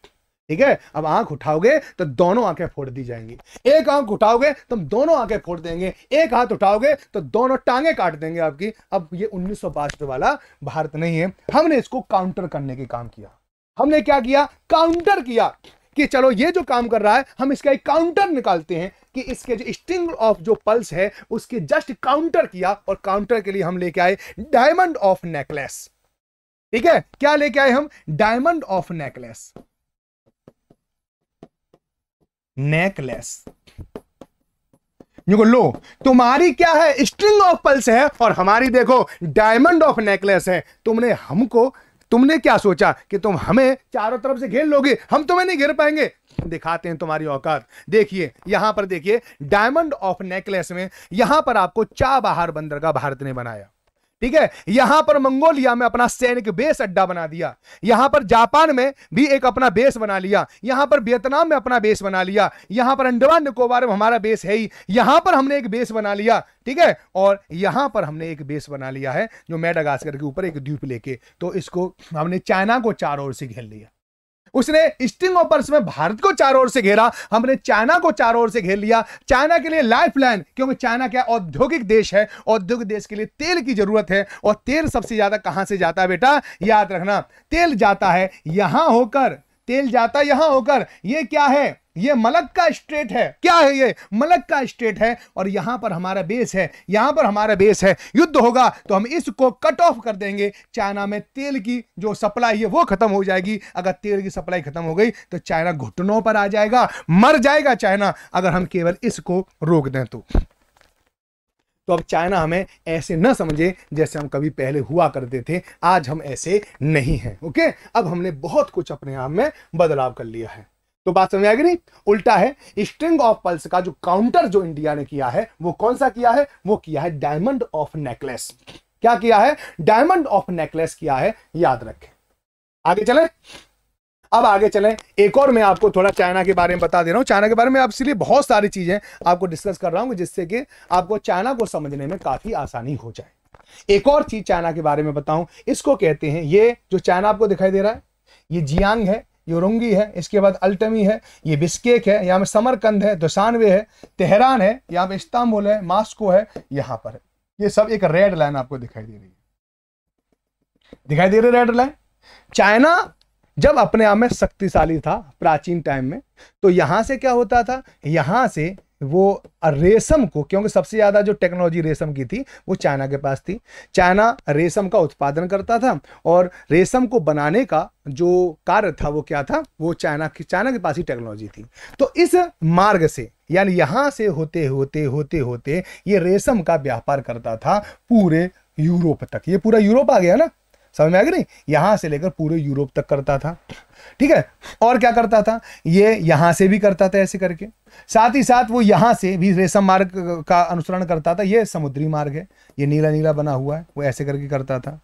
ठीक है अब आंख उठाओगे तो दोनों आंखें फोड़ दी जाएंगी एक आंख उठाओगे तो हम दोनों आंखें फोड़ देंगे एक हाथ उठाओगे तो दोनों टांगे काट देंगे आपकी अब ये उन्नीस वाला भारत नहीं है हमने इसको काउंटर करने के काम किया हमने क्या किया काउंटर किया कि चलो ये जो काम कर रहा है हम इसका एक काउंटर निकालते हैं कि इसके जो स्टिंग ऑफ जो पल्स है उसके जस्ट काउंटर किया और काउंटर के लिए हम लेके आए डायमंड ऑफ नेकलेस ठीक है क्या लेके आए हम डायमंड ऑफ नेकलेस नेकलेस लो तुम्हारी क्या है स्ट्रिंग ऑफ पल्स है और हमारी देखो डायमंड ऑफ नेकलेस है तुमने हमको तुमने क्या सोचा कि तुम हमें चारों तरफ से घेर लोगे हम तुम्हें नहीं घेर पाएंगे दिखाते हैं तुम्हारी औकात देखिए यहां पर देखिए डायमंड ऑफ नेकलेस में यहां पर आपको चा बहार बंदरगाह भारत ने बनाया ठीक है यहां पर मंगोलिया में अपना सैनिक बेस अड्डा बना दिया यहां पर जापान में भी एक अपना बेस बना लिया यहां पर वियतनाम में अपना बेस बना लिया यहां पर अंडमान निकोबार में हमारा बेस है ही यहां पर हमने एक बेस बना लिया ठीक है और यहां पर हमने एक बेस बना लिया है जो मेडागास्कर के ऊपर एक द्वीप लेके तो इसको हमने चाइना को चारों ओर से घेर लिया उसने स्टिंग ऑपर्स में भारत को चारों ओर से घेरा हमने चाइना को चारों ओर से घेर लिया चाइना के लिए लाइफ लाइन क्योंकि चाइना क्या औद्योगिक देश है औद्योगिक देश के लिए तेल की जरूरत है और तेल सबसे ज्यादा कहां से जाता है बेटा याद रखना तेल जाता है यहां होकर तेल जाता यहां होकर ये क्या है ये मलक का स्टेट है क्या है ये मलक का स्टेट है और यहां पर हमारा बेस है यहां पर हमारा बेस है युद्ध होगा तो हम इसको कट ऑफ कर देंगे चाइना में तेल की जो सप्लाई है वो खत्म हो जाएगी अगर तेल की सप्लाई खत्म हो गई तो चाइना घुटनों पर आ जाएगा मर जाएगा चाइना अगर हम केवल इसको रोक दें तो तो अब चाइना हमें ऐसे न समझे जैसे हम कभी पहले हुआ करते थे आज हम ऐसे नहीं हैं ओके अब हमने बहुत कुछ अपने आप में बदलाव कर लिया है तो बात समझ आएगी नहीं उल्टा है स्ट्रिंग ऑफ पल्स का जो काउंटर जो इंडिया ने किया है वो कौन सा किया है वो किया है डायमंड ऑफ नेकलेस क्या किया है डायमंड ऑफ नेकलेस किया है याद रखें आगे चले अब आगे चलें एक और मैं आपको थोड़ा चाइना के बारे में बता दे रहा हूं चाइना के बारे में आप इसलिए बहुत सारी चीजें आपको डिस्कस कर रहा हूं जिससे कि आपको चाइना को समझने में काफी आसानी हो जाए एक और चीज चाइना के बारे में बताऊं इसको कहते हैं ये जो चाइना आपको दिखाई दे रहा है ये जियांग है योरंगी है इसके बाद अल्टमी है ये बिस्केक है यहाँ पे समरकंद है दोसानवे है तेहरान है यहाँ पे इस्तांबुल है मास्को है यहाँ पर है ये सब एक रेड लाइन आपको दिखाई दे रही है दिखाई दे रही रेड लाइन चाइना जब अपने आप में शक्तिशाली था प्राचीन टाइम में तो यहां से क्या होता था यहां से वो रेशम को क्योंकि सबसे ज़्यादा जो टेक्नोलॉजी रेशम की थी वो चाइना के पास थी चाइना रेशम का उत्पादन करता था और रेशम को बनाने का जो कार्य था वो क्या था वो चाइना की चाइना के पास ही टेक्नोलॉजी थी तो इस मार्ग से यानी यहां से होते होते होते होते ये रेशम का व्यापार करता था पूरे यूरोप तक ये पूरा यूरोप आ गया ना समझ में आ गया नहीं यहाँ से लेकर पूरे यूरोप तक करता था ठीक है और क्या करता था ये यहां से भी करता था ऐसे करके साथ ही साथ वो यहां से भी रेशम मार्ग का अनुसरण करता था ये समुद्री मार्ग है ये नीला नीला बना हुआ है वो ऐसे करके करता था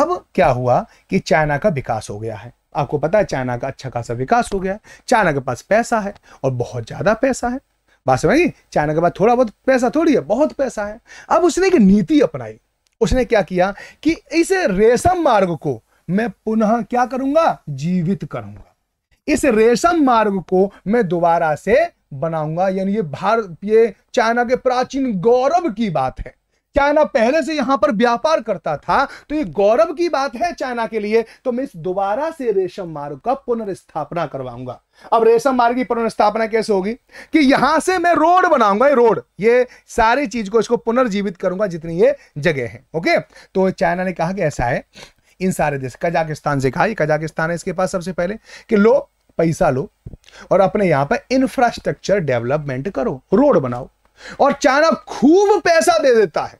अब क्या हुआ कि चाइना का विकास हो गया है आपको पता है चाइना का अच्छा खासा विकास हो गया है चाइना के पास पैसा है और बहुत ज़्यादा पैसा है बात समझिए चाइना के पास थोड़ा बहुत पैसा थोड़ी है बहुत पैसा है अब उसने एक नीति अपनाई उसने क्या किया कि इस रेशम मार्ग को मैं पुनः क्या करूंगा जीवित करूंगा इस रेशम मार्ग को मैं दोबारा से बनाऊंगा यानी ये भारत ये चाइना के प्राचीन गौरव की बात है चाइना पहले से यहां पर व्यापार करता था तो ये गौरव की बात है चाइना के लिए तो मैं इस दोबारा से रेशम मार्ग का पुनर्स्थापना करवाऊंगा अब रेशम मार्ग की पुनर्स्थापना कैसे होगी कि यहां से मैं रोड बनाऊंगा ये रोड ये सारी चीज को इसको पुनर्जीवित करूंगा जितनी ये जगह है ओके तो चाइना ने कहा कि ऐसा है इन सारे देश कजाकिस्तान से कहा कजाकिस्तान है इसके पास सबसे पहले कि लो पैसा लो और अपने यहां पर इंफ्रास्ट्रक्चर डेवलपमेंट करो रोड बनाओ और चाइना खूब पैसा दे देता है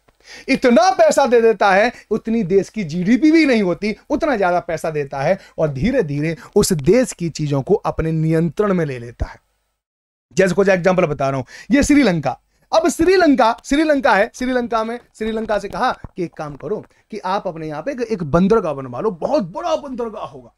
इतना पैसा दे देता है उतनी देश की जीडीपी भी नहीं होती उतना ज्यादा पैसा देता है और धीरे धीरे उस देश की चीजों को अपने नियंत्रण में ले लेता है जैसे कुछ एग्जांपल बता रहा हूं ये श्रीलंका अब श्रीलंका श्रीलंका है श्रीलंका में श्रीलंका से कहा कि एक काम करो कि आप अपने यहाँ पे एक बंदरगाह बनवा लो बहुत बड़ा बंदरगाह होगा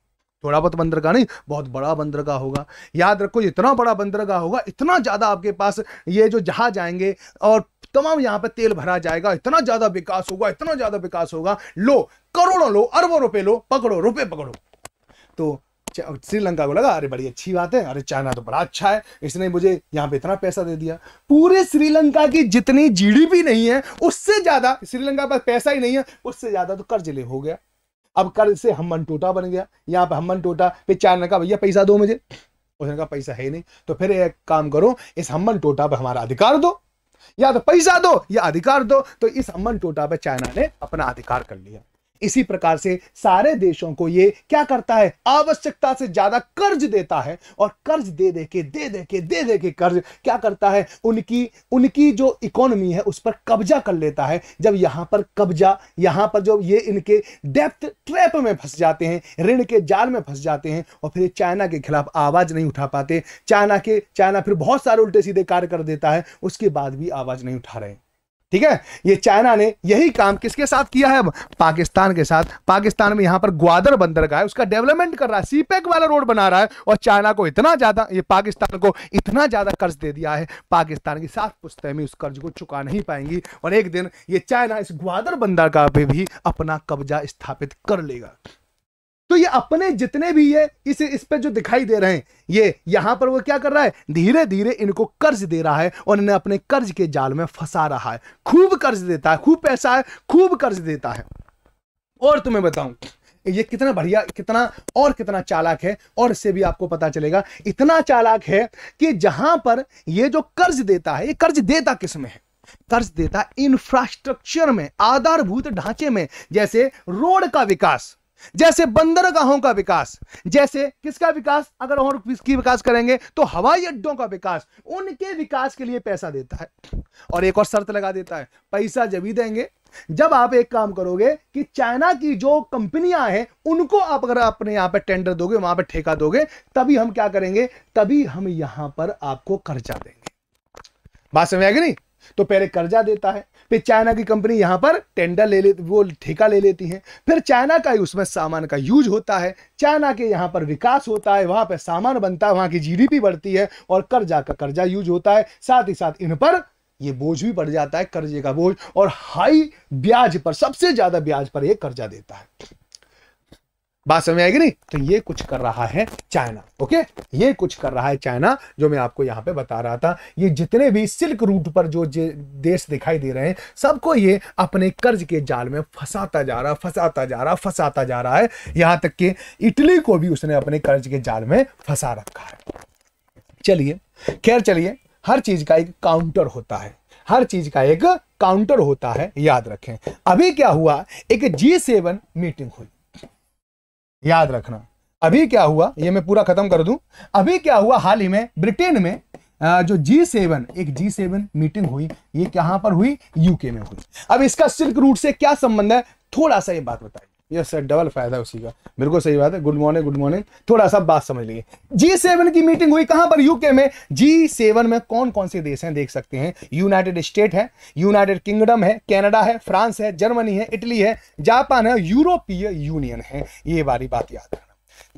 थोड़ा बहुत बंदरगाह नहीं बहुत बड़ा बंदरगाह होगा याद रखो इतना बड़ा बंदरगाह होगा इतना ज़्यादा आपके पास ये जो जहाज आएंगे और तमाम यहाँ पर तेल भरा जाएगा इतना ज़्यादा विकास होगा इतना ज़्यादा विकास होगा लो करोड़ों लो अरबों रुपए लो पकड़ो रुपए पकड़ो तो श्रीलंका को लगा अरे बड़ी अच्छी बात है अरे चाइना तो बड़ा अच्छा है इसने मुझे यहाँ पे इतना पैसा दे दिया पूरे श्रीलंका की जितनी जीडीपी नहीं है उससे ज्यादा श्रीलंका पास पैसा ही नहीं है उससे ज्यादा तो कर्ज ले हो गया अब कर्ज से हम्मन टोटा बन गया यहाँ पे हम्मन टोटा पे चाइना का भैया पैसा दो मुझे उसने कहा पैसा है नहीं तो फिर एक काम करो इस हम्मन टोटा पर हमारा अधिकार दो या तो पैसा दो या अधिकार दो तो इस अम्मन टोटा पर चाइना ने अपना अधिकार कर लिया इसी प्रकार से सारे देशों को ये क्या करता है आवश्यकता से ज्यादा कर्ज देता है और कर्ज दे दे के दे दे के दे दे के कर्ज क्या करता है उनकी उनकी जो इकोनॉमी है उस पर कब्जा कर लेता है जब यहां पर कब्जा यहां पर जो ये इनके डेप्थ ट्रैप में फंस जाते हैं ऋण के जाल में फंस जाते हैं और फिर चाइना के खिलाफ आवाज नहीं उठा पाते चाइना के चाइना फिर बहुत सारे उल्टे सीधे कार्य कर देता है उसके बाद भी आवाज नहीं उठा रहे ठीक है ये चाइना ने यही काम किसके साथ किया है पाकिस्तान के साथ पाकिस्तान में यहां पर ग्वादर बंदरगाह है उसका डेवलपमेंट कर रहा है सीपेक e वाला रोड बना रहा है और चाइना को इतना ज़्यादा ये पाकिस्तान को इतना ज़्यादा कर्ज दे दिया है पाकिस्तान की साफ में उस कर्ज को चुका नहीं पाएंगी और एक दिन ये चाइना इस ग्वादर बंदरगाह का भी अपना कब्जा स्थापित कर लेगा तो ये अपने जितने भी ये इस इस पे जो दिखाई दे रहे हैं ये यहां पर वो क्या कर रहा है धीरे धीरे इनको कर्ज दे रहा है और इन्हें अपने कर्ज के जाल में फंसा रहा है खूब कर्ज देता है खूब पैसा है खूब कर्ज देता है और तुम्हें बताऊं ये कितना बढ़िया कितना और कितना चालाक है और इससे भी आपको पता चलेगा इतना चालाक है कि जहां पर ये जो कर्ज देता है ये कर्ज देता किस में है कर्ज देता इंफ्रास्ट्रक्चर में आधारभूत ढांचे में जैसे रोड का विकास जैसे बंदरगाहों का विकास जैसे किसका विकास अगर और किसकी विकास करेंगे तो हवाई अड्डों का विकास उनके विकास के लिए पैसा देता है और एक और शर्त लगा देता है पैसा जब ही देंगे जब आप एक काम करोगे कि चाइना की जो कंपनियां हैं उनको आप अगर अपने यहां पर टेंडर दोगे वहां पर ठेका दोगे तभी हम क्या करेंगे तभी हम यहां पर आपको कर्जा देंगे बात समझ आएगी नहीं तो पहले कर्जा देता है फिर चाइना की कंपनी यहां पर टेंडर ले लेती वो ठेका ले लेती है फिर चाइना का ही उसमें सामान का यूज होता है चाइना के यहां पर विकास होता है वहां पर सामान बनता है वहां की जीडीपी बढ़ती है और कर्जा का कर्जा यूज होता है साथ ही साथ इन पर ये बोझ भी बढ़ जाता है कर्जे का बोझ और हाई ब्याज पर सबसे ज्यादा ब्याज पर यह कर्जा देता है बात समझ आएगी नहीं तो ये कुछ कर रहा है चाइना ओके ये कुछ कर रहा है चाइना जो मैं आपको यहाँ पे बता रहा था ये जितने भी सिल्क रूट पर जो देश दिखाई दे रहे हैं सबको ये अपने कर्ज के जाल में फंसाता जा रहा फंसाता जा रहा फंसाता जा रहा है यहां तक कि इटली को भी उसने अपने कर्ज के जाल में फंसा रखा है चलिए खैर चलिए हर चीज का एक काउंटर होता है हर चीज का एक काउंटर होता है याद रखें अभी क्या हुआ एक जी सेवन मीटिंग हुई याद रखना अभी क्या हुआ ये मैं पूरा खत्म कर दूं अभी क्या हुआ हाल ही में ब्रिटेन में जो जी सेवन एक जी सेवन मीटिंग हुई ये कहां पर हुई यूके में हुई अब इसका सिल्क रूट से क्या संबंध है थोड़ा सा ये बात बताइए यस सर डबल फायदा उसी का मेरे को सही बात है गुड मॉर्निंग गुड मॉर्निंग थोड़ा सा बात समझ लीजिए जी सेवन की मीटिंग हुई कहां पर यूके में जी सेवन में कौन कौन से देश हैं देख सकते हैं यूनाइटेड स्टेट है यूनाइटेड किंगडम है कनाडा है फ्रांस है जर्मनी है इटली है जापान है यूरोपीय यूनियन है ये बारी बात याद रखना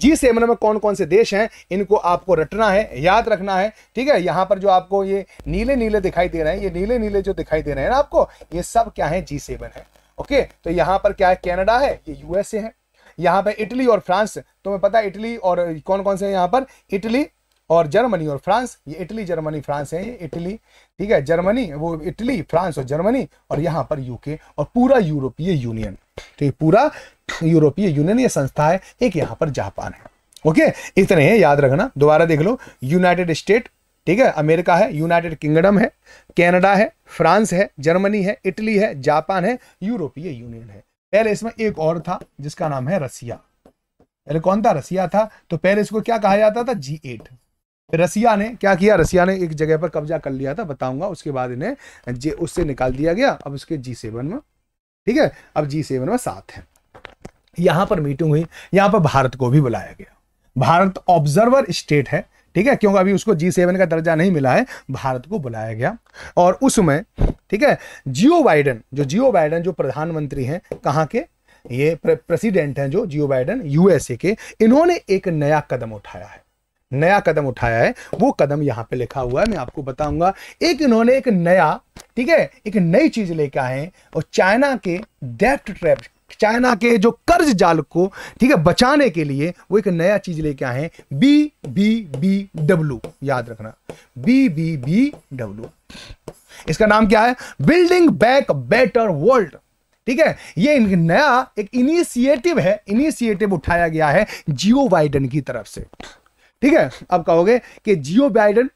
जी सेवन में कौन कौन से देश हैं इनको आपको रटना है याद रखना है ठीक है यहाँ पर जो आपको ये नीले नीले दिखाई दे रहे हैं ये नीले नीले जो दिखाई दे रहे हैं आपको ये सब क्या है जी सेवन है ओके तो यहाँ पर क्या है कैनेडा है ये यूएसए है यहाँ पर इटली और फ्रांस तुम्हें पता है इटली और कौन कौन से है यहाँ पर इटली और जर्मनी और फ्रांस ये इटली जर्मनी फ्रांस है ये इटली ठीक है जर्मनी वो इटली फ्रांस और जर्मनी और यहाँ पर यूके और पूरा यूरोपीय यूनियन तो ये पूरा यूरोपीय यूनियन ये संस्था है एक यहाँ पर जापान है ओके इतने हैं याद रखना दोबारा देख लो यूनाइटेड स्टेट ठीक है अमेरिका है यूनाइटेड किंगडम है कनाडा है फ्रांस है जर्मनी है इटली है जापान है यूरोपीय यूनियन है पहले इसमें एक और था जिसका नाम है रसिया पहले कौन था रसिया था तो पहले इसको क्या कहा जाता था जी एट रसिया ने क्या किया रसिया ने एक जगह पर कब्जा कर लिया था बताऊंगा उसके बाद इन्हें जे उससे निकाल दिया गया अब उसके जी सेवन में ठीक है अब जी सेवन में सात है यहां पर मीटिंग हुई यहां पर भारत को भी बुलाया गया भारत ऑब्जर्वर स्टेट है ठीक है क्योंकि अभी उसको जी सेवन का दर्जा नहीं मिला है भारत को बुलाया गया और उसमें ठीक है जियो बाइडन जो जियो बाइडन जो प्रधानमंत्री हैं कहाँ के ये प्रेसिडेंट हैं जो जियो बाइडन यूएसए के इन्होंने एक नया कदम उठाया है नया कदम उठाया है वो कदम यहाँ पे लिखा हुआ है मैं आपको बताऊंगा एक इन्होंने एक नया ठीक है एक नई चीज लेके आए और चाइना के डेप्ट ट्रैप चाइना के जो कर्ज जाल को ठीक है बचाने के लिए वो एक नया चीज लेके आए हैं बी बी बी डब्ल्यू याद रखना बी बी बी डब्ल्यू इसका नाम क्या है बिल्डिंग बैक बेटर वर्ल्ड ठीक है ये नया एक इनिशिएटिव है इनिशिएटिव उठाया गया है जियो बाइडन की तरफ से ठीक है अब कहोगे कि जियो बाइडन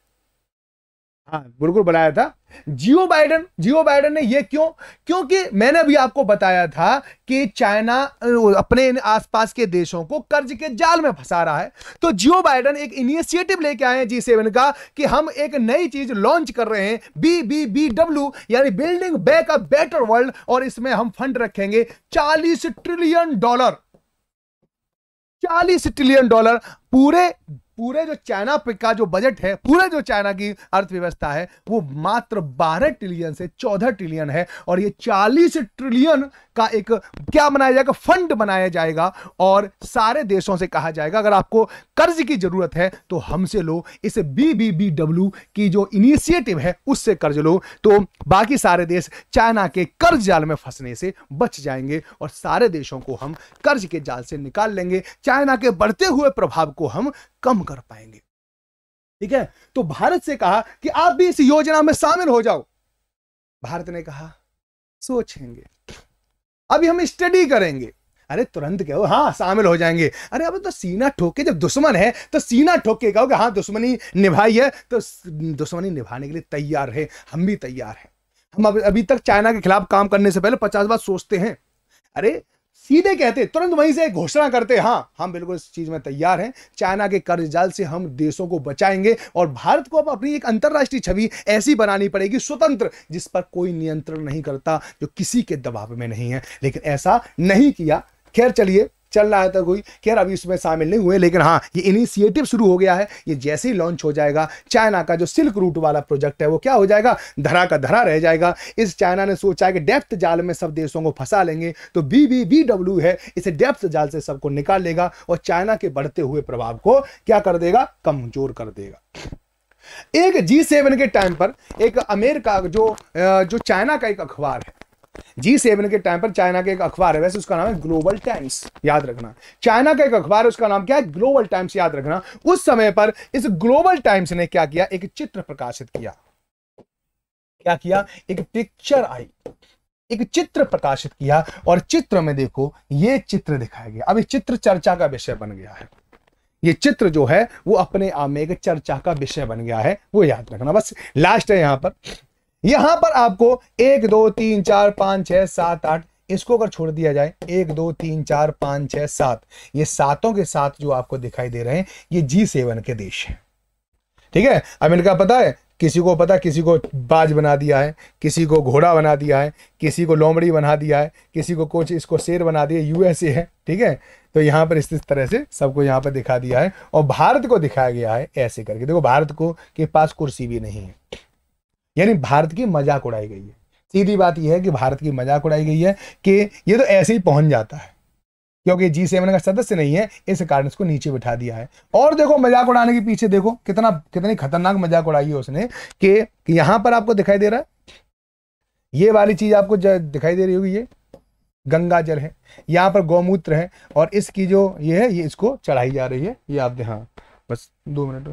हाँ बिल्कुल बनाया था जियो बाइडन जियो बाइडन ने ये क्यों क्योंकि मैंने अभी आपको बताया था कि चाइना अपने आसपास के देशों को कर्ज के जाल में फंसा रहा है तो जियो बाइडन एक इनिशिएटिव लेके आए हैं जी सेवन का कि हम एक नई चीज लॉन्च कर रहे हैं बी बी बी डब्ल्यू यानी building back a better world और इसमें हम फंड रखेंगे चालीस ट्रिलियन डॉलर चालीस ट्रिलियन डॉलर पूरे पूरे जो चाइना का जो बजट है पूरे जो चाइना की अर्थव्यवस्था है वो मात्र 12 ट्रिलियन से 14 ट्रिलियन है और ये 40 ट्रिलियन का एक क्या बनाया जाएगा फंड बनाया जाएगा और सारे देशों से कहा जाएगा अगर आपको कर्ज की जरूरत है तो हमसे लो इस बीबीबीडब्ल्यू की जो इनिशिएटिव है उससे कर्ज लो तो बाकी सारे देश चाइना के कर्ज जाल में फंसने से बच जाएंगे और सारे देशों को हम कर्ज के जाल से निकाल लेंगे चाइना के बढ़ते हुए प्रभाव को हम कम कर पाएंगे ठीक है तो भारत से कहा कि आप भी इस योजना में शामिल हो जाओ भारत ने कहा सोचेंगे अभी हम स्टडी करेंगे अरे तुरंत कहो हाँ शामिल हो जाएंगे अरे अब तो सीना ठोके जब दुश्मन है तो सीना ठोक के कहो कि हाँ दुश्मनी निभाई है तो दुश्मनी निभाने के लिए तैयार है हम भी तैयार हैं हम अभी अभी तक चाइना के खिलाफ काम करने से पहले पचास बार सोचते हैं अरे सीधे कहते तुरंत वहीं से घोषणा करते हाँ हम बिल्कुल इस चीज में तैयार हैं चाइना के कर्ज जाल से हम देशों को बचाएंगे और भारत को अब अपनी एक अंतर्राष्ट्रीय छवि ऐसी बनानी पड़ेगी स्वतंत्र जिस पर कोई नियंत्रण नहीं करता जो किसी के दबाव में नहीं है लेकिन ऐसा नहीं किया खैर चलिए चल रहा है तो कोई खैर अभी उसमें शामिल नहीं हुए लेकिन हाँ ये इनिशिएटिव शुरू हो गया है ये जैसे ही लॉन्च हो जाएगा चाइना का जो सिल्क रूट वाला प्रोजेक्ट है वो क्या हो जाएगा धरा का धरा रह जाएगा इस चाइना ने सोचा है कि डेप्थ जाल में सब देशों को फंसा लेंगे तो बी बी बी डब्ल्यू है इसे डेप्थ जाल से सबको निकाल लेगा और चाइना के बढ़ते हुए प्रभाव को क्या कर देगा कमजोर कर देगा एक जी सेवन के टाइम पर एक अमेरिका जो जो चाइना का एक अखबार है जी सेवन के टाइम पर चाइना का एक अखबार है वैसे उसका नाम है ग्लोबल टाइम्स याद रखना चाइना का एक अखबार है उसका नाम क्या है ग्लोबल टाइम्स याद रखना उस समय पर इस ग्लोबल टाइम्स ने क्या किया एक चित्र प्रकाशित किया क्या किया एक पिक्चर आई एक चित्र प्रकाशित किया और चित्र में देखो ये चित्र दिखाया गया अब ये चित्र चर्चा का विषय बन गया है ये चित्र जो है वो अपने आप में एक चर्चा का विषय बन गया है वो याद रखना बस लास्ट है यहां पर यहां पर आपको एक दो तीन चार पांच छह सात आठ इसको अगर छोड़ दिया जाए एक दो तीन चार पांच छह सात ये सातों के साथ जो आपको दिखाई दे रहे हैं ये जी सेवन के देश है ठीक है अमेरिका पता है किसी को पता किसी को बाज बना दिया है किसी को घोड़ा बना दिया है किसी को लोमड़ी बना दिया है किसी को कुछ इसको शेर बना दिया यूएसए है ठीक है तो यहाँ पर इस तरह से सबको यहाँ पर दिखा दिया है और भारत को दिखाया गया है ऐसे करके देखो भारत को के पास कुर्सी भी नहीं है यानी भारत की मजाक उड़ाई गई है सीधी बात यह है कि भारत की मजाक उड़ाई गई है कि ये तो ऐसे ही पहुंच जाता है क्योंकि जी सेवन का सदस्य नहीं है इस कारण इसको नीचे बिठा दिया है और देखो मजाक उड़ाने के पीछे देखो कितना कितनी खतरनाक मजाक उड़ाई है उसने कि यहां पर आपको दिखाई दे रहा है ये वाली चीज आपको दिखाई दे रही होगी ये गंगा जल है यहाँ पर गौमूत्र है और इसकी जो ये है ये इसको चढ़ाई जा रही है ये आप हाँ बस दो मिनट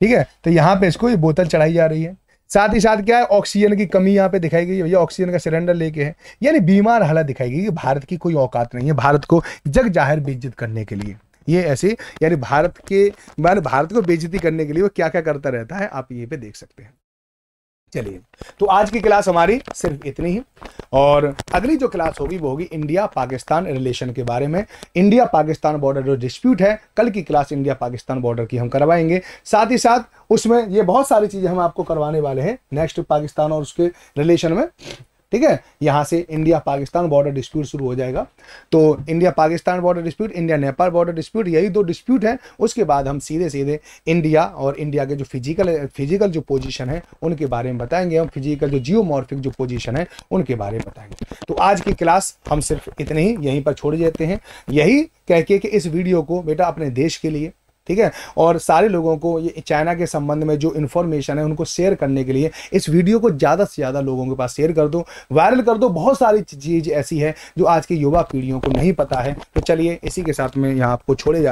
ठीक है तो यहाँ पे इसको ये बोतल चढ़ाई जा रही है साथ ही साथ क्या है ऑक्सीजन की कमी यहाँ पे दिखाई गई भैया ऑक्सीजन का सिलेंडर लेके है यानी बीमार हालत दिखाई गई कि भारत की कोई औकात नहीं है भारत को जग जाहिर बेजित करने के लिए ये ऐसे यानी भारत के मान भारत को बेजती करने के लिए वो क्या क्या करता रहता है आप ये पे देख सकते हैं चलिए तो आज की क्लास हमारी सिर्फ इतनी ही और अगली जो क्लास होगी वो होगी इंडिया पाकिस्तान रिलेशन के बारे में इंडिया पाकिस्तान बॉर्डर जो डिस्प्यूट है कल की क्लास इंडिया पाकिस्तान बॉर्डर की हम करवाएंगे साथ ही साथ उसमें ये बहुत सारी चीज़ें हम आपको करवाने वाले हैं नेक्स्ट पाकिस्तान और उसके रिलेशन में ठीक है यहाँ से इंडिया पाकिस्तान बॉर्डर डिस्प्यूट शुरू हो जाएगा तो India Pakistan border dispute India Nepal border dispute यही दो डिस्प्यूट हैं उसके बाद हम सीधे सीधे इंडिया और इंडिया के जो फिजिकल फिजिकल जो पोजिशन है उनके बारे में बताएंगे हम फिजिकल जो जियोमॉर्फिक जो पोजिशन है उनके बारे में बताएंगे तो आज की क्लास हम सिर्फ इतने ही यहीं पर छोड़ देते हैं यही कह के कि इस वीडियो को बेटा अपने देश के लिए ठीक है और सारे लोगों को ये चाइना के संबंध में जो इन्फॉर्मेशन है उनको शेयर करने के लिए इस वीडियो को ज़्यादा से ज़्यादा लोगों के पास शेयर कर दो वायरल कर दो बहुत सारी चीज़ ऐसी है जो आज की युवा पीढ़ियों को नहीं पता है तो चलिए इसी के साथ में यहाँ आपको छोड़े जा